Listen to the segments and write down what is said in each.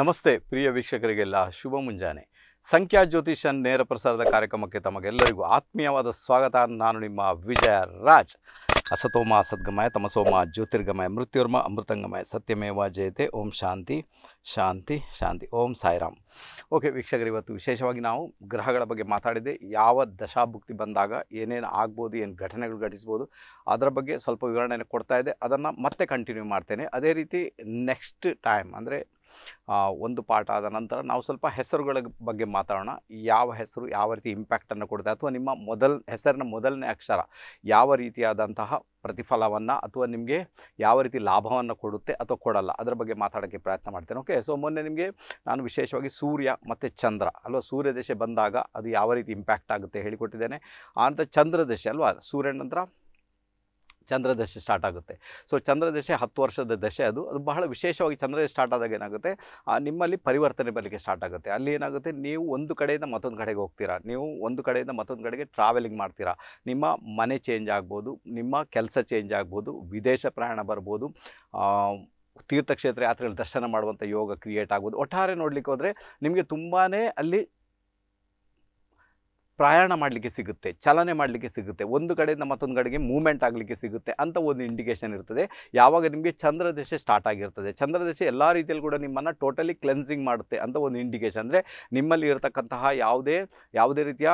ನಮಸ್ತೆ ಪ್ರಿಯ ವೀಕ್ಷಕರಿಗೆಲ್ಲ ಶುಭ ಮುಂಜಾನೆ ಸಂಖ್ಯಾ ಜ್ಯೋತಿಷನ್ ನೇರ ಪ್ರಸಾರದ ಕಾರ್ಯಕ್ರಮಕ್ಕೆ ತಮಗೆಲ್ಲರಿಗೂ ಆತ್ಮೀಯವಾದ ಸ್ವಾಗತ ನಾನು ನಿಮ್ಮ ವಿಜಯ ರಾಜ್ ಅಸತೋಮ ಸದ್ಗಮಯ ತಮಸೋಮ ಜ್ಯೋತಿರ್ಗಮಯ ಮೃತ್ಯುರ್ಮ ಅಮೃತಂಗಮಯ ಸತ್ಯಮೇವ ಜಯತೆ ಓಂ ಶಾಂತಿ ಶಾಂತಿ ಶಾಂತಿ ಓಂ ಸಾಯಿರಾಮ್ ಓಕೆ ವೀಕ್ಷಕರು ಇವತ್ತು ವಿಶೇಷವಾಗಿ ನಾವು ಗ್ರಹಗಳ ಬಗ್ಗೆ ಮಾತಾಡಿದೆ ಯಾವ ದಶಾಭುಕ್ತಿ ಬಂದಾಗ ಏನೇನು ಆಗ್ಬೋದು ಏನು ಘಟನೆಗಳು ಘಟಿಸ್ಬೋದು ಅದರ ಬಗ್ಗೆ ಸ್ವಲ್ಪ ವಿವರಣೆಯನ್ನು ಕೊಡ್ತಾ ಇದೆ ಅದನ್ನು ಮತ್ತೆ ಕಂಟಿನ್ಯೂ ಮಾಡ್ತೇನೆ ಅದೇ ರೀತಿ ನೆಕ್ಸ್ಟ್ ಟೈಮ್ ಅಂದರೆ ಒಂದು ಪಾಠ ಆದ ನಂತರ ನಾವು ಸ್ವಲ್ಪ ಹೆಸರುಗಳ ಬಗ್ಗೆ ಮಾತಾಡೋಣ ಯಾವ ಹೆಸರು ಯಾವ ರೀತಿ ಇಂಪ್ಯಾಕ್ಟನ್ನು ಕೊಡುತ್ತೆ ಅಥವಾ ನಿಮ್ಮ ಮೊದಲ ಹೆಸರಿನ ಮೊದಲನೇ ಅಕ್ಷರ ಯಾವ ರೀತಿಯಾದಂತಹ ಪ್ರತಿಫಲವನ್ನು ಅಥವಾ ನಿಮಗೆ ಯಾವ ರೀತಿ ಲಾಭವನ್ನು ಕೊಡುತ್ತೆ ಅಥವಾ ಕೊಡಲ್ಲ ಅದರ ಬಗ್ಗೆ ಮಾತಾಡೋಕ್ಕೆ ಪ್ರಯತ್ನ ಮಾಡ್ತೇನೆ ಓಕೆ ಸೊ ಮೊನ್ನೆ ನಿಮಗೆ ನಾನು ವಿಶೇಷವಾಗಿ ಸೂರ್ಯ ಮತ್ತು ಚಂದ್ರ ಅಲ್ವಾ ಸೂರ್ಯ ದಶೆ ಬಂದಾಗ ಅದು ಯಾವ ರೀತಿ ಇಂಪ್ಯಾಕ್ಟ್ ಆಗುತ್ತೆ ಹೇಳಿಕೊಟ್ಟಿದ್ದೇನೆ ಆನಂತರ ಚಂದ್ರ ದಶೆ ಅಲ್ವಾ ಸೂರ್ಯನ ನಂತರ ಚಂದ್ರದಶೆ ಸ್ಟಾರ್ಟ್ ಆಗುತ್ತೆ ಸೊ ಚಂದ್ರದಶೆ ಹತ್ತು ವರ್ಷದ ದಶೆ ಅದು ಅದು ಬಹಳ ವಿಶೇಷವಾಗಿ ಚಂದ್ರದಶೆ ಸ್ಟಾರ್ಟ್ ಆದಾಗ ಏನಾಗುತ್ತೆ ನಿಮ್ಮಲ್ಲಿ ಪರಿವರ್ತನೆ ಬರಲಿಕ್ಕೆ ಸ್ಟಾರ್ಟ್ ಆಗುತ್ತೆ ಅಲ್ಲಿ ಏನಾಗುತ್ತೆ ನೀವು ಒಂದು ಕಡೆಯಿಂದ ಮತ್ತೊಂದು ಕಡೆಗೆ ಹೋಗ್ತೀರಾ ನೀವು ಒಂದು ಕಡೆಯಿಂದ ಮತ್ತೊಂದು ಕಡೆಗೆ ಟ್ರಾವೆಲಿಂಗ್ ಮಾಡ್ತೀರಾ ನಿಮ್ಮ ಮನೆ ಚೇಂಜ್ ಆಗ್ಬೋದು ನಿಮ್ಮ ಕೆಲಸ ಚೇಂಜ್ ಆಗ್ಬೋದು ವಿದೇಶ ಪ್ರಯಾಣ ಬರ್ಬೋದು ತೀರ್ಥಕ್ಷೇತ್ರ ಯಾತ್ರೆಗಳು ದರ್ಶನ ಮಾಡುವಂಥ ಯೋಗ ಕ್ರಿಯೇಟ್ ಆಗ್ಬೋದು ಒಟ್ಟಾರೆ ನೋಡಲಿಕ್ಕೆ ಹೋದರೆ ನಿಮಗೆ ತುಂಬಾ ಅಲ್ಲಿ ಪ್ರಯಾಣ ಮಾಡಲಿಕ್ಕೆ ಸಿಗುತ್ತೆ ಚಲನೆ ಮಾಡಲಿಕ್ಕೆ ಸಿಗುತ್ತೆ ಒಂದು ಕಡೆಯಿಂದ ಮತ್ತೊಂದು ಕಡೆಗೆ ಮೂವ್ಮೆಂಟ್ ಆಗಲಿಕ್ಕೆ ಸಿಗುತ್ತೆ ಅಂತ ಒಂದು ಇಂಡಿಕೇಷನ್ ಇರ್ತದೆ ಯಾವಾಗ ನಿಮಗೆ ಚಂದ್ರ ದಶೆ ಸ್ಟಾರ್ಟ್ ಆಗಿರ್ತದೆ ಚಂದ್ರ ದಶೆ ಎಲ್ಲ ರೀತಿಯಲ್ಲಿ ಕೂಡ ನಿಮ್ಮನ್ನು ಟೋಟಲಿ ಕ್ಲೆನ್ಸಿಂಗ್ ಮಾಡುತ್ತೆ ಅಂತ ಒಂದು ಇಂಡಿಕೇಶನ್ ಅಂದರೆ ನಿಮ್ಮಲ್ಲಿ ಇರತಕ್ಕಂತಹ ಯಾವುದೇ ಯಾವುದೇ ರೀತಿಯ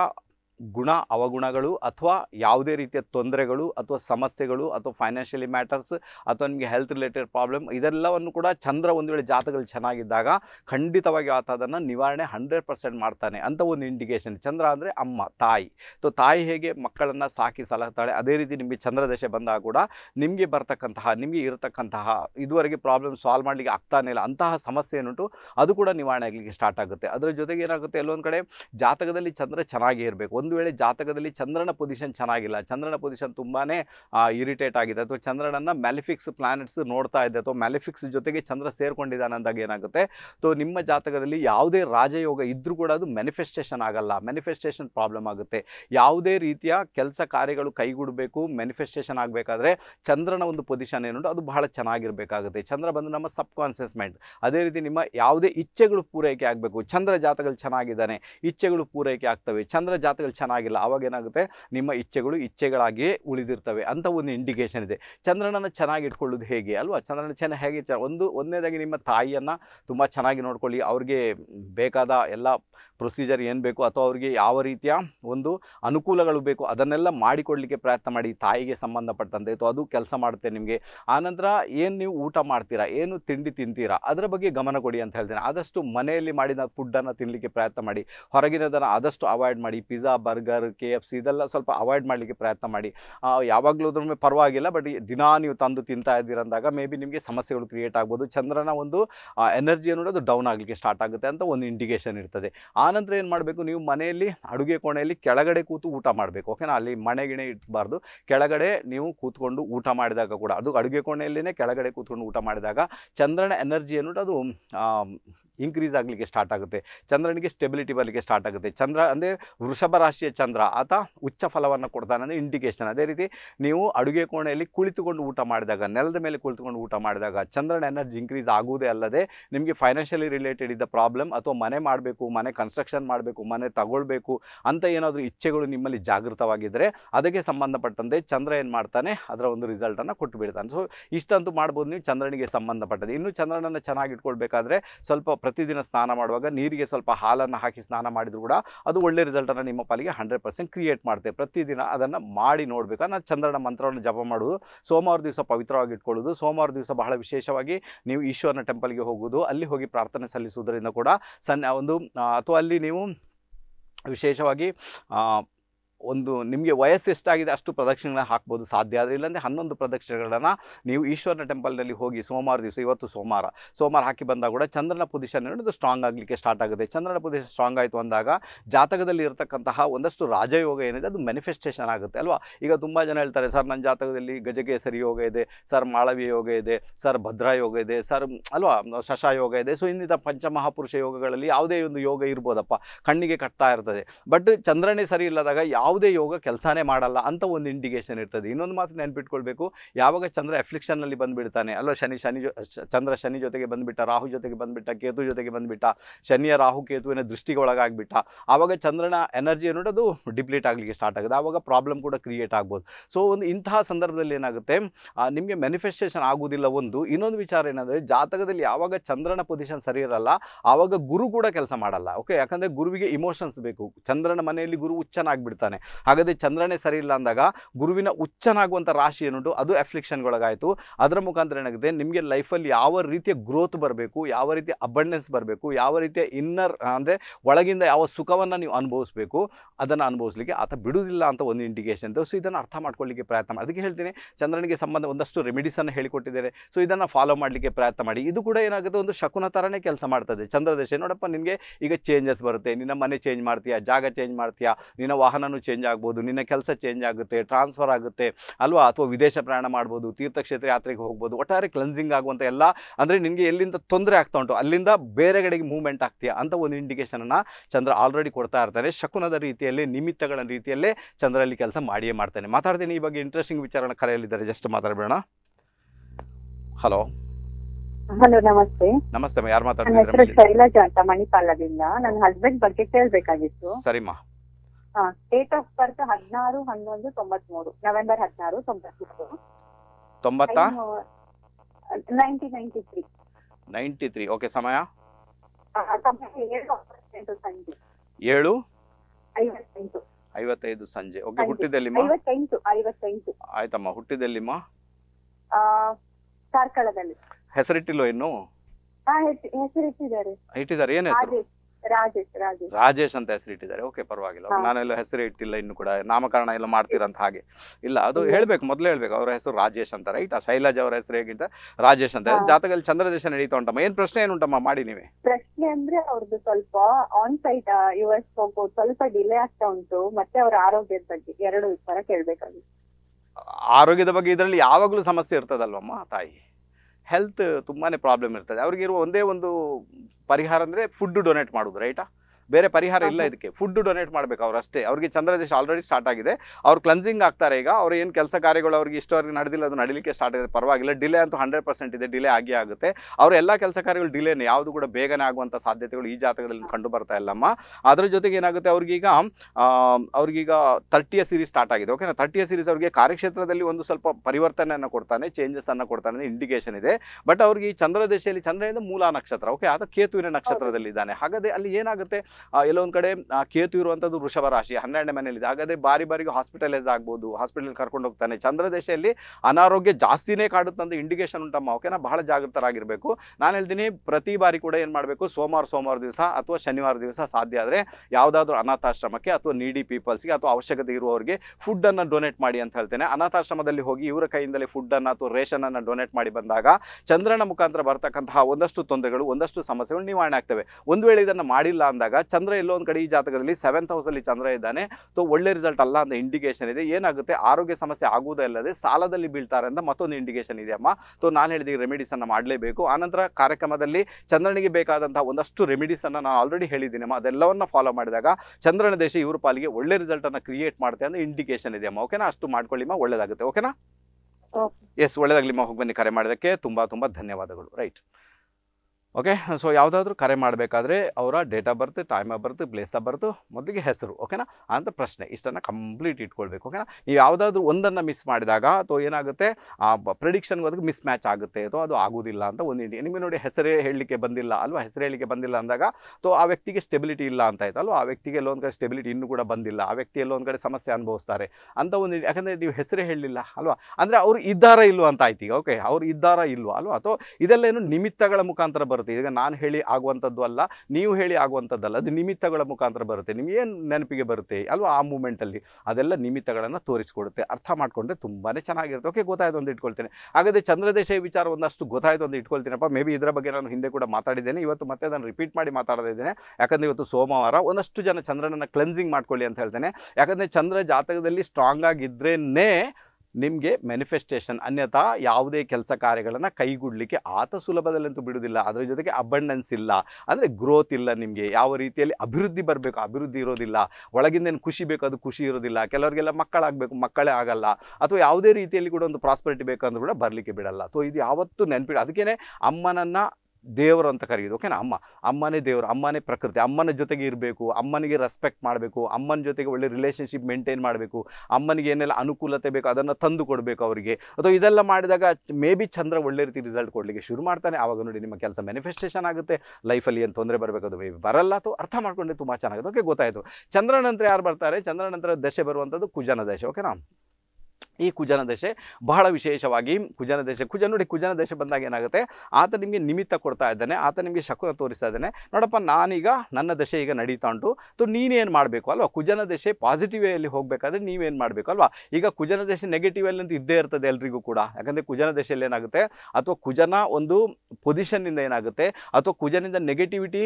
ಗುಣ ಅವಗುಣಗಳು ಅಥವಾ ಯಾವುದೇ ರೀತಿಯ ತೊಂದರೆಗಳು ಅಥವಾ ಸಮಸ್ಯೆಗಳು ಅಥವಾ ಫೈನಾನ್ಷಿಯಲಿ ಮ್ಯಾಟರ್ಸ್ ಅಥವಾ ನಿಮಗೆ ಹೆಲ್ತ್ ರಿಲೇಟೆಡ್ ಪ್ರಾಬ್ಲಮ್ ಇದೆಲ್ಲವನ್ನು ಕೂಡ ಚಂದ್ರ ಒಂದು ವೇಳೆ ಜಾತಕಗಳು ಚೆನ್ನಾಗಿದ್ದಾಗ ಖಂಡಿತವಾಗಿ ಆತದನ್ನು ನಿವಾರಣೆ ಹಂಡ್ರೆಡ್ ಪರ್ಸೆಂಟ್ ಮಾಡ್ತಾನೆ ಅಂತ ಒಂದು ಇಂಡಿಕೇಶನ್ ಚಂದ್ರ ಅಂದರೆ ಅಮ್ಮ ತಾಯಿ ಸೊ ತಾಯಿ ಹೇಗೆ ಮಕ್ಕಳನ್ನು ಸಾಕಿ ಸಲಹುತ್ತಾಳೆ ಅದೇ ರೀತಿ ನಿಮಗೆ ಚಂದ್ರ ದಶೆ ಬಂದಾಗ ಕೂಡ ನಿಮಗೆ ಬರ್ತಕ್ಕಂತಹ ನಿಮಗೆ ಇರತಕ್ಕಂತಹ ಇದುವರೆಗೆ ಪ್ರಾಬ್ಲಮ್ ಸಾಲ್ವ್ ಮಾಡಲಿಕ್ಕೆ ಆಗ್ತಾನೆ ಇಲ್ಲ ಅಂತಹ ಸಮಸ್ಯೆ ಏನುಂಟು ಅದು ಕೂಡ ನಿವಾರಣೆ ಆಗಲಿಕ್ಕೆ ಸ್ಟಾರ್ಟ್ ಆಗುತ್ತೆ ಅದರ ಜೊತೆಗೆ ಏನಾಗುತ್ತೆ ಎಲ್ಲೊಂದು ಕಡೆ ಜಾತಕದಲ್ಲಿ ಚಂದ್ರ ಚೆನ್ನಾಗಿ ಇರಬೇಕು ಒಂದು ಒಂದು ವೇಳೆ ಜಾತಕದಲ್ಲಿ ಚಂದ್ರನ ಪೊಸಿಷನ್ ಚೆನ್ನಾಗಿಲ್ಲ ಚಂದ್ರನ ಪೊಸಿಷನ್ ತುಂಬಾನೇ ಇರಿಟೇಟ್ ಆಗಿದೆ ಅಥವಾ ಚಂದ್ರನನ್ನ ಮ್ಯಾಲಿಫಿಕ್ಸ್ ಪ್ಲಾನೆಟ್ಸ್ ನೋಡ್ತಾ ಇದೆ ಅಥವಾ ಮ್ಯಾಲಿಫಿಕ್ಸ್ ಜೊತೆಗೆ ಚಂದ್ರ ಸೇರ್ಕೊಂಡಿದ್ದಾನೆ ಅಂದಾಗ ಏನಾಗುತ್ತೆ ಸೊ ನಿಮ್ಮ ಜಾತಕದಲ್ಲಿ ಯಾವುದೇ ರಾಜಯೋಗ ಇದ್ರೂ ಕೂಡ ಅದು ಮ್ಯಾನಿಫೆಸ್ಟೇಷನ್ ಆಗಲ್ಲ ಮ್ಯಾನಿಫೆಸ್ಟೇಷನ್ ಪ್ರಾಬ್ಲಮ್ ಆಗುತ್ತೆ ಯಾವುದೇ ರೀತಿಯ ಕೆಲಸ ಕಾರ್ಯಗಳು ಕೈಗೂಡಬೇಕು ಮ್ಯಾನಿಫೆಸ್ಟೇಷನ್ ಆಗಬೇಕಾದ್ರೆ ಚಂದ್ರನ ಒಂದು ಪೊಸಿಷನ್ ಏನು ಅದು ಬಹಳ ಚೆನ್ನಾಗಿರಬೇಕಾಗುತ್ತೆ ಚಂದ್ರ ಬಂದು ನಮ್ಮ ಸಬ್ ಕಾನ್ಸಿಯಸ್ ಮೈಂಡ್ ಅದೇ ರೀತಿ ನಿಮ್ಮ ಯಾವುದೇ ಇಚ್ಛೆಗಳು ಪೂರೈಕೆ ಆಗಬೇಕು ಚಂದ್ರ ಜಾತಕಗಳು ಚೆನ್ನಾಗಿದ್ದಾನೆ ಇಚ್ಛೆಗಳು ಪೂರೈಕೆ ಆಗ್ತವೆ ಚಂದ್ರ ಜಾತಕಗಳು ಚೆನ್ನಾಗಿಲ್ಲ ಆವಾಗ ಏನಾಗುತ್ತೆ ನಿಮ್ಮ ಇಚ್ಛೆಗಳು ಇಚ್ಛೆಗಳಾಗಿಯೇ ಉಳಿದಿರ್ತವೆ ಅಂತ ಒಂದು ಇಂಡಿಕೇಶನ್ ಇದೆ ಚಂದ್ರನನ್ನು ಚೆನ್ನಾಗಿ ಇಟ್ಕೊಳ್ಳೋದು ಹೇಗೆ ಅಲ್ವಾ ಚಂದ್ರನ ಚೆನ್ನಾಗಿ ಹೇಗೆ ಚ ಒಂದು ಒಂದನೇದಾಗಿ ನಿಮ್ಮ ತಾಯಿಯನ್ನು ತುಂಬ ಚೆನ್ನಾಗಿ ನೋಡ್ಕೊಳ್ಳಿ ಅವ್ರಿಗೆ ಬೇಕಾದ ಎಲ್ಲ ಪ್ರೊಸೀಜರ್ ಏನು ಬೇಕು ಅಥವಾ ಅವ್ರಿಗೆ ಯಾವ ರೀತಿಯ ಒಂದು ಅನುಕೂಲಗಳು ಬೇಕು ಅದನ್ನೆಲ್ಲ ಮಾಡಿಕೊಡಲಿಕ್ಕೆ ಪ್ರಯತ್ನ ಮಾಡಿ ತಾಯಿಗೆ ಸಂಬಂಧಪಟ್ಟಂತೆ ಅಥವಾ ಅದು ಕೆಲಸ ಮಾಡುತ್ತೆ ನಿಮಗೆ ಆನಂತರ ಏನು ನೀವು ಊಟ ಮಾಡ್ತೀರಾ ಏನು ತಿಂಡಿ ತಿಂತೀರಾ ಅದರ ಬಗ್ಗೆ ಗಮನ ಕೊಡಿ ಅಂತ ಹೇಳ್ತೇನೆ ಆದಷ್ಟು ಮನೆಯಲ್ಲಿ ಮಾಡಿದ ಫುಡ್ಡನ್ನು ತಿನ್ನಲಿಕ್ಕೆ ಪ್ರಯತ್ನ ಮಾಡಿ ಹೊರಗಿನದನ್ನು ಆದಷ್ಟು ಅವಾಯ್ಡ್ ಮಾಡಿ pizza burger K F C ಇದೆಲ್ಲ ಸ್ವಲ್ಪ ಅವಾಯ್ಡ್ ಮಾಡಲಿಕ್ಕೆ ಪ್ರಯತ್ನ ಮಾಡಿ ಯಾವಾಗಲೂ ಪರವಾಗಿಲ್ಲ ಬಟ್ ದಿನಾ ನೀವು ತಂದು ತಿಂತಾ ಇದ್ದೀರಂದಾಗ ಮೇ ಬಿ ನಿಮಗೆ ಸಮಸ್ಯೆಗಳು ಕ್ರಿಯೇಟ್ ಆಗ್ಬೋದು ಚಂದ್ರನ ಒಂದು ಎನರ್ಜಿ ಅನ್ನೋದು ಡೌನ್ ಆಗಲಿಕ್ಕೆ ಸ್ಟಾರ್ಟ್ ಆಗುತ್ತೆ ಅಂತ ಒಂದು ಇಂಡಿಕೇಶನ್ ಇರ್ತದೆ ಆನಂತರ ಏನು ಮಾಡಬೇಕು ನೀವು ಮನೆಯಲ್ಲಿ ಅಡುಗೆ ಕೋಣೆಯಲ್ಲಿ ಕೆಳಗಡೆ ಕೂತು ಊಟ ಮಾಡಬೇಕು ಓಕೆನಾ ಅಲ್ಲಿ ಮನೆಗಿಣೆ ಇಡಬಾರ್ದು ಕೆಳಗಡೆ ನೀವು ಕೂತ್ಕೊಂಡು ಊಟ ಮಾಡಿದಾಗ ಕೂಡ ಅದು ಅಡುಗೆ ಕೋಣೆಯಲ್ಲೇ ಕೆಳಗಡೆ ಕೂತ್ಕೊಂಡು ಊಟ ಮಾಡಿದಾಗ ಚಂದ್ರನ ಎನರ್ಜಿ ಅನ್ನೋದು ಅದು ಇನ್ಕ್ರೀಸ್ ಆಗಲಿಕ್ಕೆ ಸ್ಟಾರ್ಟ್ ಆಗುತ್ತೆ ಚಂದ್ರನಿಗೆ ಸ್ಟೆಬಿಲಿಟಿ ಬರಲಿಕ್ಕೆ ಸ್ಟಾರ್ಟ್ ಆಗುತ್ತೆ ಚಂದ್ರ ಅಂದರೆ ವೃಷಭ ರಾಶಿಯ ಚಂದ್ರ ಆತ ಉಚ್ಚ ಫಲವನ್ನು ಕೊಡ್ತಾನೆ ಅಂದರೆ ಇಂಡಿಕೇಶನ್ ಅದೇ ರೀತಿ ನೀವು ಅಡುಗೆ ಕೋಣೆಯಲ್ಲಿ ಕುಳಿತುಕೊಂಡು ಊಟ ಮಾಡಿದಾಗ ನೆಲದ ಮೇಲೆ ಕುಳಿತುಕೊಂಡು ಊಟ ಮಾಡಿದಾಗ ಚಂದ್ರನ ಎನರ್ಜಿ ಇನ್ಕ್ರೀಸ್ ಆಗುವುದೇ ಅಲ್ಲದೆ ನಿಮಗೆ ಫೈನಾನ್ಷಿಯಲಿ ರಿಲೇಟೆಡ್ ಇದ್ದ ಪ್ರಾಬ್ಲಮ್ ಅಥವಾ ಮನೆ ಮಾಡಬೇಕು ಮನೆ ಕನ್ಸ್ಟ್ರಕ್ಷನ್ ಮಾಡಬೇಕು ಮನೆ ತಗೊಳ್ಬೇಕು ಅಂತ ಏನಾದರೂ ಇಚ್ಛೆಗಳು ನಿಮ್ಮಲ್ಲಿ ಜಾಗೃತವಾಗಿದ್ದರೆ ಅದಕ್ಕೆ ಸಂಬಂಧಪಟ್ಟಂತೆ ಚಂದ್ರ ಏನು ಮಾಡ್ತಾನೆ ಅದರ ಒಂದು ರಿಸಲ್ಟನ್ನು ಕೊಟ್ಟುಬಿಡ್ತಾನೆ ಸೊ ಇಷ್ಟಂತೂ ಮಾಡ್ಬೋದು ನೀವು ಚಂದ್ರನಿಗೆ ಸಂಬಂಧಪಟ್ಟದ್ದು ಇನ್ನು ಚಂದ್ರನನ್ನು ಚೆನ್ನಾಗಿ ಇಟ್ಕೊಳ್ಬೇಕಾದ್ರೆ ಸ್ವಲ್ಪ ಪ್ರತಿದಿನ ಸ್ನಾನ ಮಾಡುವಾಗ ನೀರಿಗೆ ಸ್ವಲ್ಪ ಹಾಲನ್ನು ಹಾಕಿ ಸ್ನಾನ ಮಾಡಿದರೂ ಕೂಡ ಅದು ಒಳ್ಳೆ ರಿಸಲ್ಟನ್ನು ನಿಮ್ಮ ಪಾಲಿಗೆ ಹಂಡ್ರೆಡ್ ಪರ್ಸೆಂಟ್ ಕ್ರಿಯೇಟ್ ಮಾಡ್ತೇವೆ ಪ್ರತಿದಿನ ಅದನ್ನು ಮಾಡಿ ನೋಡಬೇಕು ನಾನು ಚಂದ್ರನ ಮಂತ್ರವನ್ನು ಜಪ ಮಾಡೋದು ಸೋಮವಾರ ದಿವಸ ಪವಿತ್ರವಾಗಿ ಇಟ್ಕೊಳ್ಳೋದು ಸೋಮವಾರ ದಿವಸ ಬಹಳ ವಿಶೇಷವಾಗಿ ನೀವು ಈಶ್ವರನ ಟೆಂಪಲ್ಗೆ ಹೋಗುವುದು ಅಲ್ಲಿ ಹೋಗಿ ಪ್ರಾರ್ಥನೆ ಸಲ್ಲಿಸುವುದರಿಂದ ಕೂಡ ಸನ್ ಒಂದು ಅಥವಾ ಅಲ್ಲಿ ನೀವು ವಿಶೇಷವಾಗಿ ಒಂದು ನಿಮಗೆ ವಯಸ್ಸು ಎಷ್ಟಾಗಿದೆ ಅಷ್ಟು ಪ್ರದಕ್ಷಿಣೆಗಳನ್ನ ಹಾಕ್ಬೋದು ಸಾಧ್ಯ ಆದರೆ ಇಲ್ಲಾಂದರೆ ಹನ್ನೊಂದು ಪ್ರದಕ್ಷಿಣೆಗಳನ್ನು ನೀವು ಈಶ್ವರನ ಟೆಂಪಲ್ನಲ್ಲಿ ಹೋಗಿ ಸೋಮವಾರ ದಿವಸ ಇವತ್ತು ಸೋಮವಾರ ಸೋಮವಾರ ಹಾಕಿ ಬಂದಾಗ ಕೂಡ ಚಂದ್ರನ ಪೊಸಿಷನ್ ಹಿಡಿದು ಸ್ಟ್ರಾಂಗ್ ಆಗಲಿಕ್ಕೆ ಸ್ಟಾರ್ಟ್ ಆಗುತ್ತೆ ಚಂದ್ರನ ಪೊಸಿಷನ್ ಸ್ಟ್ರಾಂಗ್ ಆಯಿತು ಅಂದಾಗ ಜಾತಕದಲ್ಲಿ ಇರತಕ್ಕಂತಹ ಒಂದಷ್ಟು ರಾಜಯೋಗ ಏನಿದೆ ಅದು ಮ್ಯಾನಿಫೆಸ್ಟೇಷನ್ ಆಗುತ್ತೆ ಅಲ್ವಾ ಈಗ ತುಂಬ ಜನ ಹೇಳ್ತಾರೆ ಸರ್ ನನ್ನ ಜಾತಕದಲ್ಲಿ ಗಜಕೇಸರಿ ಯೋಗ ಇದೆ ಸರ್ ಮಾಳವ್ಯ ಯೋಗ ಇದೆ ಸರ್ ಭದ್ರಾ ಯೋಗ ಇದೆ ಸರ್ ಅಲ್ವಾ ಯೋಗ ಇದೆ ಸೊ ಇಂದಿನ ಪಂಚಮಹಾಪುರುಷ ಯೋಗಗಳಲ್ಲಿ ಯಾವುದೇ ಒಂದು ಯೋಗ ಇರ್ಬೋದಪ್ಪ ಕಣ್ಣಿಗೆ ಕಟ್ತಾ ಇರ್ತದೆ ಬಟ್ ಚಂದ್ರನೇ ಸರಿ ಇಲ್ಲದಾಗ ಯಾವ ಯಾವುದೇ ಯೋಗ ಕೆಲಸನೇ ಮಾಡಲ್ಲ ಅಂತ ಒಂದು ಇಂಡಿಕೇಶನ್ ಇರ್ತದೆ ಇನ್ನೊಂದು ಮಾತ್ರ ನೆನ್ಪಿಟ್ಕೊಳ್ಬೇಕು ಯಾವಾಗ ಚಂದ್ರ ಎಫ್ಲಿಕ್ಷನ್ನಲ್ಲಿ ಬಂದುಬಿಡ್ತಾನೆ ಅಲ್ವಾ ಶನಿ ಶನಿ ಜೊ ಚಂದ್ರ ಶನಿ ಜೊತೆಗೆ ಬಂದುಬಿಟ್ಟ ರಾಹು ಜೊತೆಗೆ ಬಂದುಬಿಟ್ಟ ಕೇತು ಜೊತೆಗೆ ಬಂದುಬಿಟ್ಟ ಶನಿಯ ರಾಹು ಕೇತುವಿನ ದೃಷ್ಟಿಗೆ ಒಳಗಾಗ್ಬಿಟ್ಟ ಆವಾಗ ಚಂದ್ರನ ಎನರ್ಜಿ ಅನ್ನೋದು ಅದು ಡಿಪ್ಲೀಟ್ ಆಗಲಿಕ್ಕೆ ಸ್ಟಾರ್ಟ್ ಆಗುತ್ತೆ ಆವಾಗ ಪ್ರಾಬ್ಲಮ್ ಕೂಡ ಕ್ರಿಯೇಟ್ ಆಗ್ಬೋದು ಸೊ ಒಂದು ಇಂತಹ ಸಂದರ್ಭದಲ್ಲಿ ಏನಾಗುತ್ತೆ ನಿಮಗೆ ಮ್ಯಾನಿಫೆಸ್ಟೇಷನ್ ಆಗುವುದಿಲ್ಲ ಒಂದು ಇನ್ನೊಂದು ವಿಚಾರ ಏನಂದರೆ ಜಾತಕದಲ್ಲಿ ಯಾವಾಗ ಚಂದ್ರನ ಪೊಸಿಷನ್ ಸರಿ ಇರಲ್ಲ ಆವಾಗ ಗುರು ಕೂಡ ಕೆಲಸ ಮಾಡಲ್ಲ ಓಕೆ ಯಾಕಂದರೆ ಗುರುವಿಗೆ ಇಮೋಷನ್ಸ್ ಬೇಕು ಚಂದ್ರನ ಮನೆಯಲ್ಲಿ ಗುರು ಹುಚ್ಚನಾಗ್ಬಿಡ್ತಾನೆ ಹಾಗಾದರೆ ಚಂದ್ರನೇ ಸರಿ ಇಲ್ಲ ಅಂದಾಗ ಗುರುವಿನ ಹುಚ್ಚನಾಗುವಂಥ ರಾಶಿ ಏನುಂಟು ಅದು ಎಫ್ಲಿಕ್ಷನ್ಗೊಳಗಾಯಿತು ಅದರ ಮುಖಾಂತರ ಏನಾಗುತ್ತೆ ನಿಮಗೆ ಲೈಫಲ್ಲಿ ಯಾವ ರೀತಿಯ ಗ್ರೋತ್ ಬರಬೇಕು ಯಾವ ರೀತಿಯ ಅಬಂಡೆನ್ಸ್ ಬರಬೇಕು ಯಾವ ರೀತಿಯ ಇನ್ನರ್ ಅಂದರೆ ಒಳಗಿಂದ ಯಾವ ಸುಖವನ್ನು ನೀವು ಅನುಭವಿಸಬೇಕು ಅದನ್ನು ಅನುಭವಿಸಲಿಕ್ಕೆ ಆತ ಬಿಡುವುದಿಲ್ಲ ಅಂತ ಒಂದು ಇಂಡಿಕೇಶನ್ ಸೊ ಇದನ್ನು ಅರ್ಥ ಮಾಡ್ಕೊಳ್ಳಿಕ್ಕೆ ಪ್ರಯತ್ನ ಮಾಡಿ ಅದಕ್ಕೆ ಹೇಳ್ತೀನಿ ಚಂದ್ರನಿಗೆ ಸಂಬಂಧ ಒಂದಷ್ಟು ರೆಮಿಡಿಸನ್ನು ಹೇಳಿಕೊಟ್ಟಿದ್ದಾರೆ ಸೊ ಇದನ್ನು ಫಾಲೋ ಮಾಡಲಿಕ್ಕೆ ಪ್ರಯತ್ನ ಮಾಡಿ ಇದು ಕೂಡ ಏನಾಗುತ್ತೆ ಒಂದು ಶಕುನ ಥರನೇ ಕೆಲಸ ಮಾಡ್ತದೆ ಚಂದ್ರದೇಶ ನೋಡಪ್ಪ ನಿಮಗೆ ಈಗ ಚೇಂಜಸ್ ಬರುತ್ತೆ ನಿನ್ನ ಮನೆ ಚೇಂಜ್ ಮಾಡ್ತೀಯಾ ಜಾಗ ಚೇಂಜ್ ಮಾಡ್ತೀಯಾ ನಿನ್ನ ವಾಹನನೂ ಚೇಂಜ್ ಆಗ್ಬೋದು ನಿನ್ನ ಕೆಲಸ ಚೇಂಜ್ ಆಗುತ್ತೆ ಟ್ರಾನ್ಸ್ಫರ್ ಆಗುತ್ತೆ ಅಲ್ವಾ ಅಥವಾ ವಿದೇಶ ಪ್ರಯಾಣ ಮಾಡ್ಬೋದು ತೀರ್ಥಕ್ಷೇತ್ರ ಯಾತ್ರೆಗೆ ಹೋಗ್ಬೋದು ಒಟ್ಟಾರೆ ಕ್ಲೆನ್ಸಿಂಗ್ ಆಗುವಂಥ ಎಲ್ಲ ಅಂದರೆ ನಿನಗೆ ಎಲ್ಲಿಂದ ತೊಂದರೆ ಆಗ್ತಾ ಉಂಟು ಅಲ್ಲಿಂದ ಬೇರೆ ಕಡೆಗೆ ಮೂವ್ಮೆಂಟ್ ಆಗ್ತೀಯಾ ಅಂತ ಒಂದು ಇಂಡಿಕೇಶನನ್ನು ಚಂದ್ರ ಆಲ್ರೆಡಿ ಕೊಡ್ತಾ ಇರ್ತಾನೆ ಶಕುನದ ರೀತಿಯಲ್ಲಿ ನಿಮಿತ್ತಗಳ ರೀತಿಯಲ್ಲೇ ಚಂದ್ರಲ್ಲಿ ಕೆಲಸ ಮಾಡಿಯೇ ಮಾಡ್ತಾನೆ ಮಾತಾಡ್ತೀನಿ ಈ ಬಗ್ಗೆ ಇಂಟ್ರೆಸ್ಟಿಂಗ್ ವಿಚಾರನ ಕರೆಯಲಿದ್ದಾರೆ ಜಸ್ಟ್ ಮಾತಾಡಬೇಡ ಹಲೋ ಹಲೋ ನಮಸ್ತೆ ನಮಸ್ತೆ ಯಾರು ಮಾತಾಡ್ತಿದ್ದೀರಾ ಮಣಿಪಾಲದಿಂದ ನನ್ನ ಹಸ್ಬೆಂಡ್ ಬಗ್ಗೆ ಕೇಳಬೇಕಾಗಿತ್ತು ಸರಿಮಾ ಡೇಟ್ ಆಫ್ ಬರ್ತ್ ಹದಿನಾರು ಹನ್ನೊಂದು ತೊಂಬತ್ಮೂರು ನವೆಂಬರ್ ಹದಿನಾರು ತೊಂಬತ್ಮೂರು ತೊಂಬತ್ತ ninety ninety three ninety three okay ಸಮಯ ಏಳು ಐವತ್ತೆಂಟು ಐವತ್ತೈದು ಸಂಜೆ ಓಕೆ ಹುಟ್ಟಿದೆಲ್ಲಿಮ್ಮ ಐವತ್ತೆಂಟು ಐವತ್ತೆಂಟು ಆಯ್ತಮ್ಮ ಹುಟ್ಟಿದೆಲ್ಲಿಮ್ಮ ಕಾರ್ಕಳದಲ್ಲಿ ಹೆಸರಿಟ್ಟಿಲ್ವ ಇನ್ನು ಹಾ, ಹೆಸರಿಟ್ಟಿದ್ದಾರೆ ಇಟ್ಟಿದ್ದಾರೆ ಏನ್ ಹೆಸರು ರಾಜೇಶ್ ರಾಜೇಶ್ ರಾಜೇಶ್ ಹೆಸರು ಇಟ್ಟಿದ್ದಾರೆ ಓಕೆ ಪರವಾಗಿಲ್ಲ ನಾನೆಲ್ಲ ಹೆಸರು ಇಟ್ಟಿಲ್ಲ ಇನ್ನು ಕೂಡ ನಾಮಕರಣ ಎಲ್ಲ ಮಾಡ್ತೀರಂತ ಹಾಗೆ ಇಲ್ಲ ಅದು ಹೇಳ್ಬೇಕು ಮೊದಲು ಹೇಳ್ಬೇಕು ಅವರ ಹೆಸರು ರಾಜೇಶ್ ಅಂತ ರೈಟ್ ಆ ಶೈಲಾಜ್ ಅವರ ಹೆಸರು ಹೇಗಿಂತ ರಾಜೇಶ್ ಅಂತ ಜಾತಕದಲ್ಲಿ ಚಂದ್ರದೇಶ ನಡೀತಾ ಉಂಟಮ್ಮ ಏನ್ ಪ್ರಶ್ನೆ ಏನು ಉಂಟಮ್ಮ ಮಾಡಿ ನೀವೇ ಪ್ರಶ್ನೆ ಅಂದ್ರೆ ಅವ್ರದ್ದು ಸ್ವಲ್ಪ ಆನ್ ಸೈಟ್ ಯು ಎಸ್ ಸ್ವಲ್ಪ ಡಿಲೇ ಆಗ್ತಾ ಉಂಟು ಮತ್ತೆ ಅವರ ಆರೋಗ್ಯದ ಬಗ್ಗೆ ಎರಡು ವಿಚಾರ ಕೇಳ್ಬೇಕಾಗಿತ್ತು ಆರೋಗ್ಯದ ಬಗ್ಗೆ ಇದರಲ್ಲಿ ಯಾವಾಗಲೂ ಸಮಸ್ಯೆ ಇರ್ತದಲ್ವಮ್ಮ ತಾಯಿ ಹೆಲ್ತ್ ತುಂಬಾ ಪ್ರಾಬ್ಲಮ್ ಇರ್ತದೆ ಇರುವ ಒಂದೇ ಒಂದು ಪರಿಹಾರ ಅಂದರೆ ಫುಡ್ ಡೊನೇಟ್ ಮಾಡೋದು ರೈಟಾ ಬೇರೆ ಪರಿಹಾರ ಇಲ್ಲ ಇದಕ್ಕೆ ಫುಡ್ ಡೊನೇಟ್ ಮಾಡಬೇಕು ಅವ್ರು ಅಷ್ಟೇ ಅವ್ರಿಗೆ ಚಂದ್ರದೇಶ ಆಲ್ರೆಡಿ ಸ್ಟಾರ್ಟ್ ಆಗಿದೆ ಅವ್ರು ಕ್ಲನ್ಸಿಂಗ್ ಆಗ್ತಾರೆ ಈಗ ಅವ್ರು ಏನು ಕೆಲಸ ಕಾರ್ಯಗಳು ಅವ್ರಿಗೆ ಇಷ್ಟವರೆಗೆ ನಡೆದಿಲ್ಲ ಅದು ನಡಿಲಿಕ್ಕೆ ಸ್ಟಾರ್ಟ್ ಆಗಿದೆ ಪರವಾಗಿಲ್ಲ ಡಿಲೇ ಅಂತೂ ಹಂಡ್ರೆಡ್ ಪರ್ಸೆಂಟ್ ಇದೆ ಡಿಲೇ ಆಗಿ ಆಗುತ್ತೆ ಅವ್ರ ಎಲ್ಲ ಕೆಲಸ ಕಾರ್ಯಗಳು ಡಿಲೇನೆ ಯಾವುದು ಕೂಡ ಬೇಗನೆ ಆಗುವಂಥ ಸಾಧ್ಯತೆಗಳು ಈ ಜಾತಕದಲ್ಲಿ ಕಂಡು ಬರ್ತಾ ಇಲ್ಲಮ್ಮ ಅದರ ಜೊತೆಗೆ ಏನಾಗುತ್ತೆ ಅವ್ರಿಗೀಗ ಅವ್ರಿಗೀಗ ತರ್ಟಿಯ ಸೀರೀಸ್ ಸ್ಟಾರ್ಟ್ ಆಗಿದೆ ಓಕೆನಾ ತರ್ಟಿಯ ಸೀರೀಸ್ ಅವರಿಗೆ ಕಾರ್ಯಕ್ಷೇತ್ರದಲ್ಲಿ ಒಂದು ಸ್ವಲ್ಪ ಪರಿವರ್ತನೆಯನ್ನು ಕೊಡ್ತಾನೆ ಚೇಂಜಸ್ ಅನ್ನು ಕೊಡ್ತಾನೆ ಇಂಡಿಕೇಶನ್ ಇದೆ ಬಟ್ ಅವ್ರಿಗೆ ಈ ಚಂದ್ರ ಮೂಲ ನಕ್ಷತ್ರ ಓಕೆ ಅದು ಕೇತುವಿನ ನಕ್ಷತ್ರದಲ್ಲಿ ಇದ್ದಾನೆ ಹಾಗಾದ್ರೆ ಅಲ್ಲಿ ಏನಾಗುತ್ತೆ ಎಲ್ಲೊಂದು ಕಡೆ ಕೇತು ಇರುವಂಥದ್ದು ವೃಷಭ ರಾಶಿ ಹನ್ನೆರಡನೇ ಮನೆಯಲ್ಲಿದೆ ಹಾಗಾದರೆ ಬಾರಿ ಬಾರಿಗೆ ಹಾಸ್ಪಿಟಲೈಸ್ ಆಗ್ಬೋದು ಹಾಸ್ಪಿಟಲ್ ಕರ್ಕೊಂಡು ಹೋಗ್ತಾನೆ ಚಂದ್ರದೇಶದಲ್ಲಿ ಅನಾರೋಗ್ಯ ಜಾಸ್ತಿನೇ ಅಂತ ಇಂಡಿಕೇಶನ್ ಉಂಟಮ್ಮ ಓಕೆನಾ ಬಹಳ ಜಾಗೃತರಾಗಿರಬೇಕು ನಾನು ಹೇಳ್ತೀನಿ ಪ್ರತಿ ಬಾರಿ ಕೂಡ ಏನು ಮಾಡಬೇಕು ಸೋಮವಾರ ಸೋಮವಾರ ದಿವಸ ಅಥವಾ ಶನಿವಾರ ದಿವಸ ಸಾಧ್ಯ ಆದರೆ ಯಾವುದಾದ್ರೂ ಅನಾಥಾಶ್ರಮಕ್ಕೆ ಅಥವಾ ನೀಡಿ ಪೀಪಲ್ಸ್ಗೆ ಅಥವಾ ಅವಶ್ಯಕತೆ ಇರುವವರಿಗೆ ಫುಡ್ಡನ್ನು ಡೊನೇಟ್ ಮಾಡಿ ಅಂತ ಹೇಳ್ತೇನೆ ಅನಾಥಾಶ್ರಮದಲ್ಲಿ ಹೋಗಿ ಇವರ ಕೈಯಿಂದಲೇ ಫುಡ್ಡನ್ನು ಅಥವಾ ರೇಷನನ್ನು ಡೊನೇಟ್ ಮಾಡಿ ಬಂದಾಗ ಚಂದ್ರನ ಮುಖಾಂತರ ಬರ್ತಕ್ಕಂತಹ ಒಂದಷ್ಟು ತೊಂದರೆಗಳು ಒಂದಷ್ಟು ಸಮಸ್ಯೆಗಳು ನಿವಾರಣೆ ಆಗ್ತವೆ ಒಂದು ವೇಳೆ ಇದನ್ನು ಮಾಡಿಲ್ಲ ಅಂದಾಗ ಚಂದ್ರ ಎಲ್ಲೋ ಒಂದ್ ಕಡೆ ಈ ಜಾತಕದಲ್ಲಿ ಸೆವೆಂತ್ ಹೌಸಲ್ಲಿ ಚಂದ್ರ ಇದ್ದಾನೆ ಸೊ ಒಳ್ಳೆ ರಿಸಲ್ಟ್ ಅಲ್ಲ ಅಂತ ಇಂಡಿಕೇಶನ್ ಇದೆ ಏನಾಗುತ್ತೆ ಆರೋಗ್ಯ ಸಮಸ್ಯೆ ಆಗುವುದೇ ಸಾಲದಲ್ಲಿ ಬೀಳ್ತಾರೆ ಅಂತ ಮತ್ತೊಂದು ಇಂಡಿಕೇಶನ್ ಇದೆ ಅಮ್ಮ ಸೊ ನಾನು ಹೇಳಿದ ರೆಮಿಡೀಸ್ ಅನ್ನು ಮಾಡಲೇಬೇಕು ಆನಂತರ ಕಾರ್ಯಕ್ರಮದಲ್ಲಿ ಚಂದ್ರನಿಗೆ ಬೇಕಾದಂತಹ ಒಂದಷ್ಟು ರೆಮಿಡೀಸ್ ಅನ್ನು ನಾನು ಆಲ್ರೆಡಿ ಹೇಳಿದ್ದೀನಿ ಅಮ್ಮ ಅದೆಲ್ಲವನ್ನ ಫಾಲೋ ಮಾಡಿದಾಗ ಚಂದ್ರನ ದೇಶ ಇವ್ರ ಪಾಲಿಗೆ ಒಳ್ಳೆ ರಿಸಲ್ಟ್ ಅನ್ನ ಕ್ರಿಯೇಟ್ ಮಾಡುತ್ತೆ ಅಂತ ಇಂಡಿಕೇಶನ್ ಇದೆ ಅಮ್ಮ ಓಕೆನಾ ಅಷ್ಟು ಮಾಡ್ಕೊಳ್ಳಿಮ್ಮ ಒಳ್ಳೇದಾಗುತ್ತೆ ಓಕೆನಾ ಎಸ್ ಒಳ್ಳೇದಾಗ್ಲಿಮ್ಮ ಹೋಗಿ ಬನ್ನಿ ಕರೆ ಮಾಡೋದಕ್ಕೆ ತುಂಬಾ ತುಂಬಾ ಧನ್ಯವಾದಗಳು ರೈಟ್ ಓಕೆ ಸೊ ಯಾವುದಾದ್ರೂ ಕರೆ ಮಾಡಬೇಕಾದ್ರೆ ಅವರ date of birth time of birth place of birth ಮೊದಲಿಗೆ ಹೆಸರು ಓಕೆನಾ ಅಂತ ಪ್ರಶ್ನೆ ಇಷ್ಟನ್ನು ಕಂಪ್ಲೀಟ್ ಇಟ್ಕೊಳ್ಬೇಕು ಓಕೆನಾ ನೀವು ಯಾವುದಾದ್ರೂ ಒಂದನ್ನು ಮಿಸ್ ಮಾಡಿದಾಗ ಅಥವಾ ಏನಾಗುತ್ತೆ ಆ ಪ್ರಿಡಿಕ್ಷನ್ಗೆ ಅದಕ್ಕೆ ಮಿಸ್ ಮ್ಯಾಚ್ ಆಗುತ್ತೆ ಅಥವಾ ಅದು ಆಗೋದಿಲ್ಲ ಅಂತ ಒಂದು ಇಂಡಿಯಾ ನಿಮಗೆ ನೋಡಿ ಹೆಸರೇ ಹೇಳಲಿಕ್ಕೆ ಬಂದಿಲ್ಲ ಅಲ್ವಾ ಹೆಸರು ಹೇಳಲಿಕ್ಕೆ ಬಂದಿಲ್ಲ ಅಂದಾಗ ಅಥವಾ ಆ ವ್ಯಕ್ತಿಗೆ ಸ್ಟೆಬಿಲಿಟಿ ಇಲ್ಲ ಅಂತ ಆಯ್ತಲ್ವ ಆ ವ್ಯಕ್ತಿಗೆ ಎಲ್ಲೊಂದು ಕಡೆ ಸ್ಟೆಬಿಲಿಟಿ ಇನ್ನೂ ಕೂಡ ಬಂದಿಲ್ಲ ಆ ವ್ಯಕ್ತಿ ಎಲ್ಲೊಂದು ಕಡೆ ಸಮಸ್ಯೆ ಅನುಭವಿಸ್ತಾರೆ ಅಂತ ಒಂದು ಯಾಕಂದರೆ ನೀವು ಹೆಸರೇ ಹೇಳಲಿಲ್ಲ ಅಲ್ವಾ ಅಂದರೆ ಅವರು ಇದ್ದಾರ ಇಲ್ಲವೋ ಅಂತ ಆಯ್ತು ಈಗ ಓಕೆ ಅವ್ರು ಇದ್ದಾರಾ ಇಲ್ವಾ ಅಲ್ವಾ ಅಥವಾ ಇದೆಲ್ಲ ಏನು ನಿಮಿತ್ತಗಳ ಮುಖಾಂತರ ಬರುತ್ತೆ ಬರುತ್ತೆ ಈಗ ನಾನು ಹೇಳಿ ಆಗುವಂಥದ್ದು ಅಲ್ಲ ನೀವು ಹೇಳಿ ಆಗುವಂಥದ್ದಲ್ಲ ಅದು ನಿಮಿತ್ತಗಳ ಮುಖಾಂತರ ಬರುತ್ತೆ ಏನು ನೆನಪಿಗೆ ಬರುತ್ತೆ ಅಲ್ವಾ ಆ ಮೂಮೆಂಟಲ್ಲಿ ಅದೆಲ್ಲ ನಿಮಿತ್ತಗಳನ್ನು ತೋರಿಸ್ಕೊಡುತ್ತೆ ಅರ್ಥ ಮಾಡಿಕೊಂಡ್ರೆ ತುಂಬಾ ಚೆನ್ನಾಗಿರುತ್ತೆ ಓಕೆ ಗೊತ್ತಾಯ್ತು ಒಂದು ಇಟ್ಕೊಳ್ತೇನೆ ಹಾಗಾದರೆ ಚಂದ್ರದೇಶ ವಿಚಾರ ಒಂದಷ್ಟು ಗೊತ್ತಾಯ್ತು ಒಂದು ಇಟ್ಕೊಳ್ತೀನಪ್ಪ ಮೇ ಬಿ ಇದರ ಬಗ್ಗೆ ನಾನು ಹಿಂದೆ ಕೂಡ ಮಾತಾಡಿದ್ದೇನೆ ಇವತ್ತು ಮತ್ತೆ ನಾನು ರಿಪೀಟ್ ಮಾಡಿ ಮಾತಾಡ್ತಾ ಇದ್ದೇನೆ ಯಾಕಂದರೆ ಇವತ್ತು ಸೋಮವಾರ ಒಂದಷ್ಟು ಜನ ಚಂದ್ರನನ್ನು ಕ್ಲೆನ್ಸಿಂಗ್ ಮಾಡ್ಕೊಳ್ಳಿ ಅಂತ ಹೇಳ್ತೇನೆ ಯಾಕಂದರೆ ಚಂದ್ರ ಜಾತಕದಲ್ಲಿ ಸ್ಟ್ರಾಂಗ್ ಆಗಿದ್ರೇ ನಿಮಗೆ ಮ್ಯಾನಿಫೆಸ್ಟೇಷನ್ ಅನ್ಯಥಾ ಯಾವುದೇ ಕೆಲಸ ಕಾರ್ಯಗಳನ್ನು ಕೈಗೂಡಲಿಕ್ಕೆ ಆತ ಸುಲಭದಲ್ಲಂತೂ ಬಿಡುವುದಿಲ್ಲ ಅದರ ಜೊತೆಗೆ ಅಬಂಡೆನ್ಸ್ ಇಲ್ಲ ಅಂದರೆ ಗ್ರೋತ್ ಇಲ್ಲ ನಿಮಗೆ ಯಾವ ರೀತಿಯಲ್ಲಿ ಅಭಿವೃದ್ಧಿ ಬರಬೇಕು ಅಭಿವೃದ್ಧಿ ಇರೋದಿಲ್ಲ ಏನು ಖುಷಿ ಬೇಕು ಅದು ಖುಷಿ ಇರೋದಿಲ್ಲ ಕೆಲವರಿಗೆಲ್ಲ ಮಕ್ಕಳಾಗಬೇಕು ಮಕ್ಕಳೇ ಆಗಲ್ಲ ಅಥವಾ ಯಾವುದೇ ರೀತಿಯಲ್ಲಿ ಕೂಡ ಒಂದು ಪ್ರಾಸ್ಪರಿಟಿ ಬೇಕಂದ್ರೂ ಕೂಡ ಬರಲಿಕ್ಕೆ ಬಿಡಲ್ಲ ಸೊ ಇದು ಯಾವತ್ತೂ ನೆನಪಿಡ ಅದಕ್ಕೇ ಅಮ್ಮನನ್ನು ದೇವರು ಅಂತ ಕರೆಯೋದು ಓಕೆನಾ ಅಮ್ಮ ಅಮ್ಮನೇ ದೇವರು ಅಮ್ಮನೇ ಪ್ರಕೃತಿ ಅಮ್ಮನ ಜೊತೆಗೆ ಇರಬೇಕು ಅಮ್ಮನಿಗೆ ರೆಸ್ಪೆಕ್ಟ್ ಮಾಡಬೇಕು ಅಮ್ಮನ ಜೊತೆಗೆ ಒಳ್ಳೆ ರಿಲೇಷನ್ಶಿಪ್ ಮೇಂಟೈನ್ ಮಾಡಬೇಕು ಅಮ್ಮನಿಗೆ ಏನೆಲ್ಲ ಅನುಕೂಲತೆ ಬೇಕು ಅದನ್ನು ತಂದು ಕೊಡಬೇಕು ಅವರಿಗೆ ಅಥವಾ ಇದೆಲ್ಲ ಮಾಡಿದಾಗ ಮೇ ಬಿ ಚಂದ್ರ ಒಳ್ಳೆ ರೀತಿ ರಿಸಲ್ಟ್ ಕೊಡಲಿಕ್ಕೆ ಶುರು ಮಾಡ್ತಾನೆ ಆವಾಗ ನೋಡಿ ನಿಮ್ಮ ಕೆಲಸ ಮ್ಯಾನಿಫೆಸ್ಟೇಷನ್ ಆಗುತ್ತೆ ಲೈಫಲ್ಲಿ ಏನು ತೊಂದರೆ ಬರಬೇಕು ಮೇ ಬಿ ಬರಲ್ಲ ಅಥವಾ ಅರ್ಥ ಮಾಡ್ಕೊಂಡೆ ತುಂಬ ಚೆನ್ನಾಗುತ್ತೆ ಓಕೆ ಗೊತ್ತಾಯಿತು ಚಂದ್ರ ಯಾರು ಬರ್ತಾರೆ ಚಂದ್ರನಂತರ ದಶೆ ಬರುವಂಥದ್ದು ಕುಜನ ದಶೆ ಓಕೆನಾ ಈ ಕುಜನ ದಶೆ ಬಹಳ ವಿಶೇಷವಾಗಿ ಕುಜನ ದಶೆ ಕುಜ ನೋಡಿ ಕುಜನ ದಶೆ ಬಂದಾಗ ಏನಾಗುತ್ತೆ ಆತ ನಿಮಗೆ ನಿಮಿತ್ತ ಕೊಡ್ತಾ ಇದ್ದಾನೆ ಆತ ನಿಮಗೆ ಶಕುನ ತೋರಿಸ್ತಾ ಇದ್ದಾನೆ ನೋಡಪ್ಪ ನಾನೀಗ ನನ್ನ ದಶೆ ಈಗ ನಡೀತಾ ಉಂಟು ತು ನೀನೇನು ಮಾಡಬೇಕು ಅಲ್ವಾ ಕುಜನ ದಶೆ ಪಾಸಿಟಿವ್ ಅಲ್ಲಿ ಹೋಗಬೇಕಾದ್ರೆ ನೀವೇನು ಮಾಡಬೇಕು ಅಲ್ವಾ ಈಗ ಕುಜನ ದಶೆ ನೆಗೆಟಿವ್ ಅಲ್ಲಿ ಅಂತ ಇದ್ದೇ ಇರ್ತದೆ ಎಲ್ರಿಗೂ ಕೂಡ ಯಾಕಂದರೆ ಕುಜನ ದಶೆಯಲ್ಲಿ ಏನಾಗುತ್ತೆ ಅಥವಾ ಕುಜನ ಒಂದು ಪೊಸಿಷನ್ನಿಂದ ಏನಾಗುತ್ತೆ ಅಥವಾ ಕುಜನಿಂದ ನೆಗೆಟಿವಿಟಿ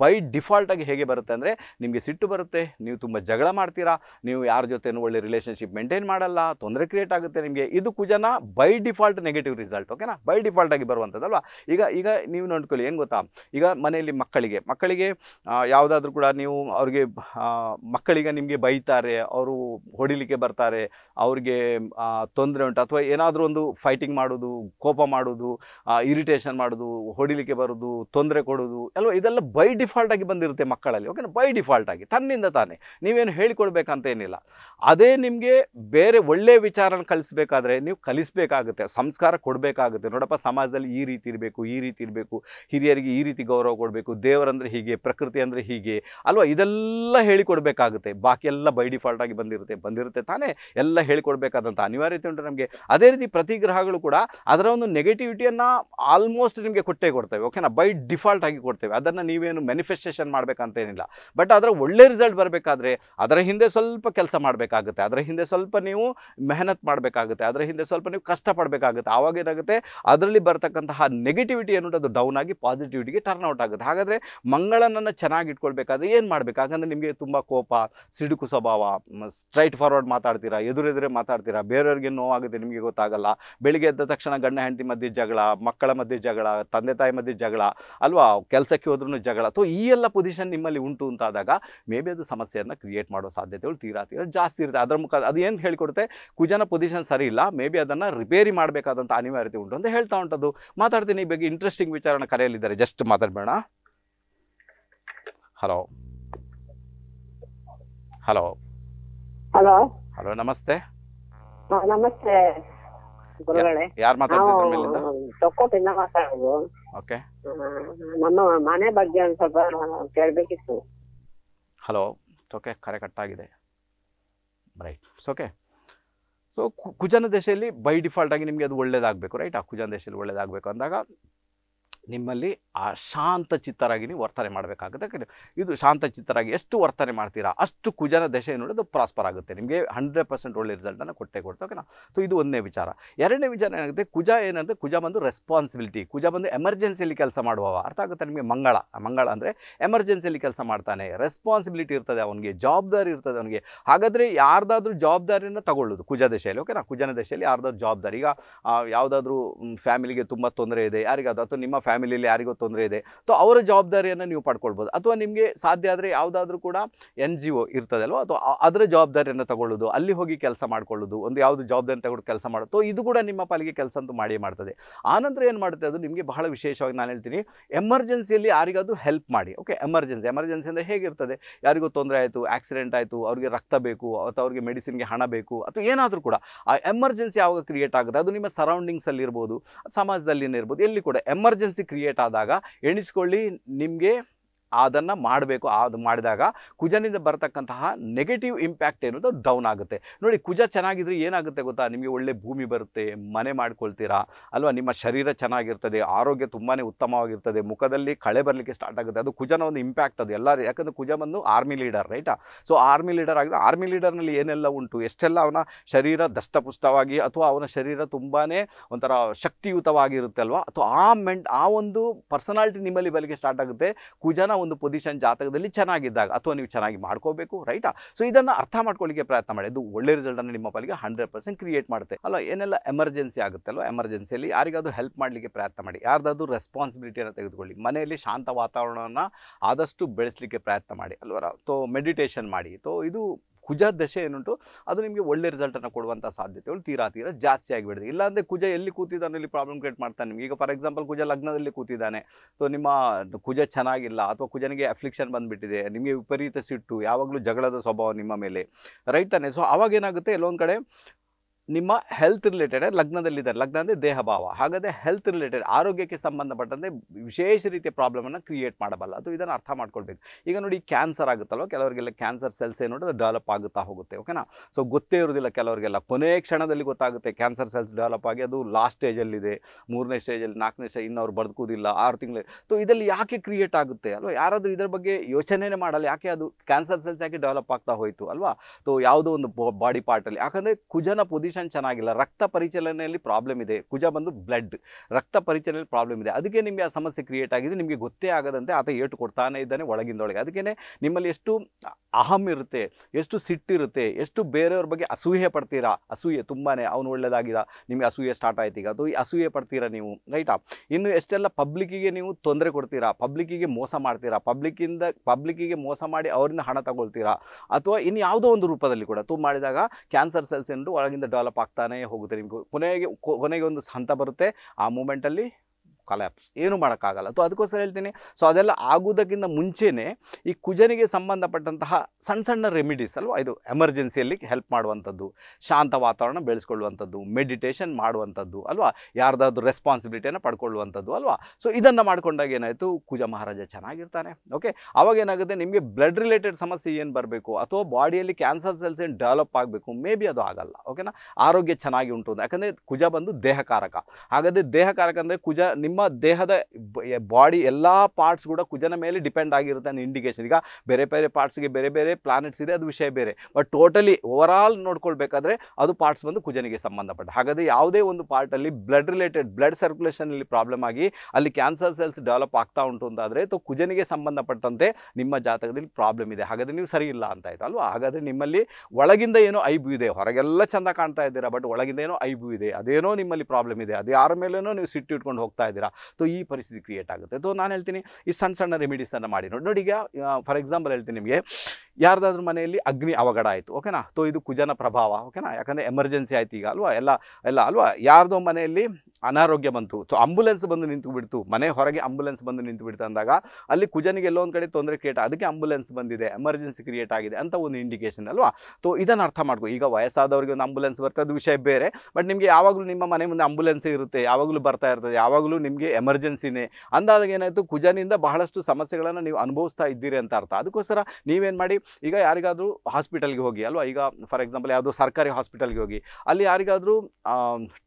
ಬೈ ಡಿಫಾಲ್ಟಾಗಿ ಹೇಗೆ ಬರುತ್ತೆ ಅಂದರೆ ನಿಮಗೆ ಸಿಟ್ಟು ಬರುತ್ತೆ ನೀವು ತುಂಬ ಜಗಳ ಮಾಡ್ತೀರಾ ನೀವು ಯಾರ ಜೊತೆನೂ ಒಳ್ಳೆ ರಿಲೇಷನ್ಶಿಪ್ ಮೇಂಟೈನ್ ಮಾಡಲ್ಲ ತೊಂದರೆ ಕ್ರಿಯೇಟ್ ಆಗುತ್ತೆ ನಿಮಗೆ ಇದು ಕುಜನ ಬೈ ಡಿಫಾಲ್ಟ್ ನೆಗೆಟಿವ್ ರಿಸಲ್ಟ್ ಓಕೆನಾ ಬೈ ಡಿಫಾಲ್ಟ್ ಆಗಿ ಬರುವಂಥದ್ದಲ್ವಾ ಈಗ ಈಗ ನೀವು ನೋಡ್ಕೊಳ್ಳಿ ಏನು ಗೊತ್ತಾ ಈಗ ಮನೆಯಲ್ಲಿ ಮಕ್ಕಳಿಗೆ ಮಕ್ಕಳಿಗೆ ಯಾವುದಾದ್ರೂ ಕೂಡ ನೀವು ಅವ್ರಿಗೆ ಮಕ್ಕಳಿಗೆ ನಿಮಗೆ ಬೈತಾರೆ ಅವರು ಹೊಡಿಲಿಕ್ಕೆ ಬರ್ತಾರೆ ಅವ್ರಿಗೆ ತೊಂದರೆ ಉಂಟು ಅಥವಾ ಏನಾದರೂ ಒಂದು ಫೈಟಿಂಗ್ ಮಾಡೋದು ಕೋಪ ಮಾಡೋದು ಇರಿಟೇಷನ್ ಮಾಡೋದು ಹೊಡಿಲಿಕ್ಕೆ ಬರೋದು ತೊಂದರೆ ಕೊಡೋದು ಅಲ್ವಾ ಇದೆಲ್ಲ ಬೈ ಡಿಫಾಲ್ಟ್ ಆಗಿ ಬಂದಿರುತ್ತೆ ಮಕ್ಕಳಲ್ಲಿ ಓಕೆನಾ ಬೈ ಡಿಫಾಲ್ಟ್ ಆಗಿ ತನ್ನಿಂದ ತಾನೇ ನೀವೇನು ಹೇಳಿಕೊಡ್ಬೇಕಂತ ಏನಿಲ್ಲ ಅದೇ ನಿಮಗೆ ಬೇರೆ ಒಳ್ಳೆಯ ವಿಚಾರನ ಕಲಿಸ್ಬೇಕಾದ್ರೆ ನೀವು ಕಲಿಸ್ಬೇಕಾಗುತ್ತೆ ಸಂಸ್ಕಾರ ಕೊಡಬೇಕಾಗುತ್ತೆ ನೋಡಪ್ಪ ಸಮಾಜದಲ್ಲಿ ಈ ರೀತಿ ಇರಬೇಕು ಈ ರೀತಿ ಇರಬೇಕು ಹಿರಿಯರಿಗೆ ಈ ರೀತಿ ಗೌರವ ಕೊಡಬೇಕು ದೇವರಂದರೆ ಹೀಗೆ ಪ್ರಕೃತಿ ಅಂದರೆ ಹೀಗೆ ಅಲ್ವಾ ಇದೆಲ್ಲ ಹೇಳಿಕೊಡ್ಬೇಕಾಗುತ್ತೆ ಬಾಕಿ ಎಲ್ಲ ಬೈ ಡಿಫಾಲ್ಟಾಗಿ ಆಗಿ ಬಂದಿರುತ್ತೆ ಬಂದಿರುತ್ತೆ ತಾನೇ ಎಲ್ಲ ಹೇಳಿಕೊಡ್ಬೇಕಾದಂಥ ಅನಿವಾರ್ಯತೆ ಉಂಟು ನಮಗೆ ಅದೇ ರೀತಿ ಪ್ರತಿಗ್ರಹಗಳು ಕೂಡ ಅದರ ಒಂದು ನೆಗೆಟಿವಿಟಿಯನ್ನು ಆಲ್ಮೋಸ್ಟ್ ನಿಮಗೆ ಕೊಟ್ಟೇ ಕೊಡ್ತೇವೆ ಓಕೆನಾ ಬೈ ಡಿಫಾಲ್ಟ್ ಆಗಿ ಕೊಡ್ತೇವೆ ಅದನ್ನು ನೀವೇನು ಮ್ಯಾನಿಫೆಸ್ಟೇಷನ್ ಮಾಡಬೇಕಂತೇನಿಲ್ಲ ಬಟ್ ಅದರ ಒಳ್ಳೆ ರಿಸಲ್ಟ್ ಬರಬೇಕಾದ್ರೆ ಅದರ ಹಿಂದೆ ಸ್ವಲ್ಪ ಕೆಲಸ ಮಾಡಬೇಕಾಗುತ್ತೆ ಅದರ ಹಿಂದೆ ಸ್ವಲ್ಪ ನೀವು ಮೆಹನತ್ ಮಾಡಬೇಕಾಗುತ್ತೆ ಅದರ ಹಿಂದೆ ಸ್ವಲ್ಪ ನೀವು ಕಷ್ಟಪಡಬೇಕಾಗುತ್ತೆ ಆವಾಗ ಏನಾಗುತ್ತೆ ಅದರಲ್ಲಿ ಬರ್ತಕ್ಕಂತಹ ನೆಗೆಟಿವಿಟಿ ಏನೋ ಅದು ಡೌನ್ ಆಗಿ ಪಾಸಿಟಿವಿಟಿಗೆ ಟರ್ನ್ ಔಟ್ ಆಗುತ್ತೆ ಹಾಗಾದರೆ ಮಂಗಳನನ್ನು ಚೆನ್ನಾಗಿ ಇಟ್ಕೊಳ್ಬೇಕಾದ್ರೆ ಏನು ಮಾಡಬೇಕು ಹಾಗಂದ್ರೆ ನಿಮಗೆ ತುಂಬ ಕೋಪ ಸಿಡುಕು ಸ್ವಭಾವ ಸ್ಟ್ರೈಟ್ ಫಾರ್ವರ್ಡ್ ಮಾತಾಡ್ತೀರಾ ಎದುರೆದುರೆ ಮಾತಾಡ್ತೀರಾ ಬೇರೆಯವ್ರಿಗೆ ನೋವಾಗುತ್ತೆ ನಿಮಗೆ ಗೊತ್ತಾಗಲ್ಲ ಬೆಳಿಗ್ಗೆ ಎದ್ದ ತಕ್ಷಣ ಗಂಡ ಹೆಂಡತಿ ಮಧ್ಯೆ ಜಗಳ ಮಕ್ಕಳ ಮಧ್ಯೆ ಜಗಳ ತಂದೆ ತಾಯಿ ಮಧ್ಯೆ ಜಗಳ ಅಲ್ವಾ ಕೆಲಸಕ್ಕೆ ಹೋದ್ರೂ ಜಗಳ ಸೊ ಈ ಎಲ್ಲ ಪೊಸಿಷನ್ ನಿಮ್ಮಲ್ಲಿ ಉಂಟು ಅಂತಾದಾಗ ಮೇ ಬಿ ಅದು ಸಮಸ್ಯೆಯನ್ನು ಕ್ರಿಯೇಟ್ ಮಾಡೋ ಸಾಧ್ಯತೆಗಳು ತೀರಾ ತೀರ ಜಾಸ್ತಿ ಇರುತ್ತೆ ಅದರ ಮುಖ ಅದು ಏನು ಹೇಳಿಕೊಡುತ್ತೆ ಕುಜನ ಪೊಸಿಷನ್ ಸರಿ ಇಲ್ಲ ಮೇ ಬಿ ಅದನ್ನು ರಿಪೇರಿ ಮಾಡಬೇಕಾದಂಥ ಅನಿವಾರ್ಯತೆ ಉಂಟು ಅಂತ ಹೇಳ್ತಾ ಉಂಟದ್ದು ಮಾತಾಡ್ತೀನಿ ಈ ಬಗ್ಗೆ ಇಂಟ್ರೆಸ್ಟಿಂಗ್ ವಿಚಾರನ ಕರೆಯಲಿದ್ದಾರೆ ಜಸ್ಟ್ ಮಾತಾಡಬೇಡ ಹಲೋ ಹಲೋ ಹಲೋ ಹಲೋ ನಮಸ್ತೆ ನಮಸ್ತೆ ಯಾರು ಮನೆ ಬಗ್ಗೆ ಸ್ವಲ್ಪ ಹಲೋ ಓಕೆ ಕರೆ ಕಟ್ ಆಗಿದೆ ರೈಟ್ ಓಕೆ ಸೊ ಕುಜನ ದೇಶದಲ್ಲಿ ಬೈ ಡಿಫಾಲ್ಟ್ ಆಗಿ ನಿಮಗೆ ಅದು ಒಳ್ಳೇದಾಗಬೇಕು ರೈಟ್ ಆ ಕುಜನ ದೇಶದಲ್ಲಿ ಒಳ್ಳೇದಾಗಬೇಕು ಅಂದಾಗ ನಿಮ್ಮಲ್ಲಿ ಆ ಶಾಂತ ಚಿತ್ತರಾಗಿ ನೀವು ವರ್ತನೆ ಮಾಡಬೇಕಾಗುತ್ತೆ ಇದು ಶಾಂತ ಚಿತ್ತರಾಗಿ ಎಷ್ಟು ವರ್ತನೆ ಮಾಡ್ತೀರಾ ಅಷ್ಟು ಕುಜನ ದಶೆ ನೋಡೋದು ಪ್ರಾಸ್ಪರ್ ಆಗುತ್ತೆ ನಿಮಗೆ ಹಂಡ್ರೆಡ್ ಪರ್ಸೆಂಟ್ ಒಳ್ಳೆ ರಿಸಲ್ಟನ್ನು ಕೊಟ್ಟೆ ಕೊಡ್ತೇವೆ ಓಕೆನಾ ಸೊ ಇದು ಒಂದನೇ ವಿಚಾರ ಎರಡನೇ ವಿಚಾರ ಏನಾಗುತ್ತೆ ಕುಜ ಏನಂದರೆ ಕುಜ ಬಂದು ರೆಸ್ಪಾನ್ಸಿಬಿಲಿಟಿ ಕುಜ ಬಂದು ಎಮರ್ಜೆನ್ಸಿಯಲ್ಲಿ ಕೆಲಸ ಮಾಡುವವ ಅರ್ಥ ಆಗುತ್ತೆ ನಿಮಗೆ ಮಂಗಳ ಮಂಗಳ ಅಂದರೆ ಎಮರ್ಜೆನ್ಸಿಯಲ್ಲಿ ಕೆಲಸ ಮಾಡ್ತಾನೆ ರೆಸ್ಪಾನ್ಸಿಬಿಲಿಟಿ ಇರ್ತದೆ ಅವನಿಗೆ ಜವಾಬ್ದಾರಿ ಇರ್ತದೆ ಅವನಿಗೆ ಹಾಗಾದರೆ ಯಾರ್ದಾದ್ರೂ ಜವಾಬ್ದಾರಿಯನ್ನು ತಗೊಳ್ಳೋದು ಕುಜ ದಶೆಯಲ್ಲಿ ಓಕೆನಾ ಕುಜನ ದಶೆಯಲ್ಲಿ ಯಾರ್ದಾದ್ರು ಜವಾಬ್ದಾರಿ ಈಗ ಯಾವುದಾದ್ರೂ ಫ್ಯಾಮಿಲಿಗೆ ತುಂಬ ತೊಂದರೆ ಇದೆ ಯಾರಿಗಾದ್ರೂ ಅಥವಾ ನಿಮ್ಮ ಫ್ಯಾಮಿಲಿಯಲ್ಲಿ ಯಾರಿಗೋ ತೊಂದರೆ ಇದೆ ಸೊ ಅವರ ಜವಾಬ್ದಾರಿಯನ್ನು ನೀವು ಪಡ್ಕೊಳ್ಬೋದು ಅಥವಾ ನಿಮಗೆ ಸಾಧ್ಯ ಆದರೆ ಯಾವುದಾದ್ರೂ ಕೂಡ ಎನ್ ಜಿ ಒ ಇರ್ತದಲ್ವ ಅಥವಾ ಅದರ ಜವಾಬ್ದಾರಿಯನ್ನು ತಗೊಳ್ಳೋದು ಅಲ್ಲಿ ಹೋಗಿ ಕೆಲಸ ಮಾಡ್ಕೊಳ್ಳೋದು ಒಂದು ಯಾವುದು ಜವಾಬ್ದಾರಿ ತಗೊಂಡು ಕೆಲಸ ಮಾಡೋದು ಇದು ಕೂಡ ನಿಮ್ಮ ಪಾಲಿಗೆ ಕೆಲಸ ಅಂತೂ ಮಾಡಿ ಮಾಡ್ತದೆ ಆನಂತರ ಏನು ಮಾಡುತ್ತೆ ಅದು ನಿಮಗೆ ಬಹಳ ವಿಶೇಷವಾಗಿ ನಾನು ಹೇಳ್ತೀನಿ ಎಮರ್ಜೆನ್ಸಿಯಲ್ಲಿ ಯಾರಿಗಾದ್ರೂ ಹೆಲ್ಪ್ ಮಾಡಿ ಓಕೆ ಎಮರ್ಜೆನ್ಸಿ ಎಮರ್ಜೆನ್ಸಿ ಅಂದರೆ ಹೇಗಿರ್ತದೆ ಯಾರಿಗೋ ತೊಂದರೆ ಆಯಿತು ಆಕ್ಸಿಡೆಂಟ್ ಆಯಿತು ಅವರಿಗೆ ರಕ್ತ ಬೇಕು ಅಥವಾ ಅವರಿಗೆ ಮೆಡಿಸಿನ್ಗೆ ಹಣ ಬೇಕು ಅಥವಾ ಏನಾದರೂ ಕೂಡ ಆ ಎಮರ್ಜೆನ್ಸಿ ಯಾವಾಗ ಕ್ರಿಯೇಟ್ ಆಗುತ್ತೆ ಅದು ನಿಮ್ಮ ಸರೌಂಡಿಂಗ್ಸಲ್ಲಿರ್ಬೋದು ಸಮಾಜದಲ್ಲಿ ಇರ್ಬೋದು ಎಲ್ಲಿ ಕೂಡ ಎಮರ್ಜೆನ್ಸಿ ಕ್ರಿಯೇಟ್ ಆದಾಗ ಎಣಿಸ್ಕೊಳ್ಳಿ ನಿಮಗೆ ಅದನ್ನು ಮಾಡಬೇಕು ಅದು ಮಾಡಿದಾಗ ಕುಜನಿಂದ ಬರತಕ್ಕಂತಹ ನೆಗೆಟಿವ್ ಇಂಪ್ಯಾಕ್ಟ್ ಏನದು ಡೌನ್ ಆಗುತ್ತೆ ನೋಡಿ ಕುಜ ಚೆನ್ನಾಗಿದ್ರೆ ಏನಾಗುತ್ತೆ ಗೊತ್ತಾ ನಿಮಗೆ ಒಳ್ಳೆ ಭೂಮಿ ಬರುತ್ತೆ ಮನೆ ಮಾಡ್ಕೊಳ್ತೀರಾ ಅಲ್ವಾ ನಿಮ್ಮ ಶರೀರ ಚೆನ್ನಾಗಿರ್ತದೆ ಆರೋಗ್ಯ ತುಂಬಾ ಉತ್ತಮವಾಗಿರ್ತದೆ ಮುಖದಲ್ಲಿ ಕಳೆ ಬರಲಿಕ್ಕೆ ಸ್ಟಾರ್ಟ್ ಆಗುತ್ತೆ ಅದು ಕುಜನ ಒಂದು ಇಂಪ್ಯಾಕ್ಟ್ ಅದು ಎಲ್ಲರೂ ಯಾಕಂದರೆ ಕುಜ ಬಂದು ಆರ್ಮಿ ಲೀಡರ್ ರೈಟಾ ಸೊ ಆರ್ಮಿ ಲೀಡರ್ ಆಗಿದೆ ಆರ್ಮಿ ಲೀಡರ್ನಲ್ಲಿ ಏನೆಲ್ಲ ಉಂಟು ಎಷ್ಟೆಲ್ಲ ಅವನ ಶರೀರ ದಷ್ಟಪುಷ್ಟವಾಗಿ ಅಥವಾ ಅವನ ಶರೀರ ತುಂಬಾ ಒಂಥರ ಶಕ್ತಿಯುತವಾಗಿರುತ್ತೆ ಅಲ್ವಾ ಅಥವಾ ಆ ಮೆಂಟ್ ಆ ಒಂದು ಪರ್ಸನಾಲಿಟಿ ನಿಮ್ಮಲ್ಲಿ ಬರಲಿಕ್ಕೆ ಸ್ಟಾರ್ಟ್ ಆಗುತ್ತೆ ಕುಜನ ಒಂದು ಪೊಸಿಷನ್ ಜಾತಕದಲ್ಲಿ ಚೆನ್ನಾಗಿದ್ದಾಗ ಅಥವಾ ನೀವು ಚೆನ್ನಾಗಿ ಮಾಡ್ಕೋಬೇಕು ರೈಟಾ ಸೊ ಇದನ್ನು ಅರ್ಥ ಮಾಡ್ಕೊಳ್ಳಿಕ್ಕೆ ಪ್ರಯತ್ನ ಮಾಡಿ ಅದು ಒಳ್ಳೆ ಅನ್ನು ನಿಮ್ಮ ಪಾಲಿಗೆ ಹಂಡ್ರೆಡ್ ಪರ್ಸೆಂಟ್ ಕ್ರಿಯೇಟ್ ಮಾಡುತ್ತೆ ಅಲ್ಲ ಏನೆಲ್ಲ ಎಮರ್ಜೆನ್ಸಿ ಆಗುತ್ತಲ್ಲ ಎಮರ್ಜೆನ್ಸಿಯಲ್ಲಿ ಯಾರಿಗಾದ್ರೂ ಹೆಲ್ಪ್ ಮಾಡಲಿಕ್ಕೆ ಪ್ರಯತ್ನ ಮಾಡಿ ಯಾರ್ದಾದ್ರು ರೆಸ್ಪಾನ್ಸಿಬಿಲಿಟಿಯನ್ನು ತೆಗೆದುಕೊಳ್ಳಿ ಮನೆಯಲ್ಲಿ ಶಾಂತ ವಾತಾವರಣವನ್ನು ಆದಷ್ಟು ಬೆಳೆಸಲಿಕ್ಕೆ ಪ್ರಯತ್ನ ಮಾಡಿ ಅಲ್ವರ ತೋ ಮೆಡಿಟೇಷನ್ ಮಾಡಿ ತೋ ಇದು ಕುಜ ದಶೆ ಏನುಂಟು ಅದು ನಿಮಗೆ ಒಳ್ಳೆ ರಿಸಲ್ಟನ್ನು ಕೊಡುವಂಥ ಸಾಧ್ಯತೆಗಳು ತೀರಾ ತೀರಾ ಜಾಸ್ತಿ ಆಗಿಬಿಡುತ್ತೆ ಇಲ್ಲಾಂದರೆ ಕುಜ ಎಲ್ಲಿ ಕೂತಿದ್ದಾನೆ ಇಲ್ಲಿ ಪ್ರಾಬ್ಲಮ್ ಕ್ರಿಯೇಟ್ ಮಾಡ್ತಾನೆ ನಿಮಗೆ ಈಗ ಫಾರ್ ಎಕ್ಸಾಂಪಲ್ ಕುಜ ಲಗ್ನದಲ್ಲಿ ಕೂತಿದ್ದಾನೆ ಸೊ ನಿಮ್ಮ ಕುಜ ಚೆನ್ನಾಗಿಲ್ಲ ಅಥವಾ ಕುಜನಿಗೆ ಅಫ್ಲಿಕ್ಷನ್ ಬಂದುಬಿಟ್ಟಿದೆ ನಿಮಗೆ ವಿಪರೀತ ಸಿಟ್ಟು ಯಾವಾಗಲೂ ಜಗಳದ ಸ್ವಭಾವ ನಿಮ್ಮ ಮೇಲೆ ರೈಟ್ ತಾನೆ ಸೊ ಏನಾಗುತ್ತೆ ಎಲ್ಲೊಂದು ಕಡೆ ನಿಮ್ಮ ಹೆಲ್ತ್ ರಿಲೇಟೆಡ್ ಲಗ್ನದಲ್ಲಿದ್ದಾರೆ ಲಗ್ನ ಅಂದರೆ ದೇಹಭಾವ ಹಾಗಾದರೆ ಹೆಲ್ತ್ ರಿಲೇಟೆಡ್ ಆರೋಗ್ಯಕ್ಕೆ ಸಂಬಂಧಪಟ್ಟಂತೆ ವಿಶೇಷ ರೀತಿಯ ಪ್ರಾಬ್ಲಮನ್ನು ಕ್ರಿಯೇಟ್ ಮಾಡಬಲ್ಲ ಅದು ಇದನ್ನು ಅರ್ಥ ಮಾಡ್ಕೊಳ್ಬೇಕು ಈಗ ನೋಡಿ ಕ್ಯಾನ್ಸರ್ ಆಗುತ್ತಲ್ವ ಕೆಲವರಿಗೆಲ್ಲ ಕ್ಯಾನ್ಸರ್ ಸೆಲ್ಸ್ ಏನು ಅದು ಡೆವಲಪ್ ಆಗುತ್ತಾ ಹೋಗುತ್ತೆ ಓಕೆನಾ ಸೊ ಗೊತ್ತೇ ಇರೋದಿಲ್ಲ ಕೆಲವರಿಗೆಲ್ಲ ಕೊನೆ ಕ್ಷಣದಲ್ಲಿ ಗೊತ್ತಾಗುತ್ತೆ ಕ್ಯಾನ್ಸರ್ ಸೆಲ್ಸ್ ಡೆವಲಪ್ ಆಗಿ ಅದು ಲಾಸ್ಟ್ ಸ್ಟೇಜಲ್ಲಿದೆ ಮೂರನೇ ಸ್ಟೇಜಲ್ಲಿ ನಾಲ್ಕನೇ ಸ್ಟೇಜ್ ಇನ್ನು ಅವ್ರು ಬದುಕುವುದಿಲ್ಲ ಆರು ತಿಂಗಳು ಸೊ ಇದರಲ್ಲಿ ಯಾಕೆ ಕ್ರಿಯೇಟ್ ಆಗುತ್ತೆ ಅಲ್ವಾ ಯಾರಾದರೂ ಇದರ ಬಗ್ಗೆ ಯೋಚನೆನೇ ಮಾಡಲ್ಲ ಯಾಕೆ ಅದು ಕ್ಯಾನ್ಸರ್ ಸೆಲ್ಸ್ ಯಾಕೆ ಡೆವಲಪ್ ಆಗ್ತಾ ಹೋಯಿತು ಅಲ್ವಾ ಸೊ ಯಾವುದೋ ಒಂದು ಬಾಡಿ ಪಾರ್ಟಲ್ಲಿ ಯಾಕಂದರೆ ಕುಜನ ಪೊಸಿಷನ್ ಚೆನ್ನಾಗಿಲ್ಲ ರಕ್ತ ಪರಿಚಲನೆಯಲ್ಲಿ ಪ್ರಾಬ್ಲಮ್ ಇದೆ ಕುಜ ಬಂದು ಬ್ಲಡ್ ರಕ್ತ ಪರಿಚಲನೆಯಲ್ಲಿ ಪ್ರಾಬ್ಲಮ್ ಇದೆ ಅದಕ್ಕೆ ನಿಮಗೆ ಆ ಸಮಸ್ಯೆ ಕ್ರಿಯೇಟ್ ಆಗಿದೆ ನಿಮಗೆ ಗೊತ್ತೇ ಆಗದಂತೆ ಆತ ಏಟು ಕೊಡ್ತಾನೆ ಇದ್ದಾನೆ ಒಳಗಿಂದ ಒಳಗೆ ಅದಕ್ಕೇ ನಿಮ್ಮಲ್ಲಿ ಎಷ್ಟು ಅಹಂ ಇರುತ್ತೆ ಎಷ್ಟು ಸಿಟ್ಟಿರುತ್ತೆ ಎಷ್ಟು ಬೇರೆಯವ್ರ ಬಗ್ಗೆ ಅಸೂಯೆ ಪಡ್ತೀರಾ ಅಸೂಯೆ ತುಂಬಾ ಅವನು ಒಳ್ಳೆಯದಾಗಿದ ನಿಮಗೆ ಅಸೂಯೆ ಸ್ಟಾರ್ಟ್ ಆಯ್ತು ಈಗ ಅದು ಅಸೂಯೆ ಪಡ್ತೀರಾ ನೀವು ರೈಟಾ ಇನ್ನು ಎಷ್ಟೆಲ್ಲ ಪಬ್ಲಿಕ್ಕಿಗೆ ನೀವು ತೊಂದರೆ ಕೊಡ್ತೀರಾ ಪಬ್ಲಿಕ್ಕಿಗೆ ಮೋಸ ಮಾಡ್ತೀರಾ ಪಬ್ಲಿಕ್ಕಿಂದ ಪಬ್ಲಿಕ್ಕಿಗೆ ಮೋಸ ಮಾಡಿ ಅವರಿಂದ ಹಣ ತಗೊಳ್ತೀರಾ ಅಥವಾ ಇನ್ನು ಯಾವುದೋ ಒಂದು ರೂಪದಲ್ಲಿ ಕೂಡ ತೂ ಮಾಡಿದಾಗ ಕ್ಯಾನ್ಸರ್ ಸೆಲ್ಸ್ ಎಂದು ಒಳಗಿಂದ ಡೆವಲಪ್ ಡೆವಲಪ್ ಆಗ್ತಾನೆ ಹೋಗುತ್ತೆ ನಿಮಗೆ ಕೊನೆಗೆ ಕೊನೆಗೆ ಒಂದು ಹಂತ ಬರುತ್ತೆ ಆ ಮೂಮೆಂಟಲ್ಲಿ ಕಲ್ಯಾಪ್ಸ್ ಏನು ಮಾಡೋಕ್ಕಾಗಲ್ಲ ಅಥವಾ ಅದಕ್ಕೋಸ್ಕರ ಹೇಳ್ತೀನಿ ಸೊ ಅದೆಲ್ಲ ಆಗೋದಕ್ಕಿಂತ ಮುಂಚೆಯೇ ಈ ಕುಜನಿಗೆ ಸಂಬಂಧಪಟ್ಟಂತಹ ಸಣ್ಣ ಸಣ್ಣ ರೆಮಿಡೀಸ್ ಅಲ್ವಾ ಇದು ಎಮರ್ಜೆನ್ಸಿಯಲ್ಲಿ ಹೆಲ್ಪ್ ಮಾಡುವಂಥದ್ದು ಶಾಂತ ವಾತಾವರಣ ಬೆಳೆಸ್ಕೊಳ್ಳುವಂಥದ್ದು ಮೆಡಿಟೇಷನ್ ಮಾಡುವಂಥದ್ದು ಅಲ್ವಾ ಯಾರ್ದಾದ್ರು ರೆಸ್ಪಾನ್ಸಿಬಿಲಿಟಿಯನ್ನು ಪಡ್ಕೊಳ್ಳುವಂಥದ್ದು ಅಲ್ವಾ ಸೊ ಇದನ್ನು ಮಾಡ್ಕೊಂಡಾಗ ಏನಾಯಿತು ಕುಜ ಮಹಾರಾಜ ಚೆನ್ನಾಗಿರ್ತಾನೆ ಓಕೆ ಅವಾಗ ಏನಾಗುತ್ತೆ ನಿಮಗೆ ಬ್ಲಡ್ ರಿಲೇಟೆಡ್ ಸಮಸ್ಯೆ ಏನು ಬರಬೇಕು ಅಥವಾ ಬಾಡಿಯಲ್ಲಿ ಕ್ಯಾನ್ಸರ್ ಸೆಲ್ಸ್ ಏನು ಡೆವಲಪ್ ಆಗಬೇಕು ಮೇ ಬಿ ಅದು ಆಗಲ್ಲ ಓಕೆನಾ ಆರೋಗ್ಯ ಚೆನ್ನಾಗಿ ಉಂಟು ಯಾಕಂದರೆ ಕುಜ ಬಂದು ದೇಹಕಾರಕ ಹಾಗಾದರೆ ದೇಹಕಾರಕ ಅಂದರೆ ಕುಜ ನಿಮ್ಮ ನಮ್ಮ ದೇಹದ ಬಾಡಿ ಎಲ್ಲ ಪಾರ್ಟ್ಸ್ ಕೂಡ ಕುಜನ ಮೇಲೆ ಡಿಪೆಂಡ್ ಆಗಿರುತ್ತೆ ಅನ್ನೋ ಇಂಡಿಕೇಶನ್ ಈಗ ಬೇರೆ ಬೇರೆ ಪಾರ್ಟ್ಸ್ಗೆ ಬೇರೆ ಬೇರೆ ಪ್ಲಾನೆಟ್ಸ್ ಇದೆ ಅದು ವಿಷಯ ಬೇರೆ ಬಟ್ ಟೋಟಲಿ ಓವರ್ ಆಲ್ ನೋಡ್ಕೊಳ್ಬೇಕಾದ್ರೆ ಅದು ಪಾರ್ಟ್ಸ್ ಬಂದು ಕುಜನಿಗೆ ಸಂಬಂಧಪಟ್ಟ ಹಾಗಾದರೆ ಯಾವುದೇ ಒಂದು ಪಾರ್ಟಲ್ಲಿ ಬ್ಲಡ್ ರಿಲೇಟೆಡ್ ಬ್ಲಡ್ ಸರ್ಕ್ಯುಲೇಷನಲ್ಲಿ ಪ್ರಾಬ್ಲಮ್ ಆಗಿ ಅಲ್ಲಿ ಕ್ಯಾನ್ಸರ್ ಸೆಲ್ಸ್ ಡೆವಲಪ್ ಆಗ್ತಾ ಉಂಟು ಅಂತಾದರೆ ತೊ ಕುಜನಿಗೆ ಸಂಬಂಧಪಟ್ಟಂತೆ ನಿಮ್ಮ ಜಾತಕದಲ್ಲಿ ಪ್ರಾಬ್ಲಮ್ ಇದೆ ಹಾಗಾದರೆ ನೀವು ಸರಿ ಇಲ್ಲ ಅಂತ ಆಯ್ತು ಅಲ್ವಾ ಹಾಗಾದರೆ ನಿಮ್ಮಲ್ಲಿ ಒಳಗಿಂದ ಏನೋ ಐಬು ಇದೆ ಹೊರಗೆಲ್ಲ ಚಂದ ಕಾಣ್ತಾ ಇದ್ದೀರಾ ಬಟ್ ಒಳಗಿಂದ ಏನೋ ಐಬು ಇದೆ ಅದೇನೋ ನಿಮ್ಮಲ್ಲಿ ಪ್ರಾಬ್ಲಮ್ ಇದೆ ಅದು ಯಾರ ಮೇಲೇನೋ ನೀವು ಸಿಟ್ಟು ಇಟ್ಕೊಂಡು ಹೋಗ್ತಾ ಇದ್ದೀರಾ ಮಾಡಿದ್ದೀರಾ ಸೊ ಈ ಪರಿಸ್ಥಿತಿ ಕ್ರಿಯೇಟ್ ಆಗುತ್ತೆ ಸೊ ನಾನು ಹೇಳ್ತೀನಿ ಈ ಸಣ್ಣ ಸಣ್ಣ ರೆಮಿಡೀಸನ್ನು ಮಾಡಿ ನೋಡಿ ನೋಡಿ ಈಗ ಫಾರ್ ಎಕ್ಸಾಂಪಲ್ ಹೇಳ್ತೀನಿ ನಿಮಗೆ ಯಾರ್ದಾದ್ರೂ ಮನೆಯಲ್ಲಿ ಅಗ್ನಿ ಅವಘಡ ಆಯಿತು ಓಕೆನಾ ಸೊ ಇದು ಕುಜನ ಪ್ರಭಾವ ಓಕೆನಾ ಯಾಕಂದರೆ ಎಮರ್ಜೆನ್ಸಿ ಆಯ್ತು ಈಗ ಅಲ್ವಾ ಎಲ್ಲ ಎಲ್ಲ ಅಲ್ವಾ ಯಾರ್ದೋ ಮನೆಯಲ್ಲಿ ಅನಾರೋಗ್ಯ ಬಂತು ಸೊ ಆಂಬುಲೆನ್ಸ್ ಬಂದು ನಿಂತು ಬಿಡ್ತು ಮನೆ ಹೊರಗೆ ಆಂಬುಲೆನ್ಸ್ ಬಂದು ನಿಂತು ಬಿಡ್ತು ಅಂದಾಗ ಅಲ್ಲಿ ಕುಜನಿಗೆ ಎಲ್ಲೋ ಒಂದು ಕಡೆ ತೊಂದರೆ ಕ್ರಿಯೇಟ್ ಅದಕ್ಕೆ ಆಂಬುಲೆನ್ಸ್ ಬಂದಿದೆ ಎಮರ್ಜೆನ್ಸಿ ಕ್ರಿಯೇಟ್ ಆಗಿದೆ ಅಂತ ಒಂದು ಇಂಡಿಕೇಶನ್ ಅಲ್ವಾ ಸೊ ಇದನ್ನು ಅರ್ಥ ಮಾಡ್ಕೊ ಈಗ ವಯಸ್ಸಾದವ್ರಿಗೆ ಒಂದು ಆಂಬುಲೆನ್ಸ್ ಬರ್ತದ ವಿಷಯ ಬೇರೆ ಬಟ್ ನಿಮಗೆ ಯಾವಾಗಲೂ ನಿಮ್ಮ ಮನೆ ಮುಂದೆ ಆಂಬುಲೆನ್ಸ್ ಇರುತ್ತೆ ಯಾವಾಗಲೂ ಬರ್ತಾ ಇರ್ತದೆ ಯಾವಾಗಲೂ ನಿಮಗೆ ಎಮರ್ಜೆನ್ಸಿನೇ ಅಂದಾದಾಗ ಏನಾಯಿತು ಕುಜನಿಂದ ಬಹಳಷ್ಟು ಸಮಸ್ಯೆಗಳನ್ನು ನೀವು ಅನುಭವಿಸ್ತಾ ಇದ್ದೀರಿ ಅಂತ ಅರ್ಥ ಅದಕ್ಕೋಸ್ಕರ ನೀವೇನು ಮಾಡಿ ಈಗ ಯಾರಿಗಾದರೂ ಹಾಸ್ಪಿಟಲ್ಗೆ ಹೋಗಿ ಅಲ್ವಾ ಈಗ ಫಾರ್ ಎಕ್ಸಾಂಪಲ್ ಯಾವುದೋ ಸರ್ಕಾರಿ ಹಾಸ್ಪಿಟಲ್ಗೆ ಹೋಗಿ ಅಲ್ಲಿ ಯಾರಿಗಾದರೂ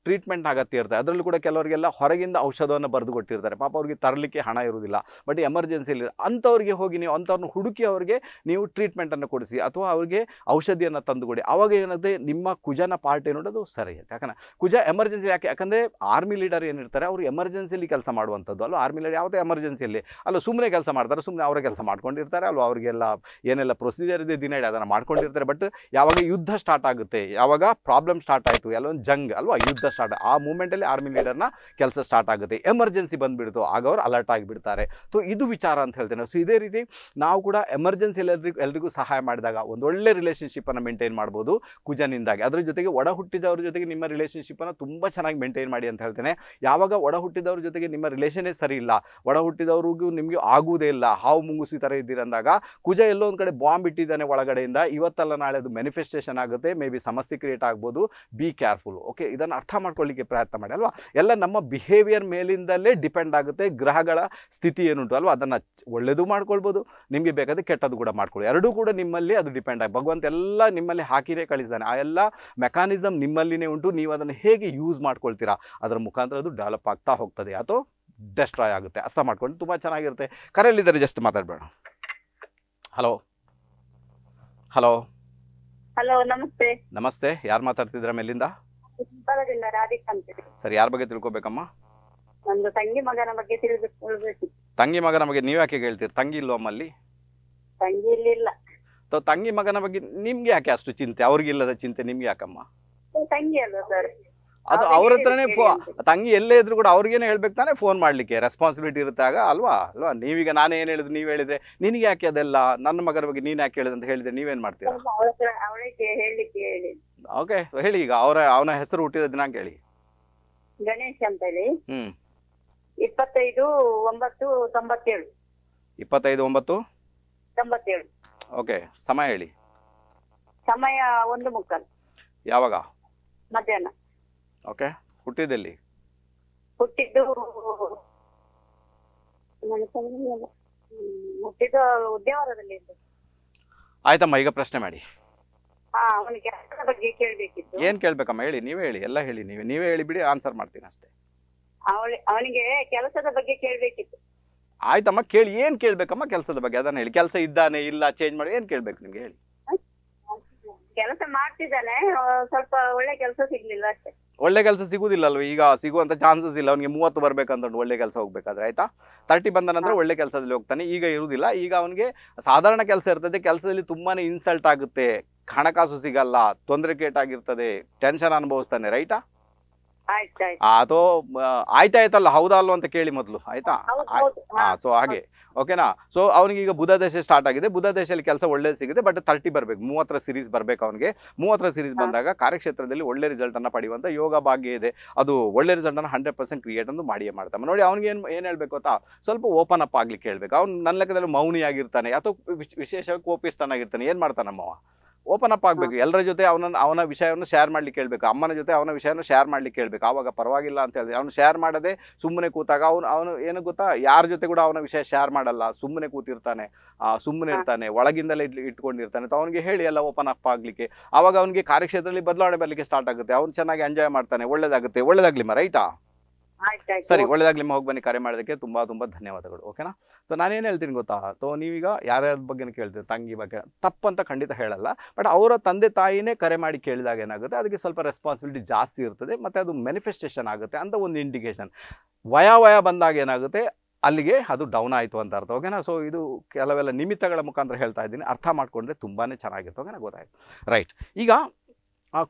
ಟ್ರೀಟ್ಮೆಂಟ್ ಆಗತ್ತೆ ಇರ್ತದೆ ಅದರಲ್ಲಿ ಕೂಡ ಕೆಲವರಿಗೆಲ್ಲ ಹೊರಗಿಂದ ಔಷಧವನ್ನು ಬರೆದು ಕೊಟ್ಟಿರ್ತಾರೆ ಪಾಪ ಅವ್ರಿಗೆ ತರಲಿಕ್ಕೆ ಹಣ ಇರುವುದಿಲ್ಲ ಬಟ್ ಎಮರ್ಜೆನ್ಸಿಲಿ ಅಂಥವ್ರಿಗೆ ಹೋಗಿ ನೀವು ಅಂಥವ್ರನ್ನ ಹುಡುಕಿ ಅವರಿಗೆ ನೀವು ಟ್ರೀಟ್ಮೆಂಟನ್ನು ಕೊಡಿಸಿ ಅಥವಾ ಅವರಿಗೆ ಔಷಧಿಯನ್ನು ತಂದುಕೊಡಿ ಅವಾಗ ಏನಂದರೆ ನಿಮ್ಮ ಕುಜನ ಪಾರ್ಟಿ ನೋಡೋದು ಸರಿ ಯಾಕಂದ್ರೆ ಕುಜ ಎಮರ್ಜೆನ್ಸಿ ಯಾಕೆ ಯಾಕಂದರೆ ಆರ್ಮಿ ಲೀಡರ್ ಏನಿರ್ತಾರೆ ಅವರು ಎಮರ್ಜೆನ್ಸಿಲಿ ಕೆಲಸ ಮಾಡುವಂಥದ್ದು ಅಲ್ಲ ಆರ್ಮಿ ಲೀಡರ್ ಯಾವುದೇ ಎಮರ್ಜೆನ್ಸಿಯಲ್ಲಿ ಅಲ್ಲ ಸುಮ್ಮನೆ ಕೆಲಸ ಮಾಡ್ತಾರೆ ಸುಮ್ಮನೆ ಅವರೇ ಕೆಲಸ ಮಾಡ್ಕೊಂಡಿರ್ತಾರೆ ಅಲ್ವಾ ಅವರಿಗೆಲ್ಲ ಏನೆಲ್ಲ ಪ್ರೊಸೀಜರ್ ಇದೆ ದಿನ ಇಡೀ ಅದನ್ನು ಮಾಡ್ಕೊಂಡಿರ್ತಾರೆ ಬಟ್ ಯಾವಾಗ ಯುದ್ಧ ಸ್ಟಾರ್ಟ್ ಆಗುತ್ತೆ ಯಾವಾಗ ಪ್ರಾಬ್ಲಮ್ ಸ್ಟಾರ್ಟ್ ಆಯಿತು ಎಲ್ಲೊಂದು ಜಂಗ್ ಅಲ್ವಾ ಯುದ್ಧ ಸ್ಟಾರ್ಟ್ ಆ ಮೂಮೆಂಟಲ್ಲಿ ಆರ್ಮಿ ಲೀಡರ್ನ ಕೆಲಸ ಸ್ಟಾರ್ಟ್ ಆಗುತ್ತೆ ಎಮರ್ಜೆನ್ಸಿ ಬಂದ್ಬಿಡ್ತು ಆಗ ಅವರು ಅಲರ್ಟ್ ಆಗಿಬಿಡ್ತಾರೆ ಸೊ ಇದು ವಿಚಾರ ಅಂತ ಹೇಳ್ತೇನೆ ಸೊ ಇದೇ ರೀತಿ ನಾವು ಕೂಡ ಎಮರ್ಜೆನ್ಸಿ ಎಲ್ರಿಗೂ ಎಲ್ರಿಗೂ ಸಹಾಯ ಮಾಡಿದಾಗ ಒಂದು ಒಳ್ಳೆ ರಿಲೇಷನ್ಶಿಪ್ಪನ್ನು ಮೇಂಟೈನ್ ಮಾಡ್ಬೋದು ಕುಜನಿಂದಾಗಿ ಅದ್ರ ಜೊತೆಗೆ ಒಡ ಹುಟ್ಟಿದವ್ರ ಜೊತೆಗೆ ನಿಮ್ಮ ರಿಲೇಷನ್ಶಿಪ್ಪನ್ನು ತುಂಬ ಚೆನ್ನಾಗಿ ಮೇಂಟೈನ್ ಮಾಡಿ ಅಂತ ಹೇಳ್ತೇನೆ ಯಾವಾಗ ಒಡ ಹುಟ್ಟಿದವ್ರ ಜೊತೆಗೆ ನಿಮ್ಮ ರಿಲೇಷನೇ ಸರಿ ಇಲ್ಲ ಒಡ ಹುಟ್ಟಿದವ್ರಿಗೂ ನಿಮಗೆ ಆಗುವುದೇ ಇಲ್ಲ ಹಾವು ಮುಂಗುಸಿ ಥರ ಇದ್ದೀರಂದಾಗ ಕುಜ ಎಲ್ಲೋ ಒಂದು ಕಡೆ ಬಾಂಬ್ ಇಟ್ಟಿದ್ದಾನೆ ಒಳಗಡೆಯಿಂದ ಇವತ್ತಲ್ಲ ನಾಳೆ ಅದು ಮ್ಯಾನಿಫೆಸ್ಟೇಷನ್ ಆಗುತ್ತೆ ಮೇ ಬಿ ಸಮಸ್ಯೆ ಕ್ರಿಯೇಟ್ ಆಗ್ಬೋದು ಬಿ ಕೇರ್ಫುಲ್ ಓಕೆ ಇದನ್ನು ಅರ್ಥ ಮಾಡ್ಕೊಳ್ಳಿಕ್ಕೆ ಪ್ರಯತ್ನ ಮಾಡಿ ಅಲ್ವಾ ಎಲ್ಲ ನಮ್ಮ ಬಿಹೇವಿಯರ್ ಮೇಲಿಂದಲೇ ಡಿಪೆಂಡ್ ಆಗುತ್ತೆ ಗ್ರಹಗಳ ಸ್ಥಿತಿ ಏನುಂಟು ಅಲ್ವಾ ಅದನ್ನು ಒಳ್ಳೆಯದು ಮಾಡ್ಕೊಳ್ಬೋದು ನಿಮಗೆ ಬೇಕಾದ ಕೆಟ್ಟದ್ದು ಕೂಡ ಮಾಡ್ಕೊಳ್ಳಿ ಎರಡೂ ಕೂಡ ನಿಮ್ಮಲ್ಲಿ ಅದು ಡಿಪೆಂಡ್ ಆಗಿ ಭಗವಂತ ಎಲ್ಲ ನಿಮ್ಮಲ್ಲಿ ಹಾಕಿರೇ ಕಳಿಸ್ತಾನೆ ಆ ಎಲ್ಲ ಮೆಕಾನಿಸಮ್ ನಿಮ್ಮಲ್ಲಿನೇ ಉಂಟು ನೀವು ಅದನ್ನು ಹೇಗೆ ಯೂಸ್ ಮಾಡ್ಕೊಳ್ತೀರಾ ಅದರ ಮುಖಾಂತರ ಅದು ಡೆವಲಪ್ ಆಗ್ತಾ ಹೋಗ್ತದೆ ಅಥವಾ ಡೆಸ್ಟ್ರಾಯ್ ಆಗುತ್ತೆ ಅರ್ಥ ಮಾಡ್ಕೊಂಡು ತುಂಬ ಚೆನ್ನಾಗಿರುತ್ತೆ ಕರೆಯಲ್ಲಿದ್ದಾರೆ ಜಸ್ಟ್ ಮಾತಾಡಬೇಡ ಹಲೋ ಹಲೋ ಹಲೋ ನಮಸ್ತೆ ನಮಸ್ತೆ ಯಾರು ಮಾತಾಡ್ತಿದ್ದೀರಾ ಮೇಲಿಂದ ರಾಧಿಕಾ ಸರಿ ಯಾರ ಬಗ್ಗೆ ತಿಳ್ಕೊಬೇಕಮ್ಮ ನಂದು ತಂಗಿ ಮಗನ ಬಗ್ಗೆ ನೀವ್ ತಂಗಿ ಮಗನ ನೀವು ಯಾಕೆ ಹೇಳ್ತೀರಿ ತಂಗಿ ಇಲ್ವಾ ಅಮ್ಮಲ್ಲಿ ತಂಗಿ ಇಲ್ಲ ತಂಗಿ ಮಗನ ಬಗ್ಗೆ ನಿಮ್ಗೆ ಯಾಕೆ ಅಷ್ಟು ಚಿಂತೆ ಅವ್ರಿಗಿಲ್ಲದ ಚಿಂತೆ ನಿಮ್ಗೆ ಯಾಕಮ್ಮ ತಂಗಿ ಅಲ್ಲ ಸರ್ ಅದು ಅವ್ರ ಹತ್ರನೇ ಫೋ ತಂಗಿ ಎಲ್ಲೇ ಇದ್ರು ಕೂಡ ಅವ್ರಿಗೇನೆ ಹೇಳ್ಬೇಕು ತಾನೆ ಫೋನ್ ಮಾಡ್ಲಿಕ್ಕೆ ರೆಸ್ಪಾನ್ಸಿಬಿಲಿಟಿ ಇರುತ್ತಾಗ ಅಲ್ವಾ ಅಲ್ವಾ ನೀವೀಗ ನಾನು ಏನು ಹೇಳಿದ್ರು ನೀವು ಹೇಳಿದ್ರೆ ನಿನಗೆ ಯಾಕೆ ಅದೆಲ್ಲ ನನ್ನ ಮಗನ ಬಗ್ಗೆ ನೀನು ಯಾಕೆ ಹೇಳಿದೆ ಅಂತ ಹೇಳಿದ್ರೆ ನೀವೇನ್ ಮಾಡ್ತೀರಾ ಹೇಳಿ ಓಕೆ ಹೇಳಿ ಈಗ ಅವರ ಅವನ ಹೆಸರು ಹುಟ್ಟಿದ ದಿನಾಂಕ ಹೇಳಿ ಗಣೇಶ್ ಅಂತ ಹೇಳಿ ಹ್ಮ್ ಇಪ್ಪತ್ತೈದು ಒಂಬತ್ತು ತೊಂಬತ್ತೇಳು ಇಪ್ಪತ್ತೈದು ಒಂಬತ್ತು ತೊಂಬತ್ತೇಳು ಓಕೆ ಸಮಯ ಹೇಳಿ ಸಮಯ ಒಂದು ಮುಕ್ಕಲ್ ಯಾವಾಗ ಮಧ್ಯಾಹ್ನ ಓಕೆ ಹುಟ್ಟಿದಲ್ಲಿ ಹುಟ್ಟಿದ್ದು ಹುಟ್ಟಿದ್ದು ಉದ್ಯಾವರದಲ್ಲಿ ಆಯ್ತಮ್ಮ ಈಗ ಪ್ರಶ್ನೆ ಮಾಡಿ ಬಗ್ಗೆ ಏನ್ ಕೇಳ್ಬೇಕಮ್ಮ ಹೇಳಿ ನೀವೇ ಹೇಳಿ ಎಲ್ಲ ಹೇಳಿ ನೀವೇ ನೀವೇ ಹೇಳಿ ಬಿಡಿ ಆನ್ಸರ್ ಮಾಡ್ತೀನಿ ಅಷ್ಟೇ ಅವನಿಗೆ ಕೆಲಸದ ಬಗ್ಗೆ ಕೇಳ್ಬೇಕಿತ್ತು ಆಯ್ತಮ್ಮ ಕೇಳಿ ಏನ್ ಕೇಳ್ಬೇಕಮ್ಮ ಕೆಲಸದ ಬಗ್ಗೆ ಅದನ್ನ ಹೇಳಿ ಕೆಲಸ ಇದ್ದಾನೆ ಇಲ್ಲ ಚೇಂಜ್ ಮಾಡಿ ಏನ್ ಕೇಳ್ಬೇಕು ನಿಮ್ಗೆ ಹೇಳಿ ಕೆಲಸ ಮಾಡ್ತಿದ್ದಾನೆ ಸ್ವಲ್ಪ ಒಳ್ಳೆ ಕೆಲಸ ಸಿಗ್ಲಿಲ್ಲ ಅಷ್ಟೇ ಒಳ್ಳೆ ಕೆಲಸ ಸಿಗುವುದಿಲ್ಲ ಅಲ್ವಾ ಈಗ ಸಿಗುವಂತ ಚಾನ್ಸಸ್ ಇಲ್ಲ ಅವನಿಗೆ ಮೂವತ್ತು ಬರ್ಬೇಕಂತ ಒಳ್ಳೆ ಕೆಲಸ ಹೋಗ್ಬೇಕಾದ್ರೆ ಆಯ್ತಾ ತರ್ಟಿ ಬಂದ ನಂತರ ಒಳ್ಳೆ ಕೆಲಸದಲ್ಲಿ ಹೋಗ್ತಾನೆ ಈಗ ಇರುವುದಿಲ್ಲ ಈಗ ಅವನಿಗೆ ಸಾಧಾರಣ ಕೆಲಸ ಇರ್ತದೆ ಕೆಲಸದಲ್ಲಿ ತುಂಬಾ ಇನ್ಸಲ್ಟ್ ಆಗುತ್ತೆ ಹಣಕಾಸು ಸಿಗಲ್ಲ ತೊಂದರೆ ಕೇಟಾಗಿರ್ತದೆ ಟೆನ್ಷನ್ ಅನುಭವಿಸ್ತಾನೆ ರೈಟಾ ಅಥವಾ ಆಯ್ತಾಯ್ತಲ್ಲ ಹೌದಾ ಅಲ್ವಾ ಅಂತ ಕೇಳಿ ಮೊದಲು ಆಯ್ತಾ ಸೊ ಹಾಗೆ ಓಕೆನಾ ಸೊ ಅವನಿಗೆ ಈಗ ಬುಧ ದೇಶ ಸ್ಟಾರ್ಟ್ ಆಗಿದೆ ಬುಧ ದೇಶದಲ್ಲಿ ಕೆಲಸ ಒಳ್ಳೇದು ಸಿಗುತ್ತೆ ಬಟ್ ತರ್ಟಿ ಬರಬೇಕು ಮೂವತ್ತರ ಸಿರೀಸ್ ಬರಬೇಕು ಅವನಿಗೆ ಮೂವತ್ತರ ಸಿರೀಸ್ ಬಂದಾಗ ಕಾರ್ಯಕ್ಷೇತ್ರದಲ್ಲಿ ಒಳ್ಳೆ ರಿಸಲ್ಟ್ ಅನ್ನ ಪಡೆಯುವಂತ ಯೋಗ ಭಾಗ್ಯ ಇದೆ ಅದು ಒಳ್ಳೆ ರಿಸಲ್ಟನ್ನು ಹಂಡ್ರೆಡ್ ಪರ್ಸೆಂಟ್ ಕ್ರಿಯೇಟ್ ಅಂತ ಮಾಡಿಯೇ ಮಾಡ್ತಾನೆ ನೋಡಿ ಅವ್ನಿಗೆ ಏನು ಏನು ಹೇಳಬೇಕು ಗೊತ್ತಾ ಸ್ವಲ್ಪ ಓಪನ್ ಅಪ್ ಆಗ್ಲಿಕ್ಕೆ ಹೇಳಬೇಕು ಅವ್ನು ನನ್ನ ಲೆಕ್ಕದಲ್ಲಿ ಮೌನಿಯಾಗಿರ್ತಾನೆ ಅಥವಾ ವಿಶೇಷವಾಗಿ ಕೋಪಿಸ್ತಾನಾಗಿರ್ತಾನೆ ಏನು ಮಾಡ್ತಾನಮ್ಮವ ಓಪನ್ ಅಪ್ ಆಗಬೇಕು ಎಲ್ಲರ ಜೊತೆ ಅವನ ಅವನ ವಿಷಯವನ್ನು ಶೇರ್ ಮಾಡ್ಲಿಕ್ಕೆ ಹೇಳಬೇಕು ಅಮ್ಮನ ಜೊತೆ ಅವನ ವಿಷಯವನ್ನು ಶೇರ್ ಮಾಡ್ಲಿಕ್ಕೆ ಹೇಳಬೇಕು ಆವಾಗ ಪರವಾಗಿಲ್ಲ ಅಂತ ಹೇಳಿದ್ರೆ ಅವನು ಶೇರ್ ಮಾಡದೆ ಸುಮ್ಮನೆ ಕೂತಾಗ ಅವನು ಅವನು ಏನು ಗೊತ್ತಾ ಯಾರ ಜೊತೆ ಕೂಡ ಅವನ ವಿಷಯ ಶೇರ್ ಮಾಡಲ್ಲ ಸುಮ್ಮನೆ ಕೂತಿರ್ತಾನೆ ಆ ಸುಮ್ಮನೆ ಇರ್ತಾನೆ ಒಳಗಿಂದಲೇ ಇಟ್ಕೊಂಡಿರ್ತಾನೆ ಅಂತ ಅವನಿಗೆ ಹೇಳಿ ಎಲ್ಲ ಓಪನ್ ಅಪ್ ಆಗಲಿಕ್ಕೆ ಆವಾಗ ಅವನಿಗೆ ಕಾರ್ಯಕ್ಷೇತ್ರದಲ್ಲಿ ಬದಲಾವಣೆ ಬರಲಿಕ್ಕೆ ಸ್ಟಾರ್ಟ್ ಆಗುತ್ತೆ ಅವ್ನು ಚೆನ್ನಾಗಿ ಎಂಜಾಯ್ ಮಾಡ್ತಾನೆ ಒಳ್ಳೇದಾಗುತ್ತೆ ಒಳ್ಳೇದಾಗ್ಲಿ ರೈಟ್ ಸರಿ ಒಳ್ಳೇದಾಗ್ಲಿ ನಿಮ್ಮ ಹೋಗಿ ಬನ್ನಿ ಕರೆ ಮಾಡೋದಕ್ಕೆ ತುಂಬಾ ತುಂಬಾ ಧನ್ಯವಾದಗಳು ಓಕೆನಾ ಸೊ ನಾನೇನು ಹೇಳ್ತೀನಿ ಗೊತ್ತಾ ಸೊ ನೀವೀಗ ಯಾರ್ಯಾರ ಬಗ್ಗೆ ಕೇಳ್ತೀರಿ ತಂಗಿ ಬಗ್ಗೆ ತಪ್ಪಂತ ಖಂಡಿತ ಹೇಳಲ್ಲ ಬಟ್ ಅವರ ತಂದೆ ತಾಯಿನೇ ಕರೆ ಮಾಡಿ ಕೇಳಿದಾಗ ಏನಾಗುತ್ತೆ ಅದಕ್ಕೆ ಸ್ವಲ್ಪ ರೆಸ್ಪಾನ್ಸಿಬಿಲಿಟಿ ಜಾಸ್ತಿ ಇರ್ತದೆ ಮತ್ತೆ ಅದು ಮ್ಯಾನಿಫೆಸ್ಟೇಷನ್ ಆಗುತ್ತೆ ಅಂತ ಒಂದು ಇಂಡಿಕೇಶನ್ ವಯ ವಯ ಬಂದಾಗ ಏನಾಗುತ್ತೆ ಅಲ್ಲಿಗೆ ಅದು ಡೌನ್ ಆಯಿತು ಅಂತ ಅರ್ಥ ಓಕೆನಾ ಸೊ ಇದು ಕೆಲವೆಲ್ಲ ನಿಮಿತ್ತಗಳ ಮುಖಾಂತರ ಹೇಳ್ತಾ ಇದ್ದೀನಿ ಅರ್ಥ ಮಾಡಿಕೊಂಡ್ರೆ ತುಂಬಾ ಚೆನ್ನಾಗಿರುತ್ತೆ ಓಕೆನಾ ಗೊತ್ತಾಯ್ತು ರೈಟ್ ಈಗ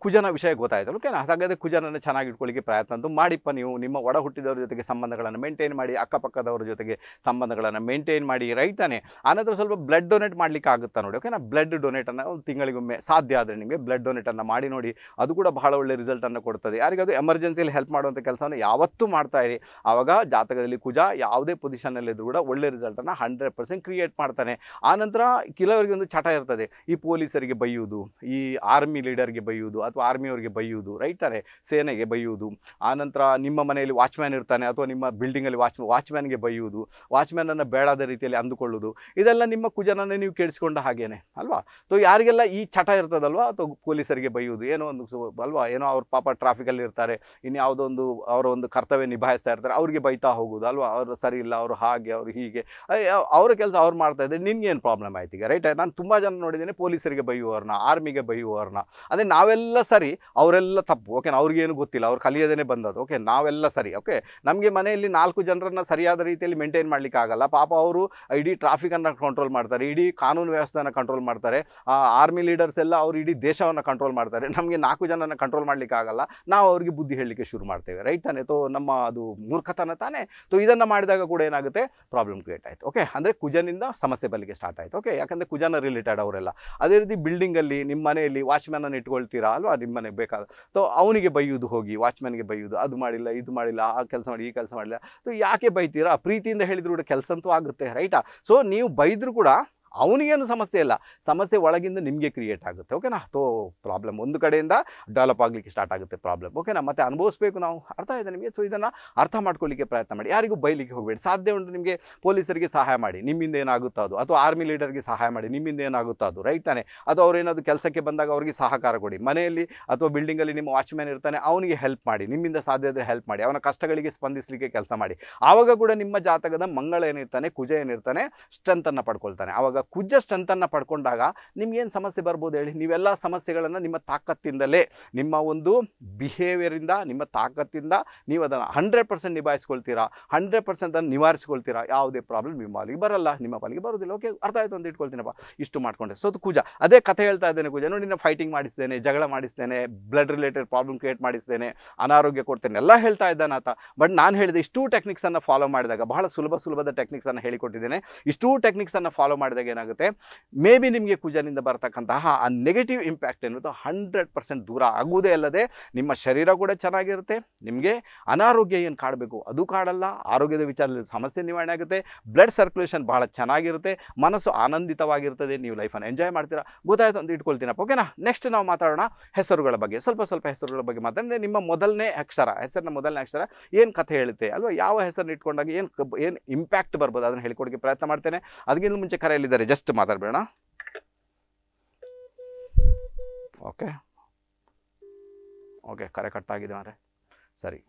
ಕುಜನ ವಿಷಯ ಗೊತ್ತಾಯಿತು ಓಕೆನಾ ಹಾಗಾದರೆ ಕುಜನನ್ನು ಚೆನ್ನಾಗಿ ಇಟ್ಕೊಳ್ಳಿಕ್ಕೆ ಪ್ರಯತ್ನ ಅಂತೂ ಮಾಡಿಪ್ಪ ನೀವು ನಿಮ್ಮ ಒಡ ಹುಟ್ಟಿದವ್ರ ಜೊತೆಗೆ ಸಂಬಂಧಗಳನ್ನು ಮೇಂಟೈನ್ ಮಾಡಿ ಅಕ್ಕಪಕ್ಕದವ್ರ ಜೊತೆಗೆ ಸಂಬಂಧಗಳನ್ನು ಮೇಂಟೈನ್ ಮಾಡಿ ರೈತಾನೆ ಆನಂತರ ಸ್ವಲ್ಪ ಬ್ಲಡ್ ಡೊನೇಟ್ ಮಾಡಲಿಕ್ಕೆ ಆಗುತ್ತಾ ನೋಡಿ ಓಕೆನಾ ಬ್ಲಡ್ ಡೊನೇಟನ್ನು ಒಂದು ತಿಂಗಳಿಗೊಮ್ಮೆ ಸಾಧ್ಯ ಆದರೆ ನಿಮಗೆ ಬ್ಲಡ್ ಡೊನೇಟನ್ನು ಮಾಡಿ ನೋಡಿ ಅದು ಕೂಡ ಬಹಳ ಒಳ್ಳೆ ರಿಸಲ್ಟನ್ನು ಕೊಡ್ತದೆ ಯಾರಿಗಾದರೂ ಎಮರ್ಜೆನ್ಸಿಯಲ್ಲಿ ಹೆಲ್ಪ್ ಮಾಡುವಂಥ ಕೆಲಸವನ್ನು ಯಾವತ್ತೂ ಮಾಡ್ತಾ ಇರಿ ಆವಾಗ ಜಾತಕದಲ್ಲಿ ಕುಜ ಯಾವುದೇ ಪೊಸಿಷನಲ್ಲಿದ್ದು ಕೂಡ ಒಳ್ಳೆ ರಿಸಲ್ಟನ್ನು ಹಂಡ್ರೆಡ್ ಪರ್ಸೆಂಟ್ ಕ್ರಿಯೇಟ್ ಮಾಡ್ತಾನೆ ಆನಂತರ ಕೆಲವರಿಗೆ ಒಂದು ಚಟ ಇರ್ತದೆ ಈ ಪೊಲೀಸರಿಗೆ ಬೈಯುವುದು ಈ ಆರ್ಮಿ ಲೀಡರ್ಗೆ ಬೈಯುವುದು ಬೈಯುವುದು ಅಥವಾ ಆರ್ಮಿಯವ್ರಿಗೆ ಬೈಯುವುದು ರೈಟ್ ಸೇನೆಗೆ ಬೈಯುವುದು ಆನಂತರ ನಿಮ್ಮ ಮನೆಯಲ್ಲಿ ವಾಚ್ಮ್ಯಾನ್ ಇರ್ತಾನೆ ಅಥವಾ ನಿಮ್ಮ ಬಿಲ್ಡಿಂಗಲ್ಲಿ ವಾಚ್ ವಾಚ್ಮ್ಯಾನ್ಗೆ ಬೈಯುವುದು ವಾಚ್ಮ್ಯಾನನ್ನು ಬೇಡಾದ ರೀತಿಯಲ್ಲಿ ಅಂದುಕೊಳ್ಳುವುದು ಇದೆಲ್ಲ ನಿಮ್ಮ ಕುಜನನ್ನೇ ನೀವು ಕೇಳಿಸ್ಕೊಂಡ ಹಾಗೇನೆ ಅಲ್ವಾ ಸೊ ಯಾರಿಗೆಲ್ಲ ಈ ಚಟ ಇರ್ತದಲ್ವಾ ಅಥವಾ ಪೊಲೀಸರಿಗೆ ಬೈಯುವುದು ಏನೋ ಒಂದು ಅಲ್ವಾ ಏನೋ ಅವ್ರ ಪಾಪ ಟ್ರಾಫಿಕಲ್ಲಿ ಇರ್ತಾರೆ ಇನ್ಯಾವುದೊಂದು ಒಂದು ಅವರ ಒಂದು ಕರ್ತವ್ಯ ನಿಭಾಯಿಸ್ತಾ ಇರ್ತಾರೆ ಅವ್ರಿಗೆ ಬೈತಾ ಹೋಗುವುದು ಅಲ್ವಾ ಅವರು ಸರಿ ಇಲ್ಲ ಅವರು ಹಾಗೆ ಅವರು ಹೀಗೆ ಅವರ ಕೆಲಸ ಅವ್ರು ಮಾಡ್ತಾ ಇದ್ದಾರೆ ನಿನ್ಗೇನು ಪ್ರಾಬ್ಲಮ್ ಆಯ್ತು ಈಗ ರೈಟ್ ನಾನು ತುಂಬ ಜನ ನೋಡಿದ್ದೇನೆ ಪೊಲೀಸರಿಗೆ ಬೈಯುವವ್ರನ್ನ ಆರ್ಮಿಗೆ ಬೈಯುವವ್ರನ್ನ ಅದೇ ನಾವೆಲ್ಲ ನಾವೆಲ್ಲ ಸರಿ ಅವರೆಲ್ಲ ತಪ್ಪು ಓಕೆ ಅವ್ರಿಗೇನು ಗೊತ್ತಿಲ್ಲ ಅವ್ರು ಕಲಿಯೋದೇ ಬಂದದ್ದು ಓಕೆ ನಾವೆಲ್ಲ ಸರಿ ಓಕೆ ನಮಗೆ ಮನೆಯಲ್ಲಿ ನಾಲ್ಕು ಜನರನ್ನು ಸರಿಯಾದ ರೀತಿಯಲ್ಲಿ ಮೇಂಟೈನ್ ಮಾಡಲಿಕ್ಕೆ ಆಗಲ್ಲ ಪಾಪ ಅವರು ಇಡೀ ಟ್ರಾಫಿಕನ್ನು ಕಂಟ್ರೋಲ್ ಮಾಡ್ತಾರೆ ಇಡೀ ಕಾನೂನು ವ್ಯವಸ್ಥೆಯನ್ನು ಕಂಟ್ರೋಲ್ ಮಾಡ್ತಾರೆ ಆ ಆರ್ಮಿ ಲೀಡರ್ಸ್ ಎಲ್ಲ ಅವರು ಇಡೀ ದೇಶವನ್ನು ಕಂಟ್ರೋಲ್ ಮಾಡ್ತಾರೆ ನಮಗೆ ನಾಲ್ಕು ಜನನ ಕಂಟ್ರೋಲ್ ಮಾಡಲಿಕ್ಕೆ ಆಗಲ್ಲ ನಾವು ಅವ್ರಿಗೆ ಬುದ್ಧಿ ಹೇಳಲಿಕ್ಕೆ ಶುರು ಮಾಡ್ತೇವೆ ರೈಟ್ ತಾನೇ ತೋ ನಮ್ಮ ಅದು ಮೂರ್ಖತನ ತಾನೇ ತೋ ಇದನ್ನು ಮಾಡಿದಾಗ ಕೂಡ ಏನಾಗುತ್ತೆ ಪ್ರಾಬ್ಲಮ್ ಕ್ರಿಯೇಟ್ ಆಯಿತು ಓಕೆ ಅಂದರೆ ಕುಜನಿಂದ ಸಮಸ್ಯೆ ಬಲಿಗೆ ಸ್ಟಾರ್ಟ್ ಆಯಿತು ಓಕೆ ಯಾಕಂದರೆ ಕುಜನ ರಿಲೇಟೆಡ್ ಅವರೆಲ್ಲ ಅದೇ ರೀತಿ ಬಿಲ್ಡಿಂಗಲ್ಲಿ ನಿಮ್ಮ ಮನೆಯಲ್ಲಿ ವಾಚ್ಮ್ಯಾನನ್ನು ಇಟ್ಕೊಳ್ತೀರಾ ಅಲ್ವಾ ನಿಮ್ಮನೆ ಬೇಕಾದ ಸೊ ಅವನಿಗೆ ಬೈಯೋದು ಹೋಗಿ ವಾಚ್ಮ್ಯಾನ್ಗೆ ಬೈಯೋದು ಅದು ಮಾಡಿಲ್ಲ ಇದು ಮಾಡಿಲ್ಲ ಆ ಕೆಲಸ ಮಾಡಿ ಈ ಕೆಲಸ ಮಾಡಿಲ್ಲ ಸೊ ಯಾಕೆ ಬೈತೀರಾ ಪ್ರೀತಿಯಿಂದ ಹೇಳಿದ್ರು ಕೂಡ ಕೆಲಸ ಅಂತೂ ಆಗುತ್ತೆ ರೈಟಾ ಸೊ ನೀವು ಬೈದರೂ ಕೂಡ ಅವನಿಗೇನು ಸಮಸ್ಯೆ ಇಲ್ಲ ಸಮಸ್ಯೆ ಒಳಗಿಂದ ನಿಮಗೆ ಕ್ರಿಯೇಟ್ ಆಗುತ್ತೆ ಓಕೆನಾ ತೋ ಪ್ರಾಬ್ಲಮ್ ಒಂದು ಕಡೆಯಿಂದ ಡೆವಲಪ್ ಆಗಲಿಕ್ಕೆ ಸ್ಟಾರ್ಟ್ ಆಗುತ್ತೆ ಪ್ರಾಬ್ಲಮ್ ಓಕೆನಾ ಮತ್ತೆ ಅನುಭವಿಸಬೇಕು ನಾವು ಅರ್ಥ ಇದೆ ನಿಮಗೆ ಸೊ ಇದನ್ನು ಅರ್ಥ ಮಾಡ್ಕೊಳ್ಳಿಕ್ಕೆ ಪ್ರಯತ್ನ ಮಾಡಿ ಯಾರಿಗೂ ಬೈಲಿಕ್ಕೆ ಹೋಗಬೇಡಿ ಸಾಧ್ಯ ಉಂಟು ನಿಮಗೆ ಪೊಲೀಸರಿಗೆ ಸಹಾಯ ಮಾಡಿ ನಿಮ್ಮಿಂದ ಏನಾಗುತ್ತೋ ಅದು ಅಥವಾ ಆರ್ಮಿ ಲೀಡರ್ಗೆ ಸಹಾಯ ಮಾಡಿ ನಿಮ್ಮಿಂದ ಏನಾಗುತ್ತೋ ಅದು ರೈಟ್ ತಾನೆ ಅದು ಅವರೇನಾದರೂ ಕೆಲಸಕ್ಕೆ ಬಂದಾಗ ಅವ್ರಿಗೆ ಸಹಕಾರ ಕೊಡಿ ಮನೆಯಲ್ಲಿ ಅಥವಾ ಬಿಲ್ಡಿಂಗಲ್ಲಿ ನಿಮ್ಮ ವಾಚ್ಮ್ಯಾನ್ ಇರ್ತಾನೆ ಅವನಿಗೆ ಹೆಲ್ಪ್ ಮಾಡಿ ನಿಮ್ಮಿಂದ ಸಾಧ್ಯ ಆದರೆ ಹೆಲ್ಪ್ ಮಾಡಿ ಅವನ ಕಷ್ಟಗಳಿಗೆ ಸ್ಪಂದಿಸಲಿಕ್ಕೆ ಕೆಲಸ ಮಾಡಿ ಆವಾಗ ಕೂಡ ನಿಮ್ಮ ಜಾತಕದ ಮಂಗಳ ಏನಿರ್ತಾನೆ ಕುಜ ಏನಿರ್ತಾನೆ ಸ್ಟ್ರೆಂತನ್ನು ಪಡ್ಕೊಳ್ತಾನೆ ಆವಾಗ ಕುಜ ಸ್ಟಂತನ್ನು ಪಡ್ಕೊಂಡಾಗ ನಿಮ್ಗೇನು ಸಮಸ್ಯೆ ಬರ್ಬೋದು ಹೇಳಿ ನೀವೆಲ್ಲ ಸಮಸ್ಯೆಗಳನ್ನು ನಿಮ್ಮ ತಾಕತ್ತಿಂದಲೇ ನಿಮ್ಮ ಒಂದು ಬಿಹೇವಿಯರಿಂದ ನಿಮ್ಮ ತಾಕತ್ತಿಂದ ನೀವು ಅದನ್ನು ಹಂಡ್ರೆಡ್ ಪರ್ಸೆಂಟ್ ನಿಭಾಯಿಸ್ಕೊಳ್ತೀರಾ ಹಂಡ್ರೆಡ್ ಪರ್ಸೆಂಟ್ ಅದನ್ನು ನಿವಾರಿಸ್ಕೊಳ್ತೀರಾ ಯಾವುದೇ ಪ್ರಾಬ್ಲಮ್ ನಿಮ್ಮ ಪಾಲಿಗೆ ಬರಲ್ಲ ನಿಮ್ಮ ಪಾಲಿಗೆ ಬರೋದಿಲ್ಲ ಓಕೆ ಅರ್ಥ ಆಯಿತು ಅಂತ ಇಟ್ಕೊಳ್ತೀನಪ್ಪ ಇಷ್ಟು ಮಾಡ್ಕೊಂಡೆ ಸೊ ಅದು ಕುಜ ಅದೇ ಕಥೆ ಹೇಳ್ತಾ ಇದ್ದೇನೆ ಕುಜ ನೋಡಿ ಫೈಟಿಂಗ್ ಮಾಡಿಸ್ತೇನೆ ಜಗಳ ಮಾಡಿಸ್ತೇನೆ ಬ್ಲಡ್ ರಿಲೇಟೆಡ್ ಪ್ರಾಬ್ಲಮ್ ಕ್ರಿಯೇಟ್ ಮಾಡಿಸ್ತೇನೆ ಅನಾರೋಗ್ಯ ಕೊಡ್ತೇನೆ ಎಲ್ಲ ಹೇಳ್ತಾ ಇದ್ದಾನೆ ಆತ ಬಟ್ ನಾನು ಹೇಳಿದೆ ಟೆಕ್ನಿಕ್ಸ್ ಟೆಕ್ನಿಕ್ಸನ್ನು ಫಾಲೋ ಮಾಡಿದಾಗ ಬಹಳ ಸುಲಭ ಸುಲಭದ ಟೆಕ್ನಿಕ್ಸನ್ನು ಹೇಳಿಕೊಟ್ಟಿದ್ದೇನೆ ಟೆಕ್ನಿಕ್ಸ್ ಟೆಕ್ನಿಕ್ಸನ್ನು ಫಾಲೋ ಮಾಡಿದಾಗ ಏನಾಗುತ್ತೆ ಮೇ ಬಿ ನಿಮಗೆ ಕುಜನಿಂದ ಬರತಕ್ಕಂತಹ ಆ ನೆಗೆಟಿವ್ ಇಂಪ್ಯಾಕ್ಟ್ ಎನ್ನುವುದು ಹಂಡ್ರೆಡ್ ಪರ್ಸೆಂಟ್ ದೂರ ಆಗುವುದೇ ಅಲ್ಲದೆ ನಿಮ್ಮ ಶರೀರ ಕೂಡ ಚೆನ್ನಾಗಿರುತ್ತೆ ನಿಮಗೆ ಅನಾರೋಗ್ಯ ಏನು ಕಾಡಬೇಕು ಅದು ಕಾಡಲ್ಲ ಆರೋಗ್ಯದ ವಿಚಾರದಲ್ಲಿ ಸಮಸ್ಯೆ ನಿವಾರಣೆ ಆಗುತ್ತೆ ಬ್ಲಡ್ ಸರ್ಕ್ಯುಲೇಷನ್ ಬಹಳ ಚೆನ್ನಾಗಿರುತ್ತೆ ಮನಸ್ಸು ಆನಂದಿತವಾಗಿರ್ತದೆ ನೀವು ಲೈಫನ್ನು ಎಂಜಾಯ್ ಮಾಡ್ತೀರಾ ಗೊತ್ತಾಯ್ತು ಅಂತ ಇಟ್ಕೊಳ್ತೀನಪ್ಪ ಓಕೆನಾ ನೆಕ್ಸ್ಟ್ ನಾವು ಮಾತಾಡೋಣ ಹೆಸರುಗಳ ಬಗ್ಗೆ ಸ್ವಲ್ಪ ಸ್ವಲ್ಪ ಹೆಸರುಗಳ ಬಗ್ಗೆ ಮಾತಾಡಿದ್ರೆ ನಿಮ್ಮ ಮೊದಲನೇ ಅಕ್ಷರ ಹೆಸರಿನ ಮೊದಲನೇ ಅಕ್ಷರ ಏನು ಕಥೆ ಹೇಳುತ್ತೆ ಅಲ್ವಾ ಯಾವ ಹೆಸರನ್ನ ಇಟ್ಕೊಂಡಾಗ ಏನು ಏನು ಇಂಪ್ಯಾಕ್ಟ್ ಬರ್ಬೋದು ಅದನ್ನು ಹೇಳಿಕೊಡೋಕ್ಕೆ ಪ್ರಯತ್ನ ಮಾಡ್ತೇನೆ ಅದಕ್ಕಿಂತ ಮುಂಚೆ ಕರೆಯಲ್ಲಿದ್ದಾರೆ ಸರಿ ಜಸ್ಟ್ ಮಾತಾಡಬೇಡ ಓಕೆ ಓಕೆ ಕರೆ ಕಟ್ಟಾಗಿದೆ ಮಾರೆ ಸರಿ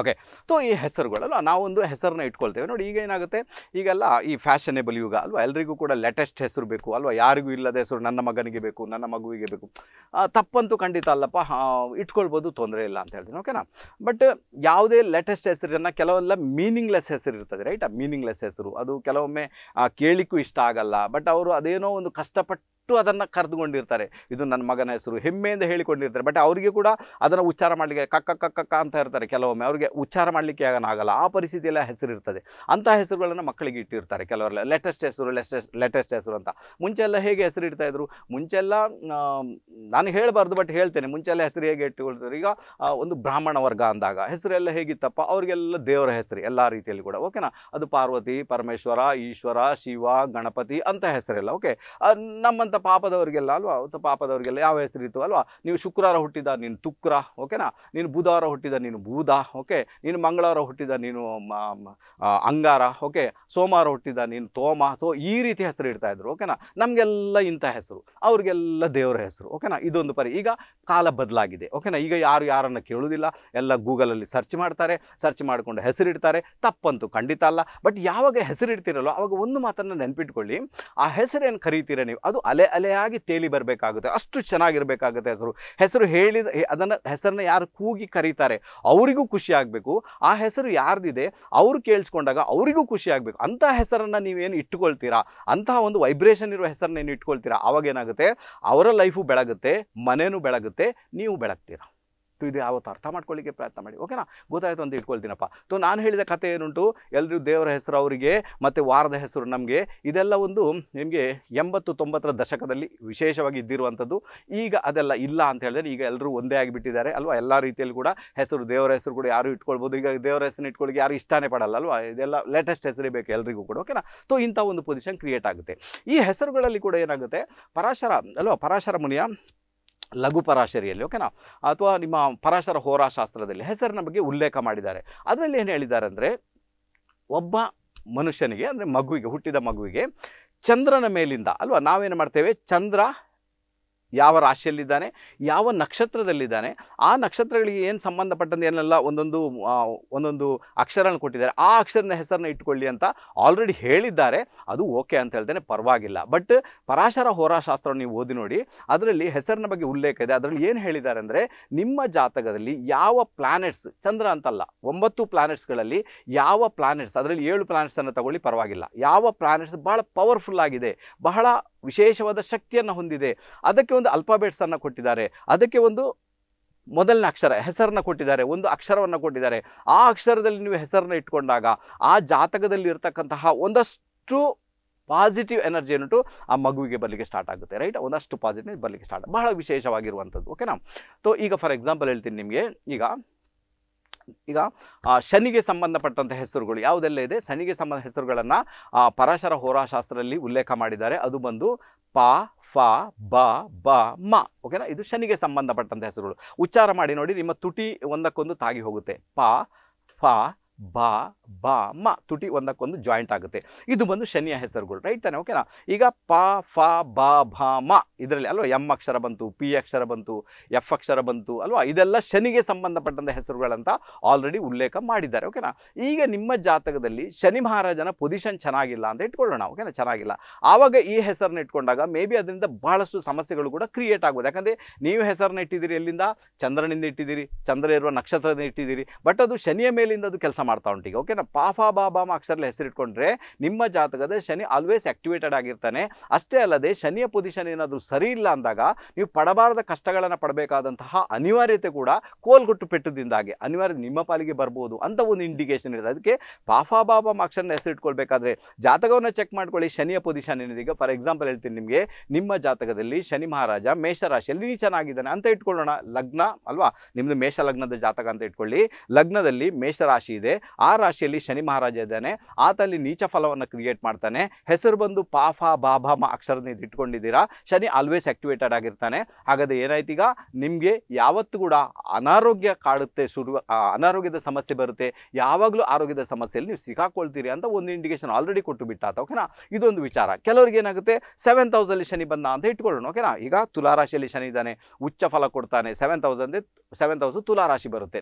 ಓಕೆ ಸೊ ಈ ಹೆಸರುಗಳಲ್ಲ ನಾವೊಂದು ಹೆಸರನ್ನ ಇಟ್ಕೊಳ್ತೇವೆ ನೋಡಿ ಈಗ ಏನಾಗುತ್ತೆ ಈಗೆಲ್ಲ ಈ ಫ್ಯಾಷನೇಬಲ್ ಯುಗ ಅಲ್ವಾ ಎಲ್ರಿಗೂ ಕೂಡ ಲೇಟೆಸ್ಟ್ ಹೆಸರು ಬೇಕು ಅಲ್ವಾ ಯಾರಿಗೂ ಇಲ್ಲದ ಹೆಸರು ನನ್ನ ಮಗನಿಗೆ ಬೇಕು ನನ್ನ ಮಗುವಿಗೆ ಬೇಕು ತಪ್ಪಂತೂ ಖಂಡಿತ ಅಲ್ಲಪ್ಪ ಇಟ್ಕೊಳ್ಬೋದು ತೊಂದರೆ ಇಲ್ಲ ಅಂತ ಹೇಳ್ತೀನಿ ಓಕೆನಾ ಬಟ್ ಯಾವುದೇ ಲೇಟೆಸ್ಟ್ ಹೆಸರನ್ನು ಕೆಲವೆಲ್ಲ ಮೀನಿಂಗ್ಲೆಸ್ ಹೆಸರು ಇರ್ತದೆ ರೈಟ್ ಮೀನಿಂಗ್ಲೆಸ್ ಹೆಸರು ಅದು ಕೆಲವೊಮ್ಮೆ ಕೇಳಿಕ್ಕೂ ಇಷ್ಟ ಆಗಲ್ಲ ಬಟ್ ಅವರು ಅದೇನೋ ಒಂದು ಕಷ್ಟಪಟ್ಟು ಅಷ್ಟು ಅದನ್ನು ಕರೆದುಕೊಂಡಿರ್ತಾರೆ ಇದು ನನ್ನ ಮಗನ ಹೆಸರು ಹೆಮ್ಮೆಯಿಂದ ಹೇಳಿಕೊಂಡಿರ್ತಾರೆ ಬಟ್ ಅವರಿಗೆ ಕೂಡ ಅದನ್ನು ಉಚ್ಚಾರ ಮಾಡಲಿಕ್ಕೆ ಕಕ್ಕ ಕಕ್ಕ ಅಂತ ಇರ್ತಾರೆ ಕೆಲವೊಮ್ಮೆ ಅವರಿಗೆ ಉಚ್ಚಾರ ಮಾಡಲಿಕ್ಕೆ ಆಗಲ್ಲ ಆ ಹೆಸರು ಹೆಸರಿರ್ತದೆ ಅಂತಹ ಹೆಸರುಗಳನ್ನು ಮಕ್ಕಳಿಗೆ ಇಟ್ಟಿರ್ತಾರೆ ಕೆಲವರೆಲ್ಲ ಲೇಟೆಸ್ಟ್ ಹೆಸರು ಲೆಟೆಸ್ಟ್ ಲೇಟೆಸ್ಟ್ ಹೆಸರು ಅಂತ ಮುಂಚೆ ಎಲ್ಲ ಹೇಗೆ ಹೆಸರು ಮುಂಚೆ ಮುಂಚೆಲ್ಲ ನಾನು ಹೇಳಬಾರ್ದು ಬಟ್ ಹೇಳ್ತೇನೆ ಮುಂಚೆಲ್ಲ ಹೆಸರು ಹೇಗೆ ಇಟ್ಟುಕೊಳ್ತಾರೆ ಈಗ ಒಂದು ಬ್ರಾಹ್ಮಣ ವರ್ಗ ಅಂದಾಗ ಹೆಸರೆಲ್ಲ ಹೇಗಿತ್ತಪ್ಪ ಅವರಿಗೆಲ್ಲ ದೇವರ ಹೆಸರು ಎಲ್ಲ ರೀತಿಯಲ್ಲಿ ಕೂಡ ಓಕೆನಾ ಅದು ಪಾರ್ವತಿ ಪರಮೇಶ್ವರ ಈಶ್ವರ ಶಿವ ಗಣಪತಿ ಅಂತ ಹೆಸರೆಲ್ಲ ಓಕೆ ನಮ್ಮ ಪಾಪದವರಿಗೆಲ್ಲ ಅಲ್ವಾ ಪಾಪದವರಿಗೆಲ್ಲ ಯಾವ ಹೆಸರಿತ್ತು ಅಲ್ವಾ ನೀವು ಶುಕ್ರವಾರ ಹುಟ್ಟಿದ ನೀನು ತುಕ್ರ ಓಕೆನಾ ನೀನು ಬುಧವಾರ ಹುಟ್ಟಿದ ನೀನು ಬೂಧ ಓಕೆ ನೀನು ಮಂಗಳವಾರ ಹುಟ್ಟಿದ ನೀನು ಅಂಗಾರ ಓಕೆ ಸೋಮವಾರ ಹುಟ್ಟಿದ ನೀನು ತೋಮ ಸೋ ಈ ರೀತಿ ಹೆಸರು ಇಡ್ತಾ ಇದ್ರು ಓಕೆನಾ ನಮಗೆಲ್ಲ ಇಂಥ ಹೆಸರು ಅವ್ರಿಗೆಲ್ಲ ದೇವರ ಹೆಸರು ಓಕೆನಾ ಇದೊಂದು ಪರಿ ಈಗ ಕಾಲ ಬದಲಾಗಿದೆ ಓಕೆನಾ ಈಗ ಯಾರು ಯಾರನ್ನು ಕೇಳೋದಿಲ್ಲ ಎಲ್ಲ ಗೂಗಲಲ್ಲಿ ಸರ್ಚ್ ಮಾಡ್ತಾರೆ ಸರ್ಚ್ ಮಾಡಿಕೊಂಡು ಹೆಸರಿಡ್ತಾರೆ ತಪ್ಪಂತೂ ಖಂಡಿತ ಅಲ್ಲ ಬಟ್ ಯಾವಾಗ ಹೆಸರಿಡ್ತಿರಲ್ಲೋ ಅವಾಗ ಒಂದು ಮಾತನ್ನು ನೆನಪಿಟ್ಕೊಳ್ಳಿ ಆ ಹೆಸರೇನು ಕರೀತೀರ ನೀವು ಅದು ಅಲೆ ಅಲೆ ಅಲೆಯಾಗಿ ತೇಲಿ ಬರಬೇಕಾಗುತ್ತೆ ಅಷ್ಟು ಚೆನ್ನಾಗಿರಬೇಕಾಗುತ್ತೆ ಹೆಸರು ಹೆಸರು ಹೇಳಿದ ಅದನ್ನು ಹೆಸರನ್ನ ಯಾರು ಕೂಗಿ ಕರೀತಾರೆ ಅವರಿಗೂ ಖುಷಿ ಆಗಬೇಕು ಆ ಹೆಸರು ಯಾರ್ದಿದೆ ಅವರು ಕೇಳಿಸ್ಕೊಂಡಾಗ ಅವರಿಗೂ ಖುಷಿ ಆಗಬೇಕು ಹೆಸರನ್ನ ಹೆಸರನ್ನು ನೀವೇನು ಇಟ್ಟುಕೊಳ್ತೀರಾ ಅಂತಹ ಒಂದು ವೈಬ್ರೇಷನ್ ಇರೋ ಹೆಸರನ್ನೇನು ಇಟ್ಕೊಳ್ತೀರಾ ಏನಾಗುತ್ತೆ ಅವರ ಲೈಫು ಬೆಳಗುತ್ತೆ ಮನೇನು ಬೆಳಗುತ್ತೆ ನೀವು ಬೆಳಗ್ತೀರಾ ಟು ಇದು ಯಾವತ್ತು ಅರ್ಥ ಮಾಡ್ಕೊಳ್ಳಿಕ್ಕೆ ಪ್ರಯತ್ನ ಮಾಡಿ ಓಕೆನಾ ಗೊತ್ತಾಯಿತು ಅಂತ ಇಟ್ಕೊಳ್ತೀನಪ್ಪ ಸೊ ನಾನು ಹೇಳಿದ ಕಥೆ ಏನುಂಟು ಎಲ್ಲರೂ ದೇವರ ಹೆಸರು ಅವರಿಗೆ ಮತ್ತು ವಾರದ ಹೆಸರು ನಮಗೆ ಇದೆಲ್ಲ ಒಂದು ನಿಮಗೆ ಎಂಬತ್ತು ತೊಂಬತ್ತರ ದಶಕದಲ್ಲಿ ವಿಶೇಷವಾಗಿ ಇದ್ದಿರುವಂಥದ್ದು ಈಗ ಅದೆಲ್ಲ ಇಲ್ಲ ಅಂತ ಹೇಳಿದ್ರೆ ಈಗ ಎಲ್ಲರೂ ಒಂದೇ ಆಗಿಬಿಟ್ಟಿದ್ದಾರೆ ಅಲ್ವಾ ಎಲ್ಲ ರೀತಿಯಲ್ಲಿ ಕೂಡ ಹೆಸರು ದೇವರ ಹೆಸರು ಕೂಡ ಯಾರು ಇಟ್ಕೊಳ್ಬೋದು ಈಗ ದೇವರ ಹೆಸರು ಇಟ್ಕೊಳ್ಳಿ ಯಾರು ಇಷ್ಟನೇ ಪಡಲ್ಲ ಅಲ್ವಾ ಇದೆಲ್ಲ ಲೇಟೆಸ್ಟ್ ಹೆಸರೇ ಬೇಕು ಎಲ್ಲರಿಗೂ ಕೂಡ ಓಕೆನಾ ಸೊ ಇಂಥ ಒಂದು ಪೊಸಿಷನ್ ಕ್ರಿಯೇಟ್ ಆಗುತ್ತೆ ಈ ಹೆಸರುಗಳಲ್ಲಿ ಕೂಡ ಏನಾಗುತ್ತೆ ಪರಾಶರ ಅಲ್ವಾ ಪರಾಶರ ಮುನಿಯ ಲಘು ಪರಾಶರಿಯಲ್ಲಿ ಓಕೆನಾ ಅಥವಾ ನಿಮ್ಮ ಪರಾಶರ ಹೋರಾಶಾಸ್ತ್ರದಲ್ಲಿ ಹೆಸರಿನ ಬಗ್ಗೆ ಉಲ್ಲೇಖ ಮಾಡಿದ್ದಾರೆ ಅದರಲ್ಲಿ ಏನು ಹೇಳಿದ್ದಾರೆ ಅಂದರೆ ಒಬ್ಬ ಮನುಷ್ಯನಿಗೆ ಅಂದರೆ ಮಗುವಿಗೆ ಹುಟ್ಟಿದ ಮಗುವಿಗೆ ಚಂದ್ರನ ಮೇಲಿಂದ ಅಲ್ವಾ ನಾವೇನು ಮಾಡ್ತೇವೆ ಚಂದ್ರ ಯಾವ ರಾಶಿಯಲ್ಲಿದ್ದಾನೆ ಯಾವ ನಕ್ಷತ್ರದಲ್ಲಿದ್ದಾನೆ ಆ ನಕ್ಷತ್ರಗಳಿಗೆ ಏನು ಸಂಬಂಧಪಟ್ಟಂತೆ ಏನೆಲ್ಲ ಒಂದೊಂದು ಒಂದೊಂದು ಅಕ್ಷರನ ಕೊಟ್ಟಿದ್ದಾರೆ ಆ ಅಕ್ಷರನ ಹೆಸರನ್ನ ಇಟ್ಕೊಳ್ಳಿ ಅಂತ ಆಲ್ರೆಡಿ ಹೇಳಿದ್ದಾರೆ ಅದು ಓಕೆ ಅಂತ ಹೇಳ್ತೇನೆ ಪರವಾಗಿಲ್ಲ ಬಟ್ ಪರಾಶರ ಹೋರಾಶಾಸ್ತ್ರವನ್ನು ನೀವು ಓದಿ ನೋಡಿ ಅದರಲ್ಲಿ ಹೆಸರಿನ ಬಗ್ಗೆ ಉಲ್ಲೇಖ ಇದೆ ಅದರಲ್ಲಿ ಏನು ಹೇಳಿದ್ದಾರೆ ಅಂದರೆ ನಿಮ್ಮ ಜಾತಕದಲ್ಲಿ ಯಾವ ಪ್ಲಾನೆಟ್ಸ್ ಚಂದ್ರ ಅಂತಲ್ಲ ಒಂಬತ್ತು ಪ್ಲಾನೆಟ್ಸ್ಗಳಲ್ಲಿ ಯಾವ ಪ್ಲಾನೆಟ್ಸ್ ಅದರಲ್ಲಿ ಏಳು ಪ್ಲಾನೆಟ್ಸನ್ನು ತಗೊಳ್ಳಿ ಪರವಾಗಿಲ್ಲ ಯಾವ ಪ್ಲಾನೆಟ್ಸ್ ಬಹಳ ಪವರ್ಫುಲ್ ಆಗಿದೆ ಬಹಳ ವಿಶೇಷವಾದ ಶಕ್ತಿಯನ್ನು ಹೊಂದಿದೆ ಅದಕ್ಕೆ ಒಂದು ಅನ್ನು ಕೊಟ್ಟಿದ್ದಾರೆ ಅದಕ್ಕೆ ಒಂದು ಮೊದಲನೇ ಅಕ್ಷರ ಹೆಸರನ್ನು ಕೊಟ್ಟಿದ್ದಾರೆ ಒಂದು ಅಕ್ಷರವನ್ನು ಕೊಟ್ಟಿದ್ದಾರೆ ಆ ಅಕ್ಷರದಲ್ಲಿ ನೀವು ಹೆಸರನ್ನ ಇಟ್ಕೊಂಡಾಗ ಆ ಜಾತಕದಲ್ಲಿ ಇರತಕ್ಕಂತಹ ಒಂದಷ್ಟು ಪಾಸಿಟಿವ್ ಎನರ್ಜಿ ಏನುಂಟು ಆ ಮಗುವಿಗೆ ಬರಲಿಕ್ಕೆ ಸ್ಟಾರ್ಟ್ ಆಗುತ್ತೆ ರೈಟ್ ಒಂದಷ್ಟು ಪಾಸಿಟಿವ್ ಬರಲಿಕ್ಕೆ ಸ್ಟಾರ್ಟ್ ಬಹಳ ವಿಶೇಷವಾಗಿರುವಂಥದ್ದು ಓಕೆನಾ ಸೊ ಈಗ ಫಾರ್ ಎಕ್ಸಾಂಪಲ್ ಹೇಳ್ತೀನಿ ನಿಮಗೆ ಈಗ ಈಗ ಶನಿಗೆ ಸಂಬಂಧಪಟ್ಟಂಥ ಹೆಸರುಗಳು ಯಾವುದೆಲ್ಲ ಇದೆ ಶನಿಗೆ ಸಂಬಂಧ ಹೆಸರುಗಳನ್ನು ಪರಾಶರ ಹೋರಾಶಾಸ್ತ್ರದಲ್ಲಿ ಉಲ್ಲೇಖ ಮಾಡಿದ್ದಾರೆ ಅದು ಬಂದು ಪ ಫ ಬ ಬ ಮ ಓಕೆನಾ ಇದು ಶನಿಗೆ ಸಂಬಂಧಪಟ್ಟಂಥ ಹೆಸರುಗಳು ಉಚ್ಚಾರ ಮಾಡಿ ನೋಡಿ ನಿಮ್ಮ ತುಟಿ ಒಂದಕ್ಕೊಂದು ತಾಗಿ ಹೋಗುತ್ತೆ ಪ ಫ ಬಾ ಬಾ ಮ ತುಟಿ ಒಂದಕ್ಕೊಂದು ಜಾಯಿಂಟ್ ಆಗುತ್ತೆ ಇದು ಬಂದು ಶನಿಯ ಹೆಸರುಗಳು ರೈಟ್ ತಾನೆ ಓಕೆನಾ ಈಗ ಪ ಫ ಬಾ ಭ ಮ ಇದರಲ್ಲಿ ಅಲ್ವಾ ಎಂ ಅಕ್ಷರ ಬಂತು ಪಿ ಅಕ್ಷರ ಬಂತು ಎಫ್ ಅಕ್ಷರ ಬಂತು ಅಲ್ವಾ ಇದೆಲ್ಲ ಶನಿಗೆ ಸಂಬಂಧಪಟ್ಟಂಥ ಹೆಸರುಗಳಂತ ಆಲ್ರೆಡಿ ಉಲ್ಲೇಖ ಮಾಡಿದ್ದಾರೆ ಓಕೆನಾ ಈಗ ನಿಮ್ಮ ಜಾತಕದಲ್ಲಿ ಶನಿ ಮಹಾರಾಜನ ಪೊಸಿಷನ್ ಚೆನ್ನಾಗಿಲ್ಲ ಅಂತ ಇಟ್ಕೊಳ್ಳೋಣ ಓಕೆನಾ ಚೆನ್ನಾಗಿಲ್ಲ ಆವಾಗ ಈ ಹೆಸರನ್ನ ಇಟ್ಕೊಂಡಾಗ ಮೇ ಬಿ ಅದರಿಂದ ಬಹಳಷ್ಟು ಸಮಸ್ಯೆಗಳು ಕೂಡ ಕ್ರಿಯೇಟ್ ಆಗ್ಬೋದು ಯಾಕಂದರೆ ನೀವು ಹೆಸರನ್ನ ಇಟ್ಟಿದ್ದೀರಿ ಎಲ್ಲಿಂದ ಚಂದ್ರನಿಂದ ಇಟ್ಟಿದ್ದೀರಿ ಚಂದ್ರ ಇರುವ ನಕ್ಷತ್ರದಿಂದ ಇಟ್ಟಿದ್ದೀರಿ ಬಟ್ ಅದು ಶನಿಯ ಮೇಲಿಂದ ಅದು ಕೆಲಸ ಮಾಡ್ತಾ ಓಕೆ ಓಕೆನಾ ಪಾಫ ಬಾಬಾಮ ಅಕ್ಷರಲ್ಲಿ ಹೆಸರಿಟ್ಕೊಂಡ್ರೆ ನಿಮ್ಮ ಜಾತಕದ ಶನಿ ಆಲ್ವೇಸ್ ಆಕ್ಟಿವೇಟೆಡ್ ಆಗಿರ್ತಾನೆ ಅಷ್ಟೇ ಅಲ್ಲದೆ ಶನಿಯ ಪೊಸಿಷನ್ ಏನಾದರೂ ಸರಿ ಇಲ್ಲ ಅಂದಾಗ ನೀವು ಪಡಬಾರದ ಕಷ್ಟಗಳನ್ನು ಪಡಬೇಕಾದಂತಹ ಅನಿವಾರ್ಯತೆ ಕೂಡ ಕೋಲ್ಗೊಟ್ಟು ಪೆಟ್ಟದಿಂದಾಗಿ ಅನಿವಾರ್ಯ ನಿಮ್ಮ ಪಾಲಿಗೆ ಬರ್ಬೋದು ಅಂತ ಒಂದು ಇಂಡಿಕೇಶನ್ ಇರುತ್ತೆ ಅದಕ್ಕೆ ಪಾಫ ಬಾಬಾ ಅಕ್ಷರನ ಹೆಸರಿಟ್ಕೊಳ್ಬೇಕಾದ್ರೆ ಜಾತಕವನ್ನು ಚೆಕ್ ಮಾಡ್ಕೊಳ್ಳಿ ಶನಿಯ ಪೊಸಿಷನ್ ಏನಿದೆ ಈಗ ಫಾರ್ ಎಕ್ಸಾಂಪಲ್ ಹೇಳ್ತೀನಿ ನಿಮಗೆ ನಿಮ್ಮ ಜಾತಕದಲ್ಲಿ ಶನಿ ಮಹಾರಾಜ ಮೇಷರಾಶಿಯಲ್ಲಿ ಚೆನ್ನಾಗಿದ್ದಾನೆ ಅಂತ ಇಟ್ಕೊಳ್ಳೋಣ ಲಗ್ನ ಅಲ್ವಾ ನಿಮ್ಮದು ಮೇಷ ಲಗ್ನದ ಜಾತಕ ಅಂತ ಇಟ್ಕೊಳ್ಳಿ ಲಗ್ನದಲ್ಲಿ ಮೇಷರಾಶಿ ಇದೆ ಇದೆ ಆ ರಾಶಿಯಲ್ಲಿ ಶನಿ ಮಹಾರಾಜ ಇದ್ದಾನೆ ಆತಲ್ಲಿ ನೀಚ ಫಲವನ್ನು ಕ್ರಿಯೇಟ್ ಮಾಡ್ತಾನೆ ಹೆಸರು ಬಂದು ಪಾಫ ಬಾಭಾ ಮಾ ಇಟ್ಕೊಂಡಿದ್ದೀರಾ ಶನಿ ಆಲ್ವೇಸ್ ಆಕ್ಟಿವೇಟೆಡ್ ಆಗಿರ್ತಾನೆ ಹಾಗಾದ್ರೆ ಏನಾಯ್ತೀಗ ನಿಮಗೆ ಯಾವತ್ತು ಕೂಡ ಅನಾರೋಗ್ಯ ಕಾಡುತ್ತೆ ಶುರು ಅನಾರೋಗ್ಯದ ಸಮಸ್ಯೆ ಬರುತ್ತೆ ಯಾವಾಗಲೂ ಆರೋಗ್ಯದ ಸಮಸ್ಯೆಯಲ್ಲಿ ನೀವು ಸಿಕ್ಕಾಕೊಳ್ತೀರಿ ಅಂತ ಒಂದು ಇಂಡಿಕೇಶನ್ ಆಲ್ರೆಡಿ ಕೊಟ್ಟು ಬಿಟ್ಟಾತ ಓಕೆನಾ ಇದೊಂದು ವಿಚಾರ ಕೆಲವರಿಗೆ ಏನಾಗುತ್ತೆ ಸೆವೆನ್ ತೌಸಂಡಲ್ಲಿ ಶನಿ ಬಂದ ಅಂತ ಇಟ್ಕೊಳ್ಳೋಣ ಓಕೆನಾ ಈಗ ತುಲಾರಾಶಿಯಲ್ಲಿ ಶನಿ ಇದ್ದಾನೆ ಉಚ್ಚ ಫಲ ಕೊಡ್ತಾನೆ ಸೆವೆನ್ ತೌಸಂಡ್ ಸೆವೆನ್ ತೌಸಂಡ್ ತುಲಾರಾಶಿ ಬರುತ್ತೆ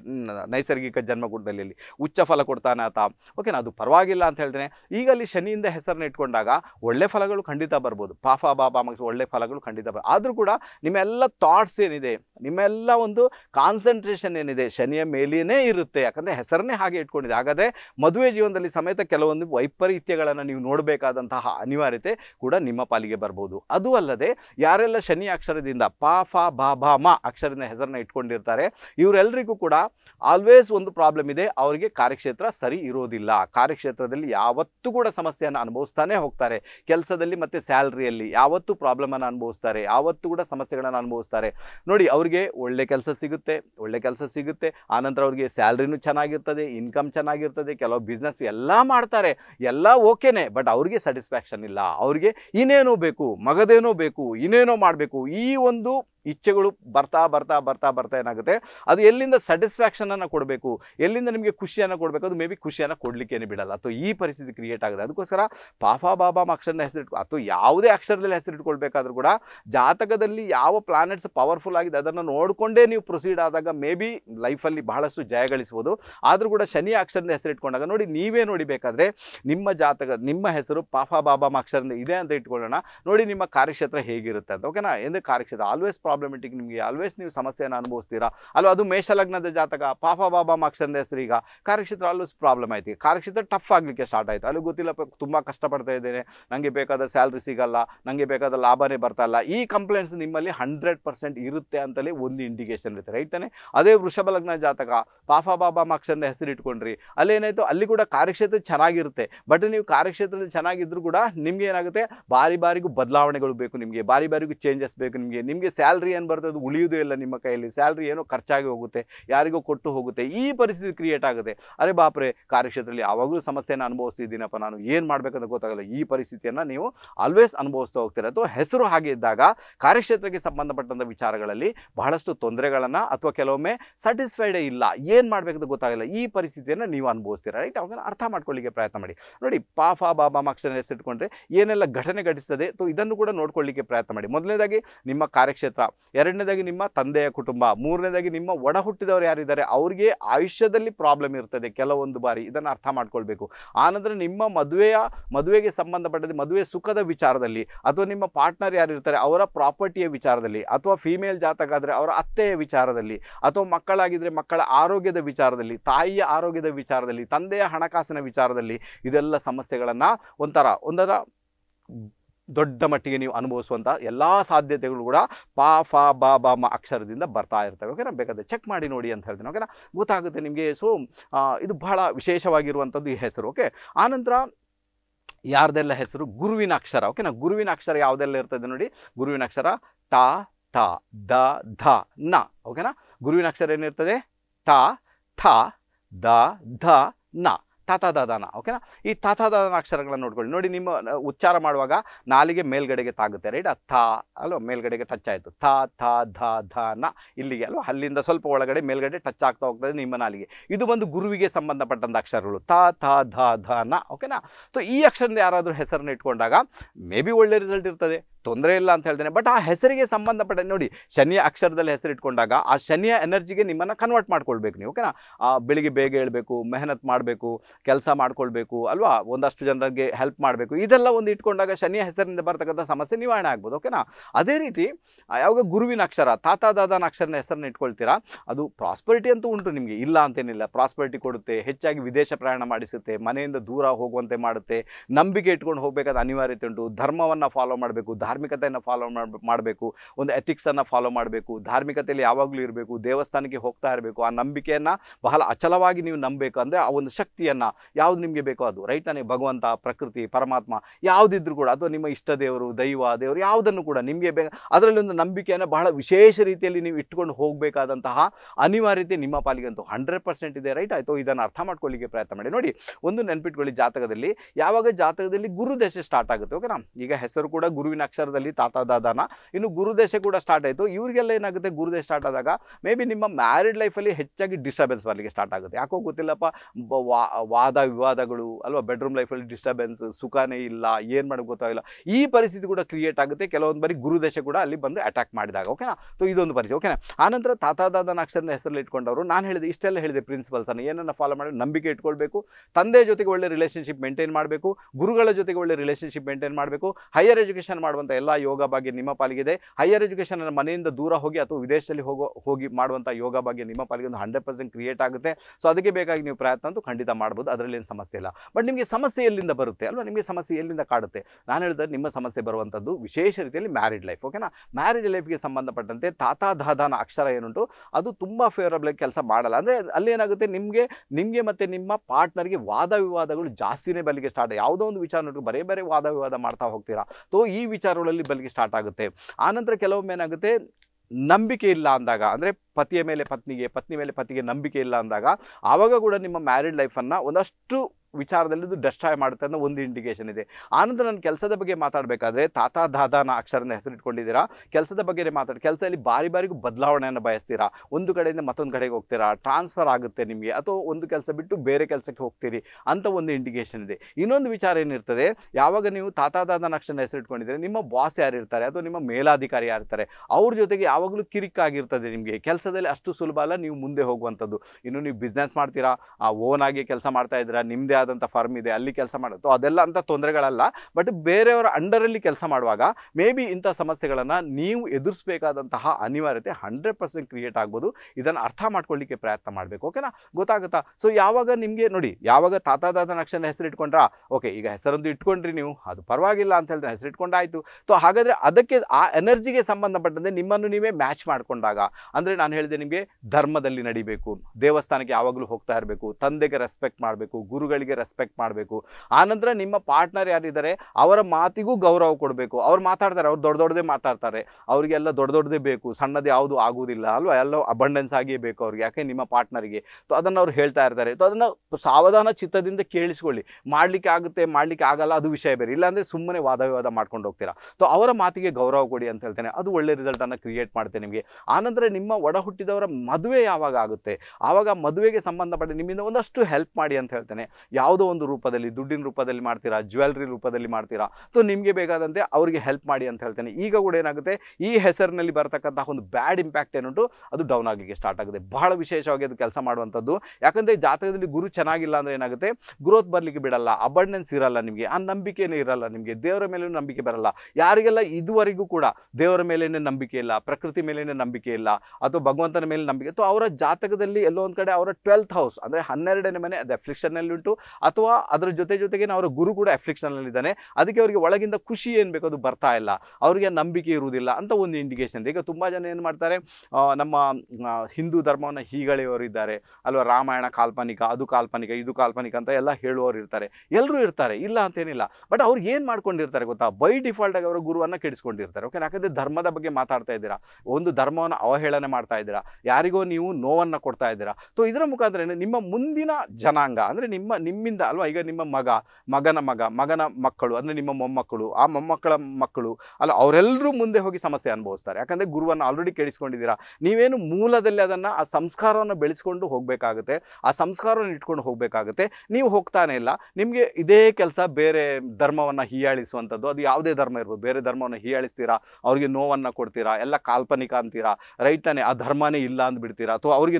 ನೈಸರ್ಗಿಕ ಜನ್ಮಗುಡ್ಡದಲ್ಲಿ ಉಚ್ಚ ಫಲ ಕೊಡ್ತಾನೆ ಆತ ಓಕೆನಾ ಅದು ಪರವಾಗಿಲ್ಲ ಅಂತ ಹೇಳ್ತೇನೆ ಈಗ ಅಲ್ಲಿ ಶನಿಯಿಂದ ಹೆಸರನ್ನ ಇಟ್ಕೊಂಡಾಗ ಒಳ್ಳೆ ಫಲಗಳು ಖಂಡಿತ ಬರ್ಬೋದು ಪಾಪ ಬಾಬಾ ಮಗ ಒಳ್ಳೆ ಫಲಗಳು ಖಂಡಿತ ಬರ್ ಆದರೂ ಕೂಡ ನಿಮ್ಮೆಲ್ಲ ಥಾಟ್ಸ್ ಏನಿದೆ ನಿಮ್ಮೆಲ್ಲ ಒಂದು ಕಾನ್ಸಂಟ್ರೇಷನ್ ಏನಿದೆ ಶನಿಯ ಮೇಲೇನೇ ಇರುತ್ತೆ ಯಾಕಂದರೆ ಹೆಸರನ್ನೇ ಹಾಗೆ ಇಟ್ಕೊಂಡಿದೆ ಹಾಗಾದರೆ ಮದುವೆ ಜೀವನದಲ್ಲಿ ಸಮೇತ ಕೆಲವೊಂದು ವೈಪರೀತ್ಯಗಳನ್ನು ನೀವು ನೋಡಬೇಕಾದಂತಹ ಅನಿವಾರ್ಯತೆ ಕೂಡ ನಿಮ್ಮ ಪಾಲಿಗೆ ಬರ್ಬೋದು ಅದು ಅಲ್ಲದೆ ಯಾರೆಲ್ಲ ಶನಿ ಅಕ್ಷರದಿಂದ ಪಾ ಫ ಬಾ ಬಾ ಮ ಅಕ್ಷರದಿಂದ ಹೆಸರನ್ನ ಇಟ್ಕೊಂಡಿರ್ತಾರೆ ಇವರೆಲ್ಲರಿಗೂ ಕೂಡ ಆಲ್ವೇಸ್ ಒಂದು ಪ್ರಾಬ್ಲಮ್ ಇದೆ ಅವರಿಗೆ ಕಾರ್ಯಕ್ಷೇತ್ರ ಸರಿ ಇರೋದಿಲ್ಲ ಕಾರ್ಯಕ್ಷೇತ್ರದಲ್ಲಿ ಯಾವತ್ತೂ ಕೂಡ ಸಮಸ್ಯೆಯನ್ನು ಅನುಭವಿಸ್ತಾನೆ ಹೋಗ್ತಾರೆ ಕೆಲಸದಲ್ಲಿ ಮತ್ತು ಸ್ಯಾಲ್ರಿಯಲ್ಲಿ ಯಾವತ್ತೂ ಪ್ರಾಬ್ಲಮನ್ನು ಅನುಭವಿಸ್ತಾರೆ ಯಾವತ್ತೂ ಕೂಡ ಸಮಸ್ಯೆಗಳನ್ನು ಅನುಭವಿಸ್ತಾರೆ ನೋಡಿ ಅವರಿಗೆ ಒಳ್ಳೆ ಕೆಲಸ ಸಿಗುತ್ತೆ ಒಳ್ಳೆ ಕೆಲಸ ಸಿಗುತ್ತೆ ಆನಂತರ ಅವರಿಗೆ ಸ್ಯಾಲ್ರಿನೂ ಚೆನ್ನಾಗಿರ್ತದೆ ಇನ್ಕಮ್ ಚೆನ್ನಾಗಿರ್ತದೆ ಕೆಲವು ಬಿಸ್ನೆಸ್ ಎಲ್ಲ ಮಾಡ್ತಾರೆ ಎಲ್ಲ ಓಕೆನೇ ಬಟ್ ಅವರಿಗೆ ಸ್ಯಾಟಿಸ್ಫ್ಯಾಕ್ಷನ್ ಇಲ್ಲ ಅವರಿಗೆ ಇನ್ನೇನೋ ಬೇಕು ಮಗದೇನೋ ಬೇಕು ಇನ್ನೇನೋ ಮಾಡಬೇಕು ಈ ಒಂದು ಇಚ್ಛೆಗಳು ಬರ್ತಾ ಬರ್ತಾ ಬರ್ತಾ ಬರ್ತಾ ಏನಾಗುತ್ತೆ ಅದು ಎಲ್ಲಿಂದ ಸ್ಯಾಟಿಸ್ಫ್ಯಾಕ್ಷನನ್ನು ಕೊಡಬೇಕು ಎಲ್ಲಿಂದ ನಿಮಗೆ ಖುಷಿಯನ್ನು ಕೊಡಬೇಕು ಅದು ಮೇ ಬಿ ಖುಷಿಯನ್ನು ಕೊಡಲಿಕ್ಕೇನೆ ಬಿಡಲ್ಲ ಅಥವಾ ಈ ಪರಿಸ್ಥಿತಿ ಕ್ರಿಯೇಟ್ ಆಗುತ್ತೆ ಅದಕ್ಕೋಸ್ಕರ ಪಾಫಾ ಬಾಬಾ ಅಕ್ಷರನ ಹೆಸರಿಟ್ಕೊ ಅಥವಾ ಯಾವುದೇ ಅಕ್ಷರದಲ್ಲಿ ಹೆಸರಿಟ್ಕೊಳ್ಬೇಕಾದ್ರೂ ಕೂಡ ಜಾತಕದಲ್ಲಿ ಯಾವ ಪ್ಲಾನೆಟ್ಸ್ ಪವರ್ಫುಲ್ ಆಗಿದೆ ಅದನ್ನು ನೋಡಿಕೊಂಡೇ ನೀವು ಪ್ರೊಸೀಡ್ ಆದಾಗ ಮೇ ಬಿ ಲೈಫಲ್ಲಿ ಬಹಳಷ್ಟು ಜಯ ಆದರೂ ಕೂಡ ಶನಿ ಅಕ್ಷರದ ಹೆಸರಿಟ್ಕೊಂಡಾಗ ನೋಡಿ ನೀವೇ ನೋಡಿ ಬೇಕಾದರೆ ನಿಮ್ಮ ಜಾತಕ ನಿಮ್ಮ ಹೆಸರು ಪಾಫಾ ಬಾಬಾ ಅಕ್ಷರದ ಇದೆ ಅಂತ ಇಟ್ಕೊಳ್ಳೋಣ ನೋಡಿ ನಿಮ್ಮ ಕಾರ್ಯಕ್ಷೇತ್ರ ಹೇಗಿರುತ್ತೆ ಅಂತ ಓಕೆನಾ ಎಂದು ಕಾರ್ಯಕ್ಷೇತ್ರ ಆಲ್ವೇಸ್ ಪ್ರಾಬ್ಲಮೆಟಿಕ್ ನಿಮಗೆ ಆಲ್ವೇಸ್ ನೀವು ಸಮಸ್ಯೆಯನ್ನು ಅನುಭವಿಸ್ತೀರಾ ಅಲ್ವಾ ಅದು ಮೇಷಲಗ್ನದ ಜಾತಕ ಪಾಪ ಬಾಬಾ ಮಾರ್ಕ್ಸ್ ಹೆಸರು ಈಗ ಕಾರ್ಯಕ್ಷೇತ್ರ ಅಲ್ಲೂ ಪ್ರಾಬ್ಲಮ್ ಆಯ್ತು ಕಾರ್ಯಕ್ಷೇತ್ರ ಟಫ್ ಆಗಲಿಕ್ಕೆ ಸ್ಟಾರ್ಟ್ ಆಯಿತು ಅಲ್ಲಿ ಗೊತ್ತಿಲ್ಲ ತುಂಬ ಕಷ್ಟಪಡ್ತಾ ಇದ್ದೇನೆ ನನಗೆ ಬೇಕಾದ ಸ್ಯಾಲ್ರಿ ಸಿಗಲ್ಲ ನನಗೆ ಬೇಕಾದ ಲಾಭನೇ ಬರ್ತಾ ಇಲ್ಲ ಈ ಕಂಪ್ಲೇಂಟ್ಸ್ ನಿಮ್ಮಲ್ಲಿ ಹಂಡ್ರೆಡ್ ಪರ್ಸೆಂಟ್ ಇರುತ್ತೆ ಅಂತಲೇ ಒಂದು ಇಂಡಿಕೇಶನ್ ಇರುತ್ತೆ ರೈಟ್ ತಾನೆ ಅದೇ ವೃಷಭ ಲಗ್ನ ಜಾತಕ ಪಾಪ ಬಾಬಾ ಮಾರ್ಕ್ಸ್ ಹೆಸರು ಇಟ್ಕೊಂಡ್ರಿ ಏನಾಯಿತು ಅಲ್ಲಿ ಕೂಡ ಕಾರ್ಯಕ್ಷೇತ್ರ ಚೆನ್ನಾಗಿರುತ್ತೆ ಬಟ್ ನೀವು ಕಾರ್ಯಕ್ಷೇತ್ರದಲ್ಲಿ ಚೆನ್ನಾಗಿದ್ರು ಕೂಡ ನಿಮಗೆ ಏನಾಗುತ್ತೆ ಬಾರಿ ಬಾರಿಗೂ ಬದಲಾವಣೆಗಳು ಬೇಕು ನಿಮಗೆ ಬಾರಿ ಬಾರಿಗೂ ಚೇಂಜಸ್ ಬೇಕು ನಿಮಗೆ ನಿಮಗೆ ಸ್ಯಾಲ್ರಿ ಸ್ಯಾಲ್ರಿ ಏನು ಬರ್ತದೆ ಅದು ಉಳಿಯೋದೇ ಇಲ್ಲ ನಿಮ್ಮ ಕೈಯಲ್ಲಿ ಸ್ಯಾಲ್ರಿ ಏನೋ ಖರ್ಚಾಗಿ ಹೋಗುತ್ತೆ ಯಾರಿಗೋ ಕೊಟ್ಟು ಹೋಗುತ್ತೆ ಈ ಪರಿಸ್ಥಿತಿ ಕ್ರಿಯೇಟ್ ಆಗುತ್ತೆ ಅರೆ ಬಾಪ್ರೆ ಕಾರ್ಯಕ್ಷೇತ್ರದಲ್ಲಿ ಯಾವಾಗಲೂ ಸಮಸ್ಯೆಯನ್ನು ಅನುಭವಿಸ್ತಿದ್ದೀನಪ್ಪ ನಾನು ಏನು ಮಾಡಬೇಕಂತ ಗೊತ್ತಾಗಲ್ಲ ಈ ಪರಿಸ್ಥಿತಿಯನ್ನು ನೀವು ಆಲ್ವೇಸ್ ಅನುಭವಿಸ್ತಾ ಹೋಗ್ತೀರ ಅಥವಾ ಹೆಸರು ಹಾಗೆ ಇದ್ದಾಗ ಕಾರ್ಯಕ್ಷೇತ್ರಕ್ಕೆ ಸಂಬಂಧಪಟ್ಟಂಥ ವಿಚಾರಗಳಲ್ಲಿ ಬಹಳಷ್ಟು ತೊಂದರೆಗಳನ್ನು ಅಥವಾ ಕೆಲವೊಮ್ಮೆ ಸ್ಯಾಟಿಸ್ಫೈಡೇ ಇಲ್ಲ ಏನು ಮಾಡಬೇಕಂತ ಗೊತ್ತಾಗಲ್ಲ ಈ ಪರಿಸ್ಥಿತಿಯನ್ನು ನೀವು ಅನುಭವಿಸ್ತೀರ ರೈಟ್ ಅವಾಗ ಅರ್ಥ ಮಾಡ್ಕೊಳ್ಳಿಕ್ಕೆ ಪ್ರಯತ್ನ ಮಾಡಿ ನೋಡಿ ಪಾಫ ಬಾಬಾ ಮಾಕ್ಷನ ಹೆಸರಿಟ್ಕೊಂಡ್ರೆ ಏನೆಲ್ಲ ಘಟನೆ ಘಟಿಸ್ತದೆ ಅಥವಾ ಇದನ್ನು ಕೂಡ ನೋಡ್ಕೊಳ್ಳಿಕ್ಕೆ ಪ್ರಯತ್ನ ಮಾಡಿ ಮೊದಲನೇದಾಗಿ ನಿಮ್ಮ ಕಾರ್ಯಕ್ಷೇತ್ರ ಎರಡನೇದಾಗಿ ನಿಮ್ಮ ತಂದೆಯ ಕುಟುಂಬ ಮೂರನೇದಾಗಿ ನಿಮ್ಮ ಒಡ ಹುಟ್ಟಿದವರು ಯಾರಿದ್ದಾರೆ ಅವ್ರಿಗೆ ಆಯುಷ್ಯದಲ್ಲಿ ಪ್ರಾಬ್ಲಮ್ ಇರ್ತದೆ ಕೆಲವೊಂದು ಬಾರಿ ಇದನ್ನು ಅರ್ಥ ಮಾಡ್ಕೊಳ್ಬೇಕು ಆನಂತರ ನಿಮ್ಮ ಮದುವೆಯ ಮದುವೆಗೆ ಸಂಬಂಧಪಟ್ಟಂತೆ ಮದುವೆ ಸುಖದ ವಿಚಾರದಲ್ಲಿ ಅಥವಾ ನಿಮ್ಮ ಪಾರ್ಟ್ನರ್ ಯಾರಿರ್ತಾರೆ ಅವರ ಪ್ರಾಪರ್ಟಿಯ ವಿಚಾರದಲ್ಲಿ ಅಥವಾ ಫಿಮೇಲ್ ಆದರೆ ಅವರ ಅತ್ತೆಯ ವಿಚಾರದಲ್ಲಿ ಅಥವಾ ಮಕ್ಕಳಾಗಿದ್ದರೆ ಮಕ್ಕಳ ಆರೋಗ್ಯದ ವಿಚಾರದಲ್ಲಿ ತಾಯಿಯ ಆರೋಗ್ಯದ ವಿಚಾರದಲ್ಲಿ ತಂದೆಯ ಹಣಕಾಸಿನ ವಿಚಾರದಲ್ಲಿ ಇದೆಲ್ಲ ಸಮಸ್ಯೆಗಳನ್ನು ಒಂಥರ ಒಂದರ ದೊಡ್ಡ ಮಟ್ಟಿಗೆ ನೀವು ಅನುಭವಿಸುವಂಥ ಎಲ್ಲ ಸಾಧ್ಯತೆಗಳು ಕೂಡ ಪಾ ಫ ಬಾ ಬಾ ಮ ಅಕ್ಷರದಿಂದ ಬರ್ತಾ ಇರ್ತವೆ ಓಕೆನಾ ಬೇಕಾದರೆ ಚೆಕ್ ಮಾಡಿ ನೋಡಿ ಅಂತ ಹೇಳ್ತೀನಿ ಓಕೆನಾ ಗೊತ್ತಾಗುತ್ತೆ ನಿಮಗೆ ಸೊ ಇದು ಬಹಳ ವಿಶೇಷವಾಗಿರುವಂಥದ್ದು ಈ ಹೆಸರು ಓಕೆ ಆನಂತರ ಯಾರ್ದೆಲ್ಲ ಹೆಸರು ಗುರುವಿನ ಅಕ್ಷರ ಓಕೆನಾ ಗುರುವಿನ ಅಕ್ಷರ ಯಾವುದೆಲ್ಲ ಇರ್ತದೆ ನೋಡಿ ಗುರುವಿನ ಅಕ್ಷರ ತ ತ ದ ಧ ನ ಓಕೆನಾ ಗುರುವಿನ ಅಕ್ಷರ ಏನಿರ್ತದೆ ತ ಥ ದ ಧ ನ ತಾತಾದಾನ ಓಕೆನಾ ಈ ತಾತಾದಾನ ಅಕ್ಷರಗಳನ್ನು ನೋಡ್ಕೊಳ್ಳಿ ನೋಡಿ ನಿಮ್ಮ ಉಚ್ಚಾರ ಮಾಡುವಾಗ ನಾಲಿಗೆ ಮೇಲ್ಗಡೆಗೆ ತಾಗುತ್ತೆ ರೈಟ್ ಥ ಅಲ್ವಾ ಮೇಲ್ಗಡೆಗೆ ಟಚ್ ಆಯಿತು ಥ ಥ ಧ ಧ ನ ಇಲ್ಲಿಗೆ ಅಲ್ವಾ ಅಲ್ಲಿಂದ ಸ್ವಲ್ಪ ಒಳಗಡೆ ಮೇಲ್ಗಡೆ ಟಚ್ ಆಗ್ತಾ ಹೋಗ್ತದೆ ನಿಮ್ಮ ನಾಲಿಗೆ ಇದು ಬಂದು ಗುರುವಿಗೆ ಸಂಬಂಧಪಟ್ಟಂಥ ಅಕ್ಷರಗಳು ತಾ ಥ ಧ ಧ ನ ಓಕೆನಾ ಸೊ ಈ ಅಕ್ಷರದಿಂದ ಯಾರಾದರೂ ಹೆಸರನ್ನು ಇಟ್ಕೊಂಡಾಗ ಮೇ ಬಿ ಒಳ್ಳೆ ರಿಸಲ್ಟ್ ಇರ್ತದೆ ತೊಂದರೆ ಇಲ್ಲ ಅಂತ ಹೇಳ್ತೇನೆ ಬಟ್ ಆ ಹೆಸರಿಗೆ ಸಂಬಂಧಪಟ್ಟ ನೋಡಿ ಶನಿಯ ಅಕ್ಷರದಲ್ಲಿ ಹೆಸರಿಟ್ಕೊಂಡಾಗ ಆ ಶನಿಯ ಎನರ್ಜಿಗೆ ನಿಮ್ಮನ್ನು ಕನ್ವರ್ಟ್ ಮಾಡ್ಕೊಳ್ಬೇಕು ನೀವು ಓಕೆನಾ ಬೆಳಿಗ್ಗೆ ಬೇಗ ಹೇಳಬೇಕು ಮೆಹನತ್ ಮಾಡಬೇಕು ಕೆಲಸ ಮಾಡ್ಕೊಳ್ಬೇಕು ಅಲ್ವಾ ಒಂದಷ್ಟು ಜನರಿಗೆ ಹೆಲ್ಪ್ ಮಾಡಬೇಕು ಇದೆಲ್ಲ ಒಂದು ಇಟ್ಕೊಂಡಾಗ ಶನಿಯ ಹೆಸರಿಂದ ಬರ್ತಕ್ಕಂಥ ಸಮಸ್ಯೆ ನಿವಾರಣೆ ಆಗ್ಬೋದು ಓಕೆನಾ ಅದೇ ರೀತಿ ಯಾವಾಗ ಗುರುವಿನ ಅಕ್ಷರ ತಾತ ದಾದನ ಅಕ್ಷರನ ಹೆಸರನ್ನ ಇಟ್ಕೊಳ್ತೀರಾ ಅದು ಪ್ರಾಸ್ಪರಿಟಿ ಅಂತೂ ಉಂಟು ನಿಮಗೆ ಇಲ್ಲ ಅಂತೇನಿಲ್ಲ ಪ್ರಾಸ್ಪರಿಟಿ ಕೊಡುತ್ತೆ ಹೆಚ್ಚಾಗಿ ವಿದೇಶ ಪ್ರಯಾಣ ಮಾಡಿಸುತ್ತೆ ಮನೆಯಿಂದ ದೂರ ಹೋಗುವಂತೆ ಮಾಡುತ್ತೆ ನಂಬಿಕೆ ಇಟ್ಕೊಂಡು ಹೋಗಬೇಕಾದ ಅನಿವಾರ್ಯತೆ ಉಂಟು ಧರ್ಮವನ್ನು ಫಾಲೋ ಮಾಡಬೇಕು ಧಾರ್ಮಿಕತೆಯನ್ನು ಫಾಲೋ ಮಾಡಬೇಕು ಒಂದು ಎಥಿಕ್ಸನ್ನು ಫಾಲೋ ಮಾಡಬೇಕು ಧಾರ್ಮಿಕತೆಯಲ್ಲಿ ಯಾವಾಗಲೂ ಇರಬೇಕು ದೇವಸ್ಥಾನಕ್ಕೆ ಹೋಗ್ತಾ ಇರಬೇಕು ಆ ನಂಬಿಕೆಯನ್ನು ಬಹಳ ಅಚಲವಾಗಿ ನೀವು ನಂಬಬೇಕು ಅಂದರೆ ಆ ಒಂದು ಶಕ್ತಿಯನ್ನು ಯಾವುದು ನಿಮಗೆ ಬೇಕೋ ಅದು ರೈಟ್ ಭಗವಂತ ಪ್ರಕೃತಿ ಪರಮಾತ್ಮ ಯಾವುದಿದ್ರು ಕೂಡ ಅಥವಾ ನಿಮ್ಮ ಇಷ್ಟ ದೇವರು ದೈವ ದೇವರು ಯಾವುದನ್ನು ಕೂಡ ನಿಮಗೆ ಬೇಕು ಅದರಲ್ಲಿ ಒಂದು ನಂಬಿಕೆಯನ್ನು ಬಹಳ ವಿಶೇಷ ರೀತಿಯಲ್ಲಿ ನೀವು ಇಟ್ಕೊಂಡು ಹೋಗಬೇಕಾದಂತಹ ಅನಿವಾರ್ಯತೆ ನಿಮ್ಮ ಪಾಲಿಗೆ ಅಂತೂ ಹಂಡ್ರೆಡ್ ಪರ್ಸೆಂಟ್ ಇದೆ ರೈಟ್ ಆಯಿತು ಇದನ್ನು ಅರ್ಥ ಮಾಡ್ಕೊಳ್ಳಿಕ್ಕೆ ಪ್ರಯತ್ನ ಮಾಡಿ ನೋಡಿ ಒಂದು ನೆನ್ಪಿಟ್ಕೊಳ್ಳಿ ಜಾತಕದಲ್ಲಿ ಯಾವಾಗ ಜಾತಕದಲ್ಲಿ ಗುರು ದಶೆ ಸ್ಟಾರ್ಟ್ ಆಗುತ್ತೆ ಓಕೆನಾ ಈಗ ಹೆಸರು ಕೂಡ ಗುರುವಿನ ಪರಿಸರದಲ್ಲಿ ತಾತ ದಾದಾನ ಇನ್ನು ಗುರುದೇಶ ಕೂಡ ಸ್ಟಾರ್ಟ್ ಆಯಿತು ಇವರಿಗೆಲ್ಲ ಏನಾಗುತ್ತೆ ಗುರುದೇಶ ಸ್ಟಾರ್ಟ್ ಆದಾಗ ಮೇ ಬಿ ನಿಮ್ಮ ಮ್ಯಾರಿಡ್ ಲೈಫಲ್ಲಿ ಹೆಚ್ಚಾಗಿ ಡಿಸ್ಟರ್ಬೆನ್ಸ್ ಬರಲಿಕ್ಕೆ ಸ್ಟಾರ್ಟ್ ಆಗುತ್ತೆ ಯಾಕೋ ಗೊತ್ತಿಲ್ಲಪ್ಪ ವಾದ ವಿವಾದಗಳು ಅಲ್ವಾ ಬೆಡ್ರೂಮ್ ಲೈಫಲ್ಲಿ ಡಿಸ್ಟರ್ಬೆನ್ಸ್ ಸುಖನೇ ಇಲ್ಲ ಏನು ಮಾಡೋದು ಗೊತ್ತಾಗಿಲ್ಲ ಈ ಪರಿಸ್ಥಿತಿ ಕೂಡ ಕ್ರಿಯೇಟ್ ಆಗುತ್ತೆ ಕೆಲವೊಂದು ಬಾರಿ ಗುರುದೇಶ ಕೂಡ ಅಲ್ಲಿ ಬಂದು ಅಟ್ಯಾಕ್ ಮಾಡಿದಾಗ ಓಕೆನಾ ಸೊ ಇದೊಂದು ಪರಿಸ್ಥಿತಿ ಓಕೆನಾ ಆನಂತರ ತಾತಾದಾದನ ಅಕ್ಷರನ ಹೆಸರಲ್ಲಿ ಇಟ್ಕೊಂಡವರು ನಾನು ಹೇಳಿದೆ ಇಷ್ಟೆಲ್ಲ ಹೇಳಿದೆ ಪ್ರಿನ್ಸಿಪಲ್ಸನ್ನು ಏನನ್ನು ಫಾಲೋ ಮಾಡಿ ನಂಬಿಕೆ ಇಟ್ಕೊಳ್ಬೇಕು ತಂದೆ ಜೊತೆಗೆ ಒಳ್ಳೆ ರಿಲೇಷನ್ಶಿಪ್ ಮೇಂಟೈನ್ ಮಾಡಬೇಕು ಗುರುಗಳ ಜೊತೆಗೆ ಒಳ್ಳೆ ರಿಲೇಷನ್ಶಿಪ್ ಮೇಂಟೈನ್ ಮಾಡಬೇಕು ಹೈಯರ್ ಎಜುಕೇಷನ್ ಮಾಡುವಂಥ ಎಲ್ಲ ಯೋಗ ಭಾಗ್ಯ ನಿಮ್ಮ ಪಾಲಿಗಿದೆ ಹೈಯರ್ ಎಜುಕೇಷನ್ ಮನೆಯಿಂದ ದೂರ ಹೋಗಿ ಅಥವಾ ವಿದೇಶದಲ್ಲಿ ಹೋಗೋ ಹೋಗಿ ಮಾಡುವಂಥ ಯೋಗ ಭಾಗ್ಯ ನಿಮ್ಮ ಪಾಲಿಗೆ ಒಂದು ಹಂಡ್ರೆಡ್ ಪರ್ಸೆಂಟ್ ಕ್ರಿಯೇಟ್ ಆಗುತ್ತೆ ಸೊ ಅದಕ್ಕೆ ಬೇಕಾಗಿ ನೀವು ಪ್ರಯತ್ನ ಅಂತೂ ಖಂಡಿತ ಮಾಡ್ಬೋದು ಅದರಲ್ಲಿ ಏನು ಸಮಸ್ಯೆ ಇಲ್ಲ ಬಟ್ ನಿಮಗೆ ಸಮಸ್ಯೆ ಎಲ್ಲಿಂದ ಬರುತ್ತೆ ಅಲ್ವಾ ನಿಮಗೆ ಸಮಸ್ಯೆ ಎಲ್ಲಿಂದ ಕಾಡುತ್ತೆ ನಾನು ಹೇಳಿದ್ರೆ ನಿಮ್ಮ ಸಮಸ್ಯೆ ಬರುವಂಥದ್ದು ವಿಶೇಷ ರೀತಿಯಲ್ಲಿ ಮ್ಯಾರಿಡ್ ಲೈಫ್ ಓಕೆನಾ ಮ್ಯಾರೇಜ್ ಲೈಫ್ಗೆ ಸಂಬಂಧಪಟ್ಟಂತೆ ತಾತಾ ದಾದಾನ ಅಕ್ಷರ ಏನುಂಟು ಅದು ತುಂಬ ಫೇವರಬಲ್ ಕೆಲಸ ಮಾಡಲ್ಲ ಅಂದರೆ ಏನಾಗುತ್ತೆ ನಿಮಗೆ ನಿಮಗೆ ಮತ್ತೆ ನಿಮ್ಮ ಪಾರ್ಟ್ನರ್ಗೆ ವಾದ ವಿವಾದಗಳು ಜಾಸ್ತಿನೇ ಬಲಿಗೆ ಸ್ಟಾರ್ಟ್ ಯಾವುದೋ ಒಂದು ವಿಚಾರ ನೋಡ್ಕೊಂಡು ಬರೇ ಬರೇ ವಾದ ವಿವಾದ ಮಾಡ್ತಾ ಹೋಗ್ತೀರಾ ತೋ ಈ ವಿಚಾರ ಜನರಲ್ಲಿ ಬಲಿಗೆ ಸ್ಟಾರ್ಟ್ ಆಗುತ್ತೆ ಆನಂತರ ಕೆಲವೊಮ್ಮೆ ಏನಾಗುತ್ತೆ ನಂಬಿಕೆ ಇಲ್ಲ ಅಂದಾಗ ಅಂದರೆ ಪತಿಯ ಮೇಲೆ ಪತ್ನಿಗೆ ಪತ್ನಿ ಮೇಲೆ ಪತಿಗೆ ನಂಬಿಕೆ ಇಲ್ಲ ಅಂದಾಗ ಆವಾಗ ಕೂಡ ನಿಮ್ಮ ಮ್ಯಾರಿಡ್ ಲೈಫನ್ನು ಒಂದಷ್ಟು ವಿಚಾರದಲ್ಲಿ ಇದು ಡೆಸ್ಟ್ರಾಯ್ ಮಾಡುತ್ತೆ ಅನ್ನೋ ಒಂದು ಇಂಡಿಕೇಶನ್ ಇದೆ ಆನಂತರ ನಾನು ಕೆಲಸದ ಬಗ್ಗೆ ಮಾತಾಡಬೇಕಾದ್ರೆ ತಾತ ದಾದಾನ ಅಕ್ಷರನ ಹೆಸರಿಟ್ಕೊಂಡಿದ್ದೀರಾ ಕೆಲಸದ ಬಗ್ಗೆ ಮಾತಾಡಿ ಕೆಲಸದಲ್ಲಿ ಬಾರಿ ಬಾರಿಗೂ ಬದಲಾವಣೆಯನ್ನು ಬಯಸ್ತೀರಾ ಒಂದು ಕಡೆಯಿಂದ ಮತ್ತೊಂದು ಕಡೆಗೆ ಹೋಗ್ತೀರಾ ಟ್ರಾನ್ಸ್ಫರ್ ಆಗುತ್ತೆ ನಿಮಗೆ ಅಥವಾ ಒಂದು ಕೆಲಸ ಬಿಟ್ಟು ಬೇರೆ ಕೆಲಸಕ್ಕೆ ಹೋಗ್ತೀರಿ ಅಂತ ಒಂದು ಇಂಡಿಕೇಶನ್ ಇದೆ ಇನ್ನೊಂದು ವಿಚಾರ ಏನಿರ್ತದೆ ಯಾವಾಗ ನೀವು ತಾತ ದಾದಾನ ಅಕ್ಷರನ ಹೆಸರಿಟ್ಕೊಂಡಿದ್ರೆ ನಿಮ್ಮ ಬಾಸ್ ಯಾರು ಇರ್ತಾರೆ ಅಥವಾ ನಿಮ್ಮ ಮೇಲಾಧಿಕಾರಿ ಯಾರು ಇರ್ತಾರೆ ಅವ್ರ ಜೊತೆಗೆ ಯಾವಾಗಲೂ ಕಿರಿಕ್ ಆಗಿರ್ತದೆ ನಿಮಗೆ ಕೆಲಸದಲ್ಲಿ ಅಷ್ಟು ಸುಲಭ ಅಲ್ಲ ನೀವು ಮುಂದೆ ಹೋಗುವಂಥದ್ದು ಇನ್ನು ನೀವು ಬಿಸ್ನೆಸ್ ಮಾಡ್ತೀರಾ ಆ ಓನ್ ಆಗಿ ಕೆಲಸ ಮಾಡ್ತಾ ಇದ್ದೀರಾ ನಿಮ್ಮದೇ ಆದಂಥ ಫರ್ಮ್ ಇದೆ ಅಲ್ಲಿ ಕೆಲಸ ಮಾಡುತ್ತೆ ಅದೆಲ್ಲ ಅಂತ ತೊಂದರೆಗಳಲ್ಲ ಬಟ್ ಬೇರೆಯವರ ಅಲ್ಲಿ ಕೆಲಸ ಮಾಡುವಾಗ ಮೇ ಬಿ ಇಂಥ ಸಮಸ್ಯೆಗಳನ್ನು ನೀವು ಎದುರಿಸಬೇಕಾದಂತಹ ಅನಿವಾರ್ಯತೆ ಹಂಡ್ರೆಡ್ ಪರ್ಸೆಂಟ್ ಕ್ರಿಯೇಟ್ ಆಗ್ಬೋದು ಇದನ್ನು ಅರ್ಥ ಮಾಡ್ಕೊಳ್ಳಿಕ್ಕೆ ಪ್ರಯತ್ನ ಮಾಡಬೇಕು ಓಕೆನಾ ಗೊತ್ತಾಗುತ್ತಾ ಸೊ ಯಾವಾಗ ನಿಮಗೆ ನೋಡಿ ಯಾವಾಗ ತಾತ ದಾದನ ಅಕ್ಷರ ಹೆಸರು ಇಟ್ಕೊಂಡ್ರಾ ಓಕೆ ಈಗ ಹೆಸರೊಂದು ಇಟ್ಕೊಂಡ್ರಿ ನೀವು ಅದು ಪರವಾಗಿಲ್ಲ ಅಂತ ಹೇಳಿದ್ರೆ ಹೆಸರು ಇಟ್ಕೊಂಡಾಯಿತು ಸೊ ಹಾಗಾದರೆ ಅದಕ್ಕೆ ಆ ಎನರ್ಜಿಗೆ ಸಂಬಂಧಪಟ್ಟಂತೆ ನಿಮ್ಮನ್ನು ನೀವೇ ಮ್ಯಾಚ್ ಮಾಡಿಕೊಂಡಾಗ ಅಂದ್ರೆ ನಾನು ಹೇಳಿದೆ ನಿಮಗೆ ಧರ್ಮದಲ್ಲಿ ನಡಿಬೇಕು ದೇವಸ್ಥಾನಕ್ಕೆ ಯಾವಾಗಲೂ ಹೋಗ್ತಾ ಇರಬೇಕು ತಂದೆಗೆ ರೆಸ್ಪೆಕ್ಟ್ ಮಾಡಬೇಕು ಗುರುಗಳಿಗೆ ಅವರಿಗೆ ರೆಸ್ಪೆಕ್ಟ್ ಮಾಡಬೇಕು ಆನಂತರ ನಿಮ್ಮ ಪಾರ್ಟ್ನರ್ ಯಾರಿದ್ದಾರೆ ಅವರ ಮಾತಿಗೂ ಗೌರವ ಕೊಡಬೇಕು ಅವ್ರು ಮಾತಾಡ್ತಾರೆ ಅವ್ರು ದೊಡ್ಡ ದೊಡ್ಡದೇ ಮಾತಾಡ್ತಾರೆ ಅವರಿಗೆಲ್ಲ ದೊಡ್ಡ ದೊಡ್ಡದೇ ಬೇಕು ಸಣ್ಣದು ಯಾವುದು ಆಗುವುದಿಲ್ಲ ಅಲ್ವಾ ಎಲ್ಲ ಅಬಂಡೆನ್ಸ್ ಆಗಿಯೇ ಬೇಕು ಅವ್ರಿಗೆ ಯಾಕೆ ನಿಮ್ಮ ಪಾರ್ಟ್ನರ್ಗೆ ಸೊ ಅದನ್ನು ಅವ್ರು ಹೇಳ್ತಾ ಇರ್ತಾರೆ ಸೊ ಅದನ್ನು ಸಾವಧಾನ ಚಿತ್ತದಿಂದ ಕೇಳಿಸ್ಕೊಳ್ಳಿ ಮಾಡಲಿಕ್ಕೆ ಆಗುತ್ತೆ ಮಾಡಲಿಕ್ಕೆ ಆಗಲ್ಲ ಅದು ವಿಷಯ ಬೇರೆ ಇಲ್ಲಾಂದರೆ ಸುಮ್ಮನೆ ವಾದ ವಿವಾದ ಮಾಡ್ಕೊಂಡು ಹೋಗ್ತೀರಾ ಸೊ ಅವರ ಮಾತಿಗೆ ಗೌರವ ಕೊಡಿ ಅಂತ ಹೇಳ್ತೇನೆ ಅದು ಒಳ್ಳೆ ರಿಸಲ್ಟನ್ನು ಕ್ರಿಯೇಟ್ ಮಾಡ್ತೇನೆ ನಿಮಗೆ ಆನಂತರ ನಿಮ್ಮ ಒಡ ಹುಟ್ಟಿದವರ ಮದುವೆ ಯಾವಾಗ ಆಗುತ್ತೆ ಆವಾಗ ಮದುವೆಗೆ ಸಂಬಂಧಪಟ್ಟ ನಿಮ್ಮಿಂದ ಒಂದಷ್ಟು ಹೆಲ್ಪ್ ಮಾಡಿ ಅಂತ ಹೇಳ್ತೇನೆ ಯಾವುದೋ ಒಂದು ರೂಪದಲ್ಲಿ ದುಡ್ಡಿನ ರೂಪದಲ್ಲಿ ಮಾಡ್ತೀರಾ ಜ್ಯುವೆಲ್ರಿ ರೂಪದಲ್ಲಿ ಮಾಡ್ತೀರಾ ಸೊ ನಿಮಗೆ ಬೇಕಾದಂತೆ ಅವರಿಗೆ ಹೆಲ್ಪ್ ಮಾಡಿ ಅಂತ ಹೇಳ್ತೇನೆ ಈಗ ಕೂಡ ಏನಾಗುತ್ತೆ ಈ ಹೆಸರಿನಲ್ಲಿ ಬರ್ತಕ್ಕಂತಹ ಒಂದು ಬ್ಯಾಡ್ ಇಂಪ್ಯಾಕ್ಟ್ ಏನುಂಟು ಅದು ಡೌನ್ ಆಗಲಿಕ್ಕೆ ಸ್ಟಾರ್ಟ್ ಆಗುತ್ತೆ ಬಹಳ ವಿಶೇಷವಾಗಿ ಅದು ಕೆಲಸ ಮಾಡುವಂಥದ್ದು ಯಾಕಂದರೆ ಜಾತಕದಲ್ಲಿ ಗುರು ಚೆನ್ನಾಗಿಲ್ಲ ಅಂದರೆ ಏನಾಗುತ್ತೆ ಗ್ರೋತ್ ಬರಲಿಕ್ಕೆ ಬಿಡಲ್ಲ ಅಬಂಡೆನ್ಸ್ ಇರಲ್ಲ ನಿಮಗೆ ಆ ನಂಬಿಕೆನೇ ಇರಲ್ಲ ನಿಮಗೆ ದೇವರ ಮೇಲೂ ನಂಬಿಕೆ ಬರಲ್ಲ ಯಾರಿಗೆಲ್ಲ ಇದುವರೆಗೂ ಕೂಡ ದೇವರ ಮೇಲೇ ನಂಬಿಕೆ ಇಲ್ಲ ಪ್ರಕೃತಿ ಮೇಲೇ ನಂಬಿಕೆ ಇಲ್ಲ ಅಥವಾ ಭಗವಂತನ ಮೇಲೆ ನಂಬಿಕೆ ಅಥವಾ ಅವರ ಜಾತಕದಲ್ಲಿ ಎಲ್ಲೋ ಒಂದು ಕಡೆ ಅವರ ಟ್ವೆಲ್ತ್ ಹೌಸ್ ಅಂದರೆ ಹನ್ನೆರಡನೇ ಮನೆ ಅದೇ ಅಫ್ಲಿಕ್ಷನ್ನಲ್ಲಿ ಉಂಟು ಅಥವಾ ಅದರ ಜೊತೆ ಜೊತೆಗೆ ಅವರ ಗುರು ಕೂಡ ಇದ್ದಾನೆ ಅದಕ್ಕೆ ಅವರಿಗೆ ಒಳಗಿಂದ ಖುಷಿ ಏನು ಬೇಕು ಅದು ಬರ್ತಾ ಇಲ್ಲ ಅವರಿಗೆ ನಂಬಿಕೆ ಇರುವುದಿಲ್ಲ ಅಂತ ಒಂದು ಇಂಡಿಕೇಶನ್ ಈಗ ತುಂಬಾ ಜನ ಏನು ಮಾಡ್ತಾರೆ ನಮ್ಮ ಹಿಂದೂ ಧರ್ಮವನ್ನು ಹೀಗಳೆಯವರು ಇದ್ದಾರೆ ಅಲ್ವಾ ರಾಮಾಯಣ ಕಾಲ್ಪನಿಕ ಅದು ಕಾಲ್ಪನಿಕ ಇದು ಕಾಲ್ಪನಿಕ ಅಂತ ಎಲ್ಲ ಹೇಳುವವರು ಇರ್ತಾರೆ ಎಲ್ಲರೂ ಇರ್ತಾರೆ ಇಲ್ಲ ಅಂತೇನಿಲ್ಲ ಬಟ್ ಅವ್ರು ಏನು ಮಾಡ್ಕೊಂಡಿರ್ತಾರೆ ಗೊತ್ತಾ ಬೈ ಡಿಫಾಲ್ಟ್ ಆಗಿ ಅವರ ಗುರುವನ್ನ ಕೆಡಿಸ್ಕೊಂಡಿರ್ತಾರೆ ಓಕೆ ಯಾಕಂದ್ರೆ ಧರ್ಮದ ಬಗ್ಗೆ ಮಾತಾಡ್ತಾ ಇದ್ದೀರಾ ಒಂದು ಧರ್ಮವನ್ನು ಅವಹೇಳನೆ ಮಾಡ್ತಾ ಇದ್ದೀರಾ ಯಾರಿಗೋ ನೀವು ನೋವನ್ನು ಕೊಡ್ತಾ ಇದ್ದೀರಾ ಸೊ ಇದರ ಮುಖಾಂತರ ನಿಮ್ಮ ಮುಂದಿನ ಜನಾಂಗ ಅಂದ್ರೆ ನಿಮ್ಮ ನಿಮ್ಮ ನಿಮ್ಮಿಂದ ಅಲ್ವಾ ಈಗ ನಿಮ್ಮ ಮಗ ಮಗನ ಮಗ ಮಗನ ಮಕ್ಕಳು ಅಂದರೆ ನಿಮ್ಮ ಮೊಮ್ಮಕ್ಕಳು ಆ ಮೊಮ್ಮಕ್ಕಳ ಮಕ್ಕಳು ಅಲ್ಲ ಅವರೆಲ್ಲರೂ ಮುಂದೆ ಹೋಗಿ ಸಮಸ್ಯೆ ಅನುಭವಿಸ್ತಾರೆ ಯಾಕಂದರೆ ಗುರುವನ್ನು ಆಲ್ರೆಡಿ ಕೇಳಿಸ್ಕೊಂಡಿದ್ದೀರಾ ನೀವೇನು ಮೂಲದಲ್ಲಿ ಅದನ್ನು ಆ ಸಂಸ್ಕಾರವನ್ನು ಬೆಳೆಸ್ಕೊಂಡು ಹೋಗಬೇಕಾಗುತ್ತೆ ಆ ಸಂಸ್ಕಾರವನ್ನು ಇಟ್ಕೊಂಡು ಹೋಗಬೇಕಾಗುತ್ತೆ ನೀವು ಹೋಗ್ತಾನೆ ಇಲ್ಲ ನಿಮಗೆ ಇದೇ ಕೆಲಸ ಬೇರೆ ಧರ್ಮವನ್ನು ಹೀಯಾಳಿಸುವಂಥದ್ದು ಅದು ಯಾವುದೇ ಧರ್ಮ ಇರ್ಬೋದು ಬೇರೆ ಧರ್ಮವನ್ನು ಹೀಯಾಳಿಸ್ತೀರಾ ಅವ್ರಿಗೆ ನೋವನ್ನು ಕೊಡ್ತೀರಾ ಎಲ್ಲ ಕಾಲ್ಪನಿಕ ಅಂತೀರಾ ರೈಟ್ ಆ ಧರ್ಮನೇ ಇಲ್ಲ ಅಂದ್ಬಿಡ್ತೀರಾ ಅಥವಾ ಅವ್ರಿಗೆ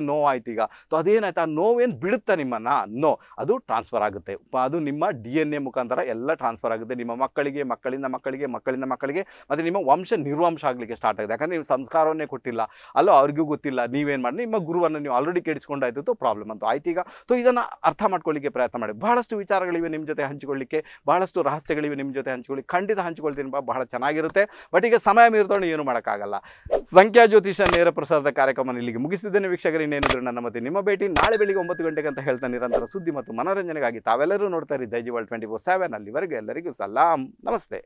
ಈಗ ಅಥವಾ ಅದೇನಾಯ್ತು ಆ ನೋವೇನು ಬಿಡುತ್ತಾ ನಿಮ್ಮನ್ನು ನೋ ಅದು ಟ್ರಾನ್ಸ್ ಟ್ರಾನ್ಸ್ಫರ್ ಆಗುತ್ತೆ ಅದು ನಿಮ್ಮ ಡಿ ಎನ್ ಎ ಮುಖಾಂತರ ಎಲ್ಲ ಟ್ರಾನ್ಸ್ಫರ್ ಆಗುತ್ತೆ ನಿಮ್ಮ ಮಕ್ಕಳಿಗೆ ಮಕ್ಕಳಿಂದ ಮಕ್ಕಳಿಗೆ ಮಕ್ಕಳಿಂದ ಮಕ್ಕಳಿಗೆ ಮತ್ತು ನಿಮ್ಮ ವಂಶ ನಿರ್ವಂಶ ಆಗಲಿಕ್ಕೆ ಸ್ಟಾರ್ಟ್ ಆಗಿದೆ ಯಾಕಂದರೆ ನೀವು ಸಂಸ್ಕಾರವನ್ನೇ ಕೊಟ್ಟಿಲ್ಲ ಅಲ್ಲೋ ಅವ್ರಿಗೂ ಗೊತ್ತಿಲ್ಲ ನೀವೇನು ಮಾಡಿ ನಿಮ್ಮ ಗುರುವನ್ನು ನೀವು ಆಲ್ರೆಡಿ ಕೆಡಿಸ್ಕೊಂಡಾಯ್ತು ಪ್ರಾಬ್ಲಮ್ ಅಂತ ಆಯ್ತು ಈಗ ಸೊ ಇದನ್ನು ಅರ್ಥ ಮಾಡ್ಕೊಳ್ಳಿಕ್ಕೆ ಪ್ರಯತ್ನ ಮಾಡಿ ಬಹಳಷ್ಟು ವಿಚಾರಗಳಿವೆ ನಿಮ್ಮ ಜೊತೆ ಹಂಚಿಕೊಳ್ಳಿಕ್ಕೆ ಬಹಳಷ್ಟು ರಹಸ್ಯಗಳಿವೆ ನಿಮ್ಮ ಜೊತೆ ಹಂಚಿಕೊಳ್ಳಿ ಖಂಡಿತ ಹಂಚಿಕೊಳ್ತೀನಿ ಬಹಳ ಚೆನ್ನಾಗಿರುತ್ತೆ ಬಟ್ ಈಗ ಸಮಯ ಮೀರಿದವನು ಏನು ಮಾಡೋಕ್ಕಾಗಲ್ಲ ಸಂಖ್ಯಾ ಜ್ಯೋತಿಷ ನೇರ ಪ್ರಸಾದ ಕಾರ್ಯಕ್ರಮ ಇಲ್ಲಿಗೆ ಮುಗಿಸಿದ್ದೇನೆ ವೀಕ್ಷಕರು ಇನ್ನೇನಿದ್ರು ನನ್ನ ಮತ್ತೆ ನಿಮ್ಮ ಭೇಟಿ ನಾಳೆ ಬೆಳಿಗ್ಗೆ ಒಂಬತ್ತು ಗಂಟೆಗೆ ಅಂತ ಹೇಳ್ತಾ ನಿರಂತರ ಸುದ್ದಿ ಮತ್ತು ಮನೋರಂಜನೆ ನಿಮಗಾಗಿ ತಾವೆಲ್ಲರೂ ನೋಡ್ತಾ ಇರಿ Daijiworld twenty four seven ಅಲ್ಲಿವರೆಗೂ ಎಲ್ಲರಿಗೂ ಸಲಾಂ ನಮಸ್ತೆ